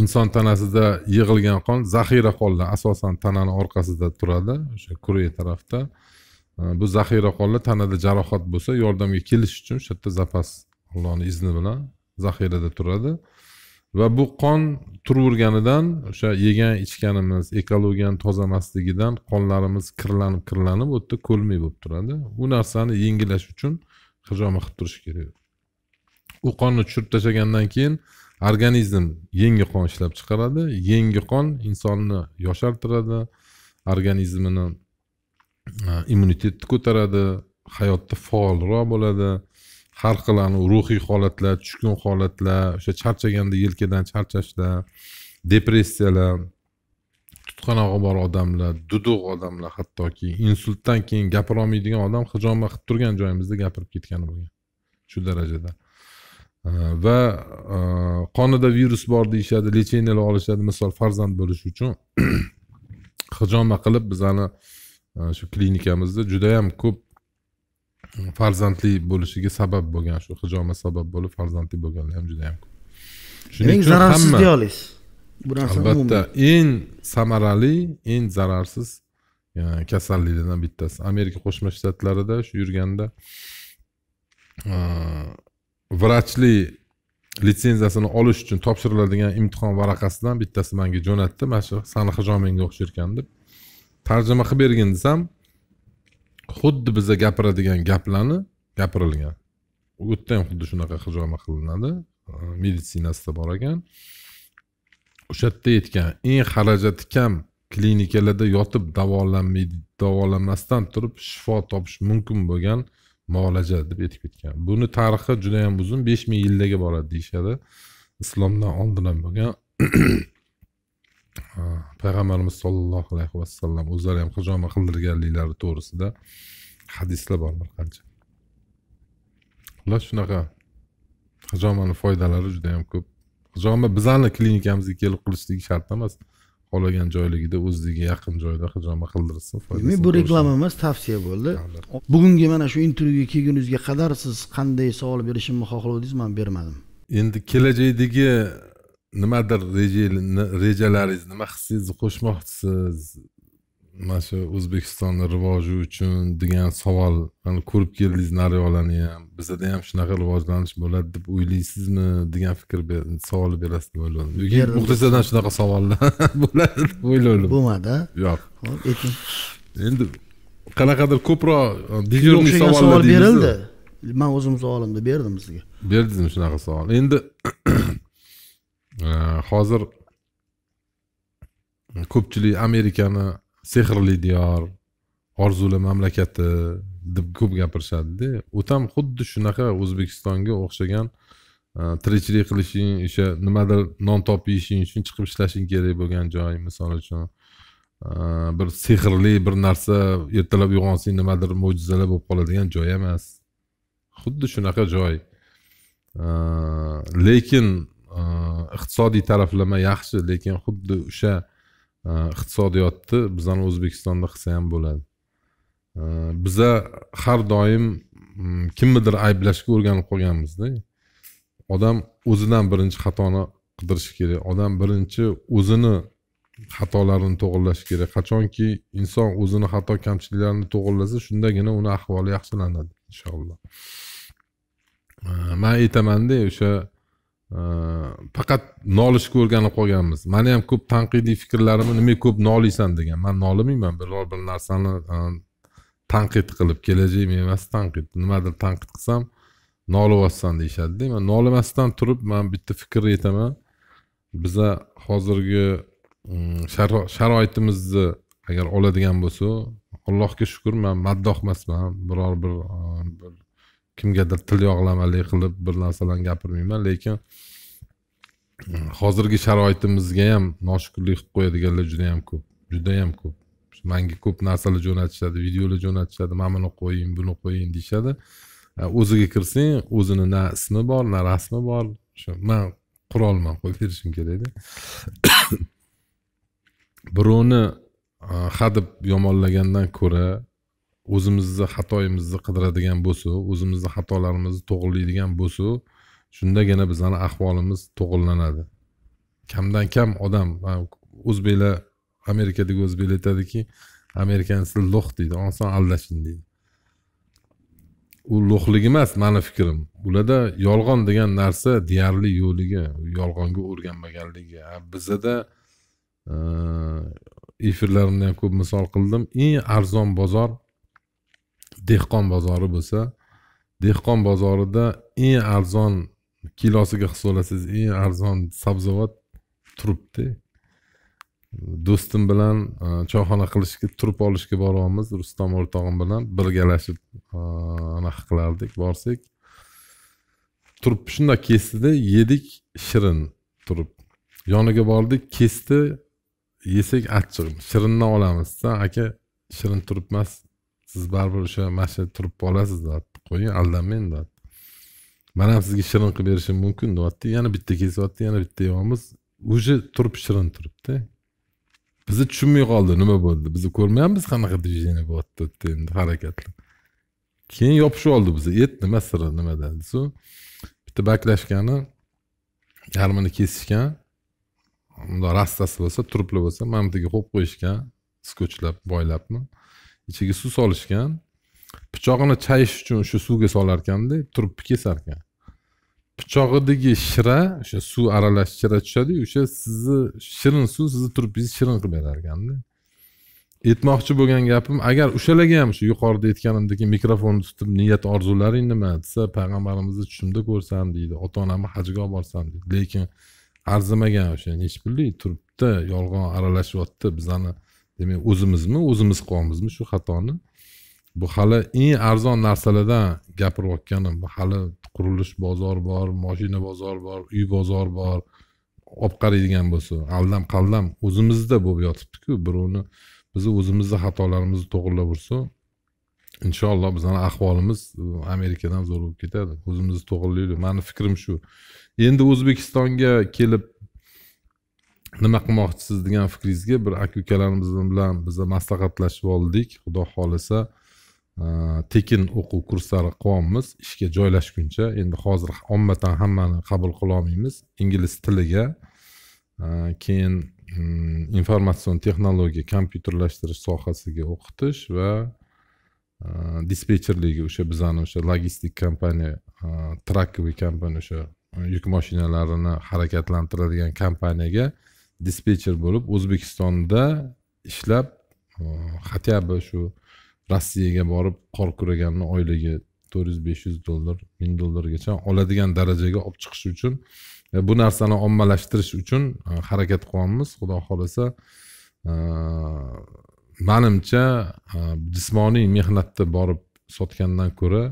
inson tanasida yig'ilgan qon zaxira qonlar asosan tanani orqasida turadi o'sha kuray tarafda bu zaxira qonlar tanada jarohat bo'lsa yordamga kelish uchun o'sha yerda zapas allohni izni bilan zaxirada turadi va bu qon turaverganidan o'sha yegan ichganimiz ekologiyani tozamasligidan qonlarimiz kirlanib kirlanib u yerda ko'lmay bo'lib turadi bu narsani yengillash uchun hijoma qilib turish kerak u qonni tushirib tashlagandan keyin organizm yangi qon ishlab chiqaradi yangi qon insonni yoshartiradi organizmini e, immunitetni ko'taradi hayotda faolroq bo'ladi har xil ruhiy holatlar tushkun holatlar o'sha charchaganda yelkadan charchashlar depressiyalar tutqanog'i bor odamlar duduq odamlar hattoki insultdan keyin gapirolmaydigan odam hijoma qilib turgan joyimizda gapirib ketgani bo'lgan shu darajada va э, э, qonida virus bor deyishadi lecheniyalar olishadi misol farzand bo'lish uchun hijoma qilib bizani e, shu klinikamizda judayam ko'p farzandli bo'lishiga sabab bo'lgan shu hijoma sabab bo'lib farzandli bo'lganlar ham juda yam ko'p shuning uchun zararsiz deya olasiz bu narsa albatta eng samarali eng zararsiz e, kasalliklardan bittasi amerika qo'shma shtatlarida shu yurganda e, vrachlik litsenziyasini olish uchun topshiriladigan imtihon varaqasidan bittasi manga jo'natdi mana shu menga o'xshar ekan deb tarjima qilib bergin desam xuddi biza gapiradigan gaplarni gapirilgan u yerda ham xuddi shunaqa hijoma qilinadi meditsinasida bor ekan o'sha yerda aytgan eng xarajati kam klinikalarda yotib davolanmaydi davolanmasdan turib shifo topish mumkin bo'lgan muolaja deb aytib ketgan buni tarixi juda yam uzun besh ming yillarga boradi deyishadi islomdan oldin ham bo'lgan ah, payg'ambarimiz sollallohu alayhi vasallam o'zlari ham hijoma qildirganliklari to'g'risida hadislar bor bir qancha xullas shunaqa hijomani foydalari juda yam ko'p hijoma bizani klinikamizga kelib qilishlik shart emas xohlagan joyligida o'ziga yaqin joyda hijoma qildirsin demak bu reklama emas tavsiya bo'ldi bugungi mana shu intervyuga kelguningizga qadar siz qanday savol berishimni xohlavdingiz man bermadim endi kelajakdagi nimadir rejalaringiz nima hissingizni qo'shmoqchisiz mana shu o'zbekistonni rivoji uchun degan savol ko'rib keldingiz naryolani ham bizada ham shunaqa rivojlanish bo'ladi deb o'ylaysizmi degan fikr savol berasiz deb o'yladim yoki muxlislardan shunaqa savollar bo'ladi deb o'ylagandim bo'lmadi yo'q endi qanaqadir ko'proq дежурный savol berildi man o'zim savolimni berdim sizga berdingizmi shunaqa savol endi hozir ko'pchilik amerikani sehrli diyor orzuli mamlakati deb ko'p gapirishadida o'tam xuddi shunaqa o'zbekistonga o'xshagan e, tirikchilik qilishing o'sha nimadir non topib yeyishing uchun chiqib ishlashing kerak bo'lgan joy misol uchun e, bir sehrli bir narsa ertalab uyg'onsang nimadir mo'jizalar bo'lib qoladigan joy emas xuddi shunaqa joy e, lekin iqtisodiy taraflama yaxshi lekin xuddi o'sha Э, iqtisodiyotni bizani o'zbekistonda qilsa ham bo'ladi э, biza har doim kimnidir ayblashga o'rganib qolganmizda odam o'zidan birinchi xatoni qidirishi kerak odam birinchi o'zini xatolarini to'g'irlashi kerak qachonki inson o'zini xato kamchiliklarini to'g'irlasa shundagina uni ahvoli yaxshilanadi inshaalloh э, man aytamanda o'sha Э, faqat nolishga o'rganib qolganmiz mani ham ko'p tanqidiy fikrlarimni nimaga ko'p noliysan degan man nolimayman biror bir narsani e, tanqid qilib kelajagim emas tanqid nimadir tanqid qilsam nolibyapsan deyishadida man nolimasdan turib man bitta fikr aytaman biza hozirgi mm, sharoitimizni agar oladigan bo'lsa allohga shukur man maddoh emasman biror bir e, kimgadir til yog'lamalik qilib bir narsalarni gapirmayman lekin mm, hozirgi sharoitimizga ham noshukurlik qilib qo'yadiganlar judayam ko'p judayam ko'p manga ko'p narsalar jo'natishadi videolar jo'natishadi mana buni qo'ying buni qo'ying deyishadi o'ziga kirsang o'zini na ismi bor na rasmi bor shu man qurolman qo'yib berishim kerakda birovni hadeb yomonlagandan ko'ra o'zimizni xatoyimizni qidiradigan bo'lsa o'zimizni xatolarimizni to'g'irlaydigan bo'lsa shundagina bizani ahvolimiz to'g'irlanadi kamdan kam odam o'zbeklar amerikadagi o'zbeklar aytadiki amerikansi lo'h deydi oson aldashin deydi u lo'hlik emas mani fikrim ularda yolg'on degan narsa deyarli yo'qligi yolg'onga o'rganmaganligi bizada e, efirlarimda ham ko'p misol qildim eng arzon bozor dehqon bozori bo'lsa dehqon bozorida eng arzon kilosiga so'rasangiz eng arzon sabzavot turibdi do'stim bilan e, choyxona qilishga turib olishga boryapmiz rustam o'rtog'im bilan birgalashib e, anaqa qilardik borsak turib shundoq kesdida yedik shirin turib yoniga bordik kesdi yesak achchiq shirinni olamiz desa aka shirin turibmas siz baribir o'sha mashinada turib olasiz deyapti qo'ying aldanmang deyapti man ham sizga shirin qilib berishim mumkin deyapti yana bitta kesyapti yana bitta yeyapmiz уже turib shirin turibdi bizni tushunmay qoldi nima bo'ldi bizni ko'rmayapmiz qanaqa движение bo'lyapti endi harakatlar keyin yopishib oldi bizni et nima siri nimada desu bitta baklashkani yarmini kesishgan rastasi bo'lsa turpli bo'lsa mana bu yerga qo'yib qo'yishgan skochlab boylabmi ichiga suv solishgan pichog'ini chayish uchun o'sha suvga solar ekanda turib kesar ekan pichog'idagi shira o'sha suv aralash shira tushadiyu o'sha sizni shirin suv sizni turpingizni shirin qilib berar ekanda aytmoqchi bo'lgan gapim agar o'shalarga ham shu yuqorida aytganimdek mikrofonni tutib niyat orzularing nima desa payg'ambarimizni tushimda ko'rsam deydi ota onamni hajga olib borsam deydi lekin arzimagan o'sha nechi pullik turibdi yolg'on aralashyapti bizani demak o'zimizmi o'zimiz qilyapmizmi shu xatoni bu hali eng arzon narsalardan gapirayotganim hali qurilish bozori bor moshina bozori bor uy bozori bor olib qaraydigan bo'lsa aldam qaldam o'zimizda bo'lib yotibdiku birovni bizni o'zimizni xatolarimizni to'g'rilaversa inshaalloh bizani ahvolimiz amerikadan zo'r bo'lib ketadi o'zimizni to'g'rilaylik mani fikrim shu endi o'zbekistonga kelib nima qilmoqchisiz degan fikringizga bir aka ukalarimiz bilan biza maslahatlashib oldik xudo xohlasa e, tekin o'quv kurslari qilyapmiz ishga joylashguncha endi hozir ommatan hammani qabul qilolmaymiz ingliz tiliga e, keyin mm, informatsion texnologiya kompyuterlashtirish sohasiga o'qitish va e, dispetcherligi o'sha bizani o'sha logistik kompaniya trakoviy kompaniya o'sha yuk mashinalarini harakatlantiradigan kompaniyaga dispetcher bo'lib o'zbekistonda ishlab хотя hm, бы shu rossiyaga borib qor kuraganni oyligi to'rt yuz besh yuz dollar ming dollargacha oladigan darajaga olib chiqish uchun bu narsani ommalashtirish uchun hm, harakat qilyapmiz xudo xohlasa hm, manimcha jismoniy mehnatni borib sotgandan ko'ra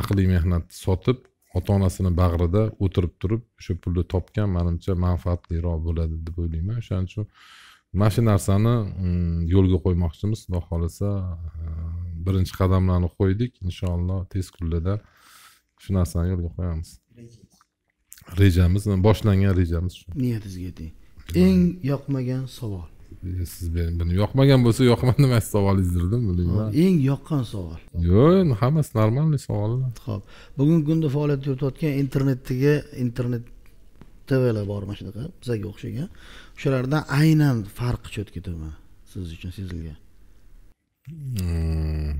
aqliy mehnatni sotib ota onasini bag'rida o'tirib turib o'sha pulni topgan manimcha manfaatliroq bo'ladi deb o'ylayman o'shaning uchun mana shu narsani mm, yo'lga qo'ymoqchimiz xudo xohlasa e, birinchi qadamlarni qo'ydik inshaalloh tez kunlarda shu narsani yo'lga qo'yamiz rejamiz boshlangan rejamiz shu niyatingizga yeting eng yoqmagan savol siz buni yoqmagan bo'lsa yoqman demaysiz savolingizdirda bilmayman eng yoqqan savol yo'q endi hammasi нормальный savollar ho'p bugungi kunda faoliyat yuritayotgan internetdagi internet tvlar bor mana shunaqa bizaga o'xshagan o'shalardan aynan farqi cho'tki nima siz uchun sezilgan hmm.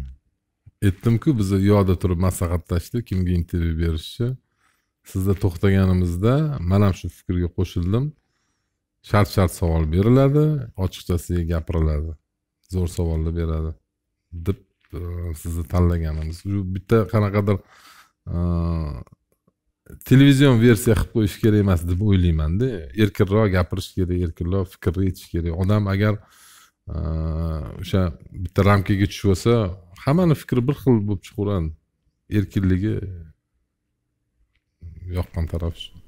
aytdimku biz uyoqda turib maslahatlashdik kimga intervyu berishni sizda to'xtaganimizda man ham shu fikrga qo'shildim shart shart savol beriladi hm. ochiqchasiga gapiriladi zo'r savolni beradi deb e, sizni tanlaganimiz bitta qanaqadir e, televizion versiya qilib qo'yish kerak emas deb o'ylaymanda erkinroq gapirish kerak erkinroq fikrni aytish kerak odam agar e, o'sha bitta ramkaga tushib olsa hammani fikri bir xil bo'lib chiqaveradi erkinligi yoqqan tarafi shu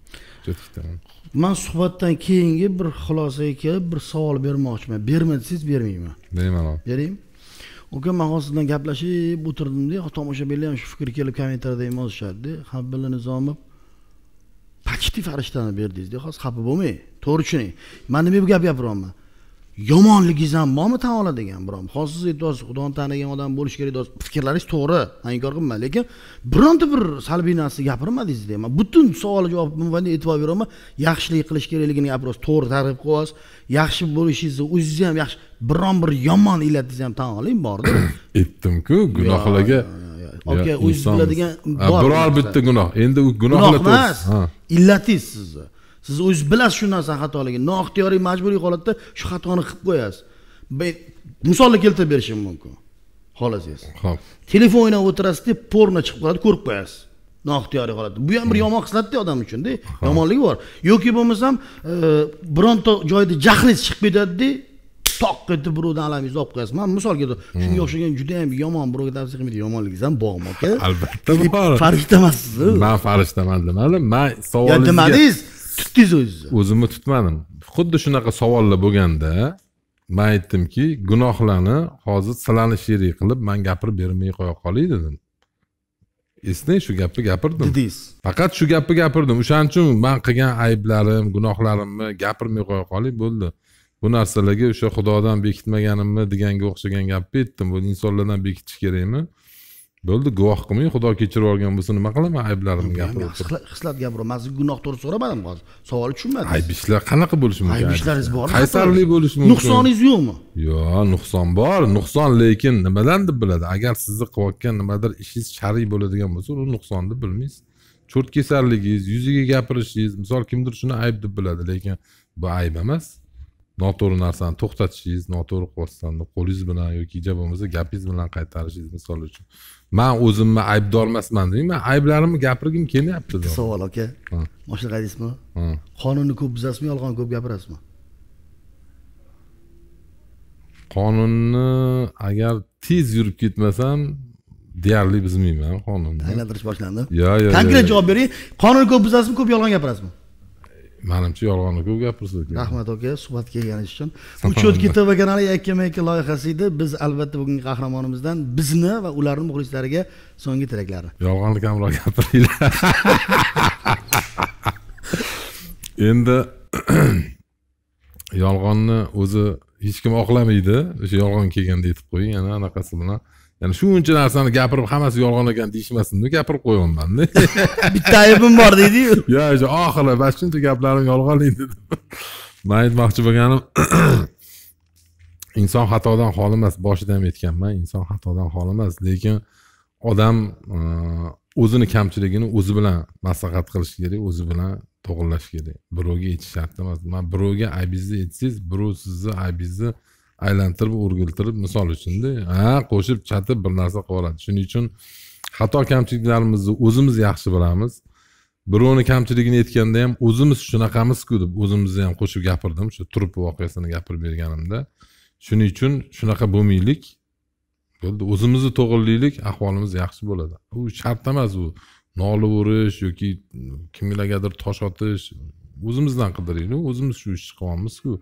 man suhbatdan keyingi bir xulosaga kelib bir savol bermoqchiman berma desangiz bermayman bemalol bering uka man hozir sizdan gaplashib o'tirdimda tomoshabinlar ham shu fikr kelib kommentariyada ham yozishadida habbilla nizomov почти farishtani berdingizda hozir xafa bo'lmang to'g'ri tushuning man nimaga bu gap gapiryapman yomonligingiz ham bormi tan oladigan biron hozir siz aytyapsiz xudoni tanigan odam bo'lish kerak deyapsiz fikrlaringiz to'g'ri man inkor qilmayman lekin bironta bir salbiy narsa gapirmadingiz man butun savolga javob mobaynida e'tibor beryapman yaxshilik qilish kerakligini gapiryapsiz to'g'ri targ'ib qilyapsiz yaxshi bo'lishingizni o'zingizni ham yaxshi biron bir yomon illatingizni ham tan oling borda aytdimku gunohlarga aka o'zingiz biladigan biror bitta gunoh endi u gunoh emas illatingiz sizni siz o'zingiz bilasiz shu narsani xatoligini noixtiyoriy majburiy holatda shu xatoni qilib qo'yasiz misolni keltirib berishim mumkin xohlasangiz ho'p telefon o'ynab o'tirasizda porno chiqib qoladi ko'rib qo'yasiz noixtiyoriy holatda bu ham bir yomon xislatda odam uchunda yomonligi bor yoki bo'lmasam bironta joyda jahlingiz chiqib ketadida toq etib birovdan alamingizni olib qo'yasiz man misol keltirdim shunga o'xshagan juda ham yomon birovga tavsiya qilmaydi yomonligingiz ham bormi aka albatta bor farishta emassiz man farishtaman demadim man savolingiz demadingiz tutdingiz o'zizni o'zimni tutmadim xuddi shunaqa savollar bo'lganda man aytdimki gunohlarni hozir sizlarni sherik qilib man gapirib bermay qo'ya qolay dedim eslang shu gapni gapirdim dedingiz faqat shu gapni gapirdim o'shaning uchun man qilgan ayblarim gunohlarimni gapirmay qo'ya qolay bo'ldi bu narsalarga o'sha xudodan bekitmaganimni deganga o'xshagan gapni aytdim bu insonlardan bekitish kerakmi bo'ldi guvoh qilmang xudo kechirib yuborgan bo'lsa nima qilaman ayblarimni gapirib hislat gapirib man sizni gunoh to'g'risida so'ramadim hozir savolni tushunmadim ayb ishlar qanaqa bo'lishi mumkin ayb ishlaringiz bormi qaysarlik bo'lishi mumkin nuqsoningiz yo'qmi yo'q nuqson bor nuqson lekin nimadan deb biladi agar sizni qilayotgan nimadir ishingiz shariy bo'ladigan bo'lsa uni nuqson deb bilmaysiz cho'rt kesarligingiz yuziga gapirishingiz misol kimdir shuni ayb deb biladi lekin bu ayb emas noto'g'ri narsani to'xtatishingiz noto'g'ri qilyapsan deb qo'lingiz bilan yoki ja bo'lmasa gapingiz bilan qaytarishingiz misol uchun man o'zimni aybdor emasman deng man ayblarimni gapirgim kelyapti bitta savol aka shunaqa deysizmi qonunni ko'p buzasizmi yolg'on ko'p gapirasizmi qonunni agar tez yurib ketmasam deyarli buzmayman qonunni aylantirish boshlandi yo'q yo'q konkret javob bering qonunni ko'p buzasizmi ko'p yolg'on gapirasizmi manimcha gapirsiz aka rahmat aka suhbatga kelganingiz uchun uchetki tv kanali yakkama yakka loyihasi edi biz albatta bugungi qahramonimizdan bizni va ularni muxlislariga so'nggi tilaklari yolg'onni kamroq gapiringlar endi yolg'onni o'zi hech kim oqlamaydi o'sha yolg'on kelganda aytib qo'ying yana anaqasi bilan ya'ni shuncha narsani gapirib hammasi yolg'on ekan deyishmasin deb gapirib qo'yganman bitta aybim bor deydiyu yo'q oxiri mana shuncha gaplarim yolg'on edi man aytmoqchi bo'lganim inson xatodan xoli emas boshida ham aytganman inson xatodan xoli emas lekin odam e, o'zini kamchiligini o'zi bilan maslahat qilish kerak o'zi bilan to'g'irlash kerak birovga aytish shart emas man birovga aybingizni aytsangiz birov sizni aybingizni aylantirib o'rgiltirib misol uchunda ha qo'shib chatib bir narsa qilib yuboradi shuning uchun xato kamchiliklarimizni o'zimiz yaxshi bilamiz birovni kamchiligini aytganda ham o'zimiz shunaqamizku deb o'zimizni ham qo'shib gapirdim shu turp voqeasini gapirib berganimda shuning uchun shunaqa bo'lmaylik bo'ldi o'zimizni to'g'rilaylik ahvolimiz yaxshi bo'ladi u shart emas u nolaverish urish yoki kimlargadir tosh otish o'zimizdan qidiraylik o'zimiz shu ishni qilyapmizku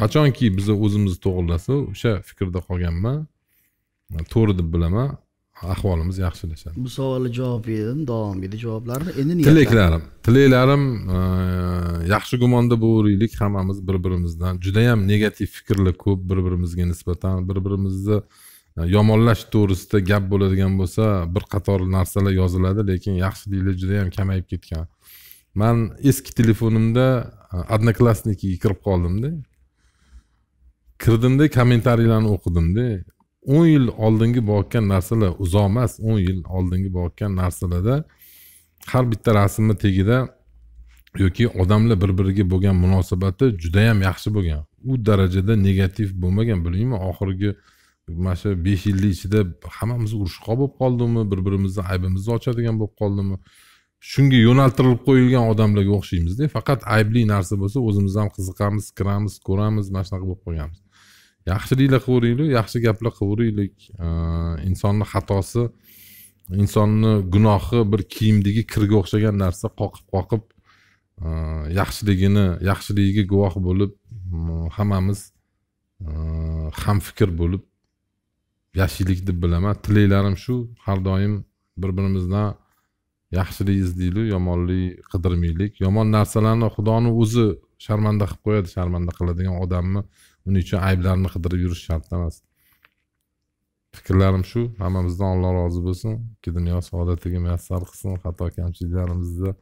qachonki biza o'zimizni to'g'irlasa o'sha fikrda qolganman to'g'ri deb bilaman ahvolimiz yaxshilashadi bu savolga javob berdim davom edi javoblarni endi tilaklarim tilaklarim e, yaxshi gumonda bo'laveraylik hammamiz bir birimizdan judayam negativ fikrlar ko'p bir birimizga nisbatan bir birimizni e, yomonlash to'g'risida gap bo'ladigan bo'lsa bir qator narsalar yoziladi lekin yaxshiliklar judayam kamayib ketgan man eski telefonimda e, одноклассnikiga kirib qoldimda kirdimda kommentariylarni o'qidimda o'n yil oldingi borayotgan narsalar uzoq emas o'n yil oldingi borayotgan narsalarda har bitta rasmni tagida yoki odamlar bir biriga bo'lgan munosabati judayam yaxshi bo'lgan u darajada negativ bo'lmagan bilmayman oxirgi mana shu besh yilni ichida hammamiz urushqoq bo'lib qoldikmi bir birimizni aybimizni ochadigan bo'lib qoldimi shunga yo'naltirilib qo'yilgan odamlarga o'xshaymizda faqat aybli narsa bo'lsa o'zimiz ham qiziqamiz kiramiz ko'ramiz mana shunaqa bo'lib qolganmiz yaxshiliklar qilaveringlar yaxshi gaplar qilaveraylik insonni xatosi insonni gunohi bir kiyimdagi kirga o'xshagan narsa qoqib qoqib yaxshiligini yaxshiligiga guvoh bo'lib hammamiz hamfikr bo'lib yashaylik deb bilaman tilaklarim shu har doim bir birimizdan yaxshilik izlaylik yomonlik qidirmaylik yomon narsalarni xudoni o'zi sharmanda qilib qo'yadi sharmanda qiladigan odamni uning uchun ayblarini qidirib yurish shart emas fikrlarim shu hammamizdan alloh rozi bo'lsin ikki dunyo saodatiga muyassar qilsin xato kamchiliklarimizni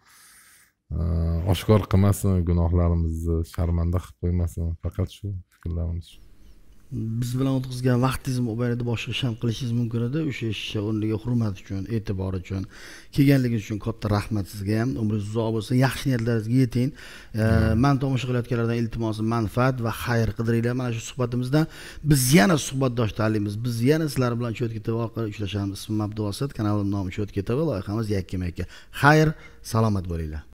oshkor qilmasin gunohlarimizni sharmanda qilib qo'ymasin faqat shu fikrlarimiz shu biz bilan o'tkazgan vaqtingizni yerda boshqa ish ham qilishingiz mumkin edi o'sha ishni o'rniga hurmat uchun e'tibor uchun kelganligingiz uchun katta rahmat sizga ham umringiz uzoq bo'lsin yaxshi niyatlaringizga yeting man tomosha qilayotganlardan iltimosim manfaat va xayr qidiringlar mana shu suhbatimizdan biz yana suhbatdosh tanlaymiz biz yana sizlar bilan cho't ketaba orqali uchrashamiz ismim abduvosat kanalim nomi cho't ketaba loyihamiz yakkama yakka xayr salomat bo'linglar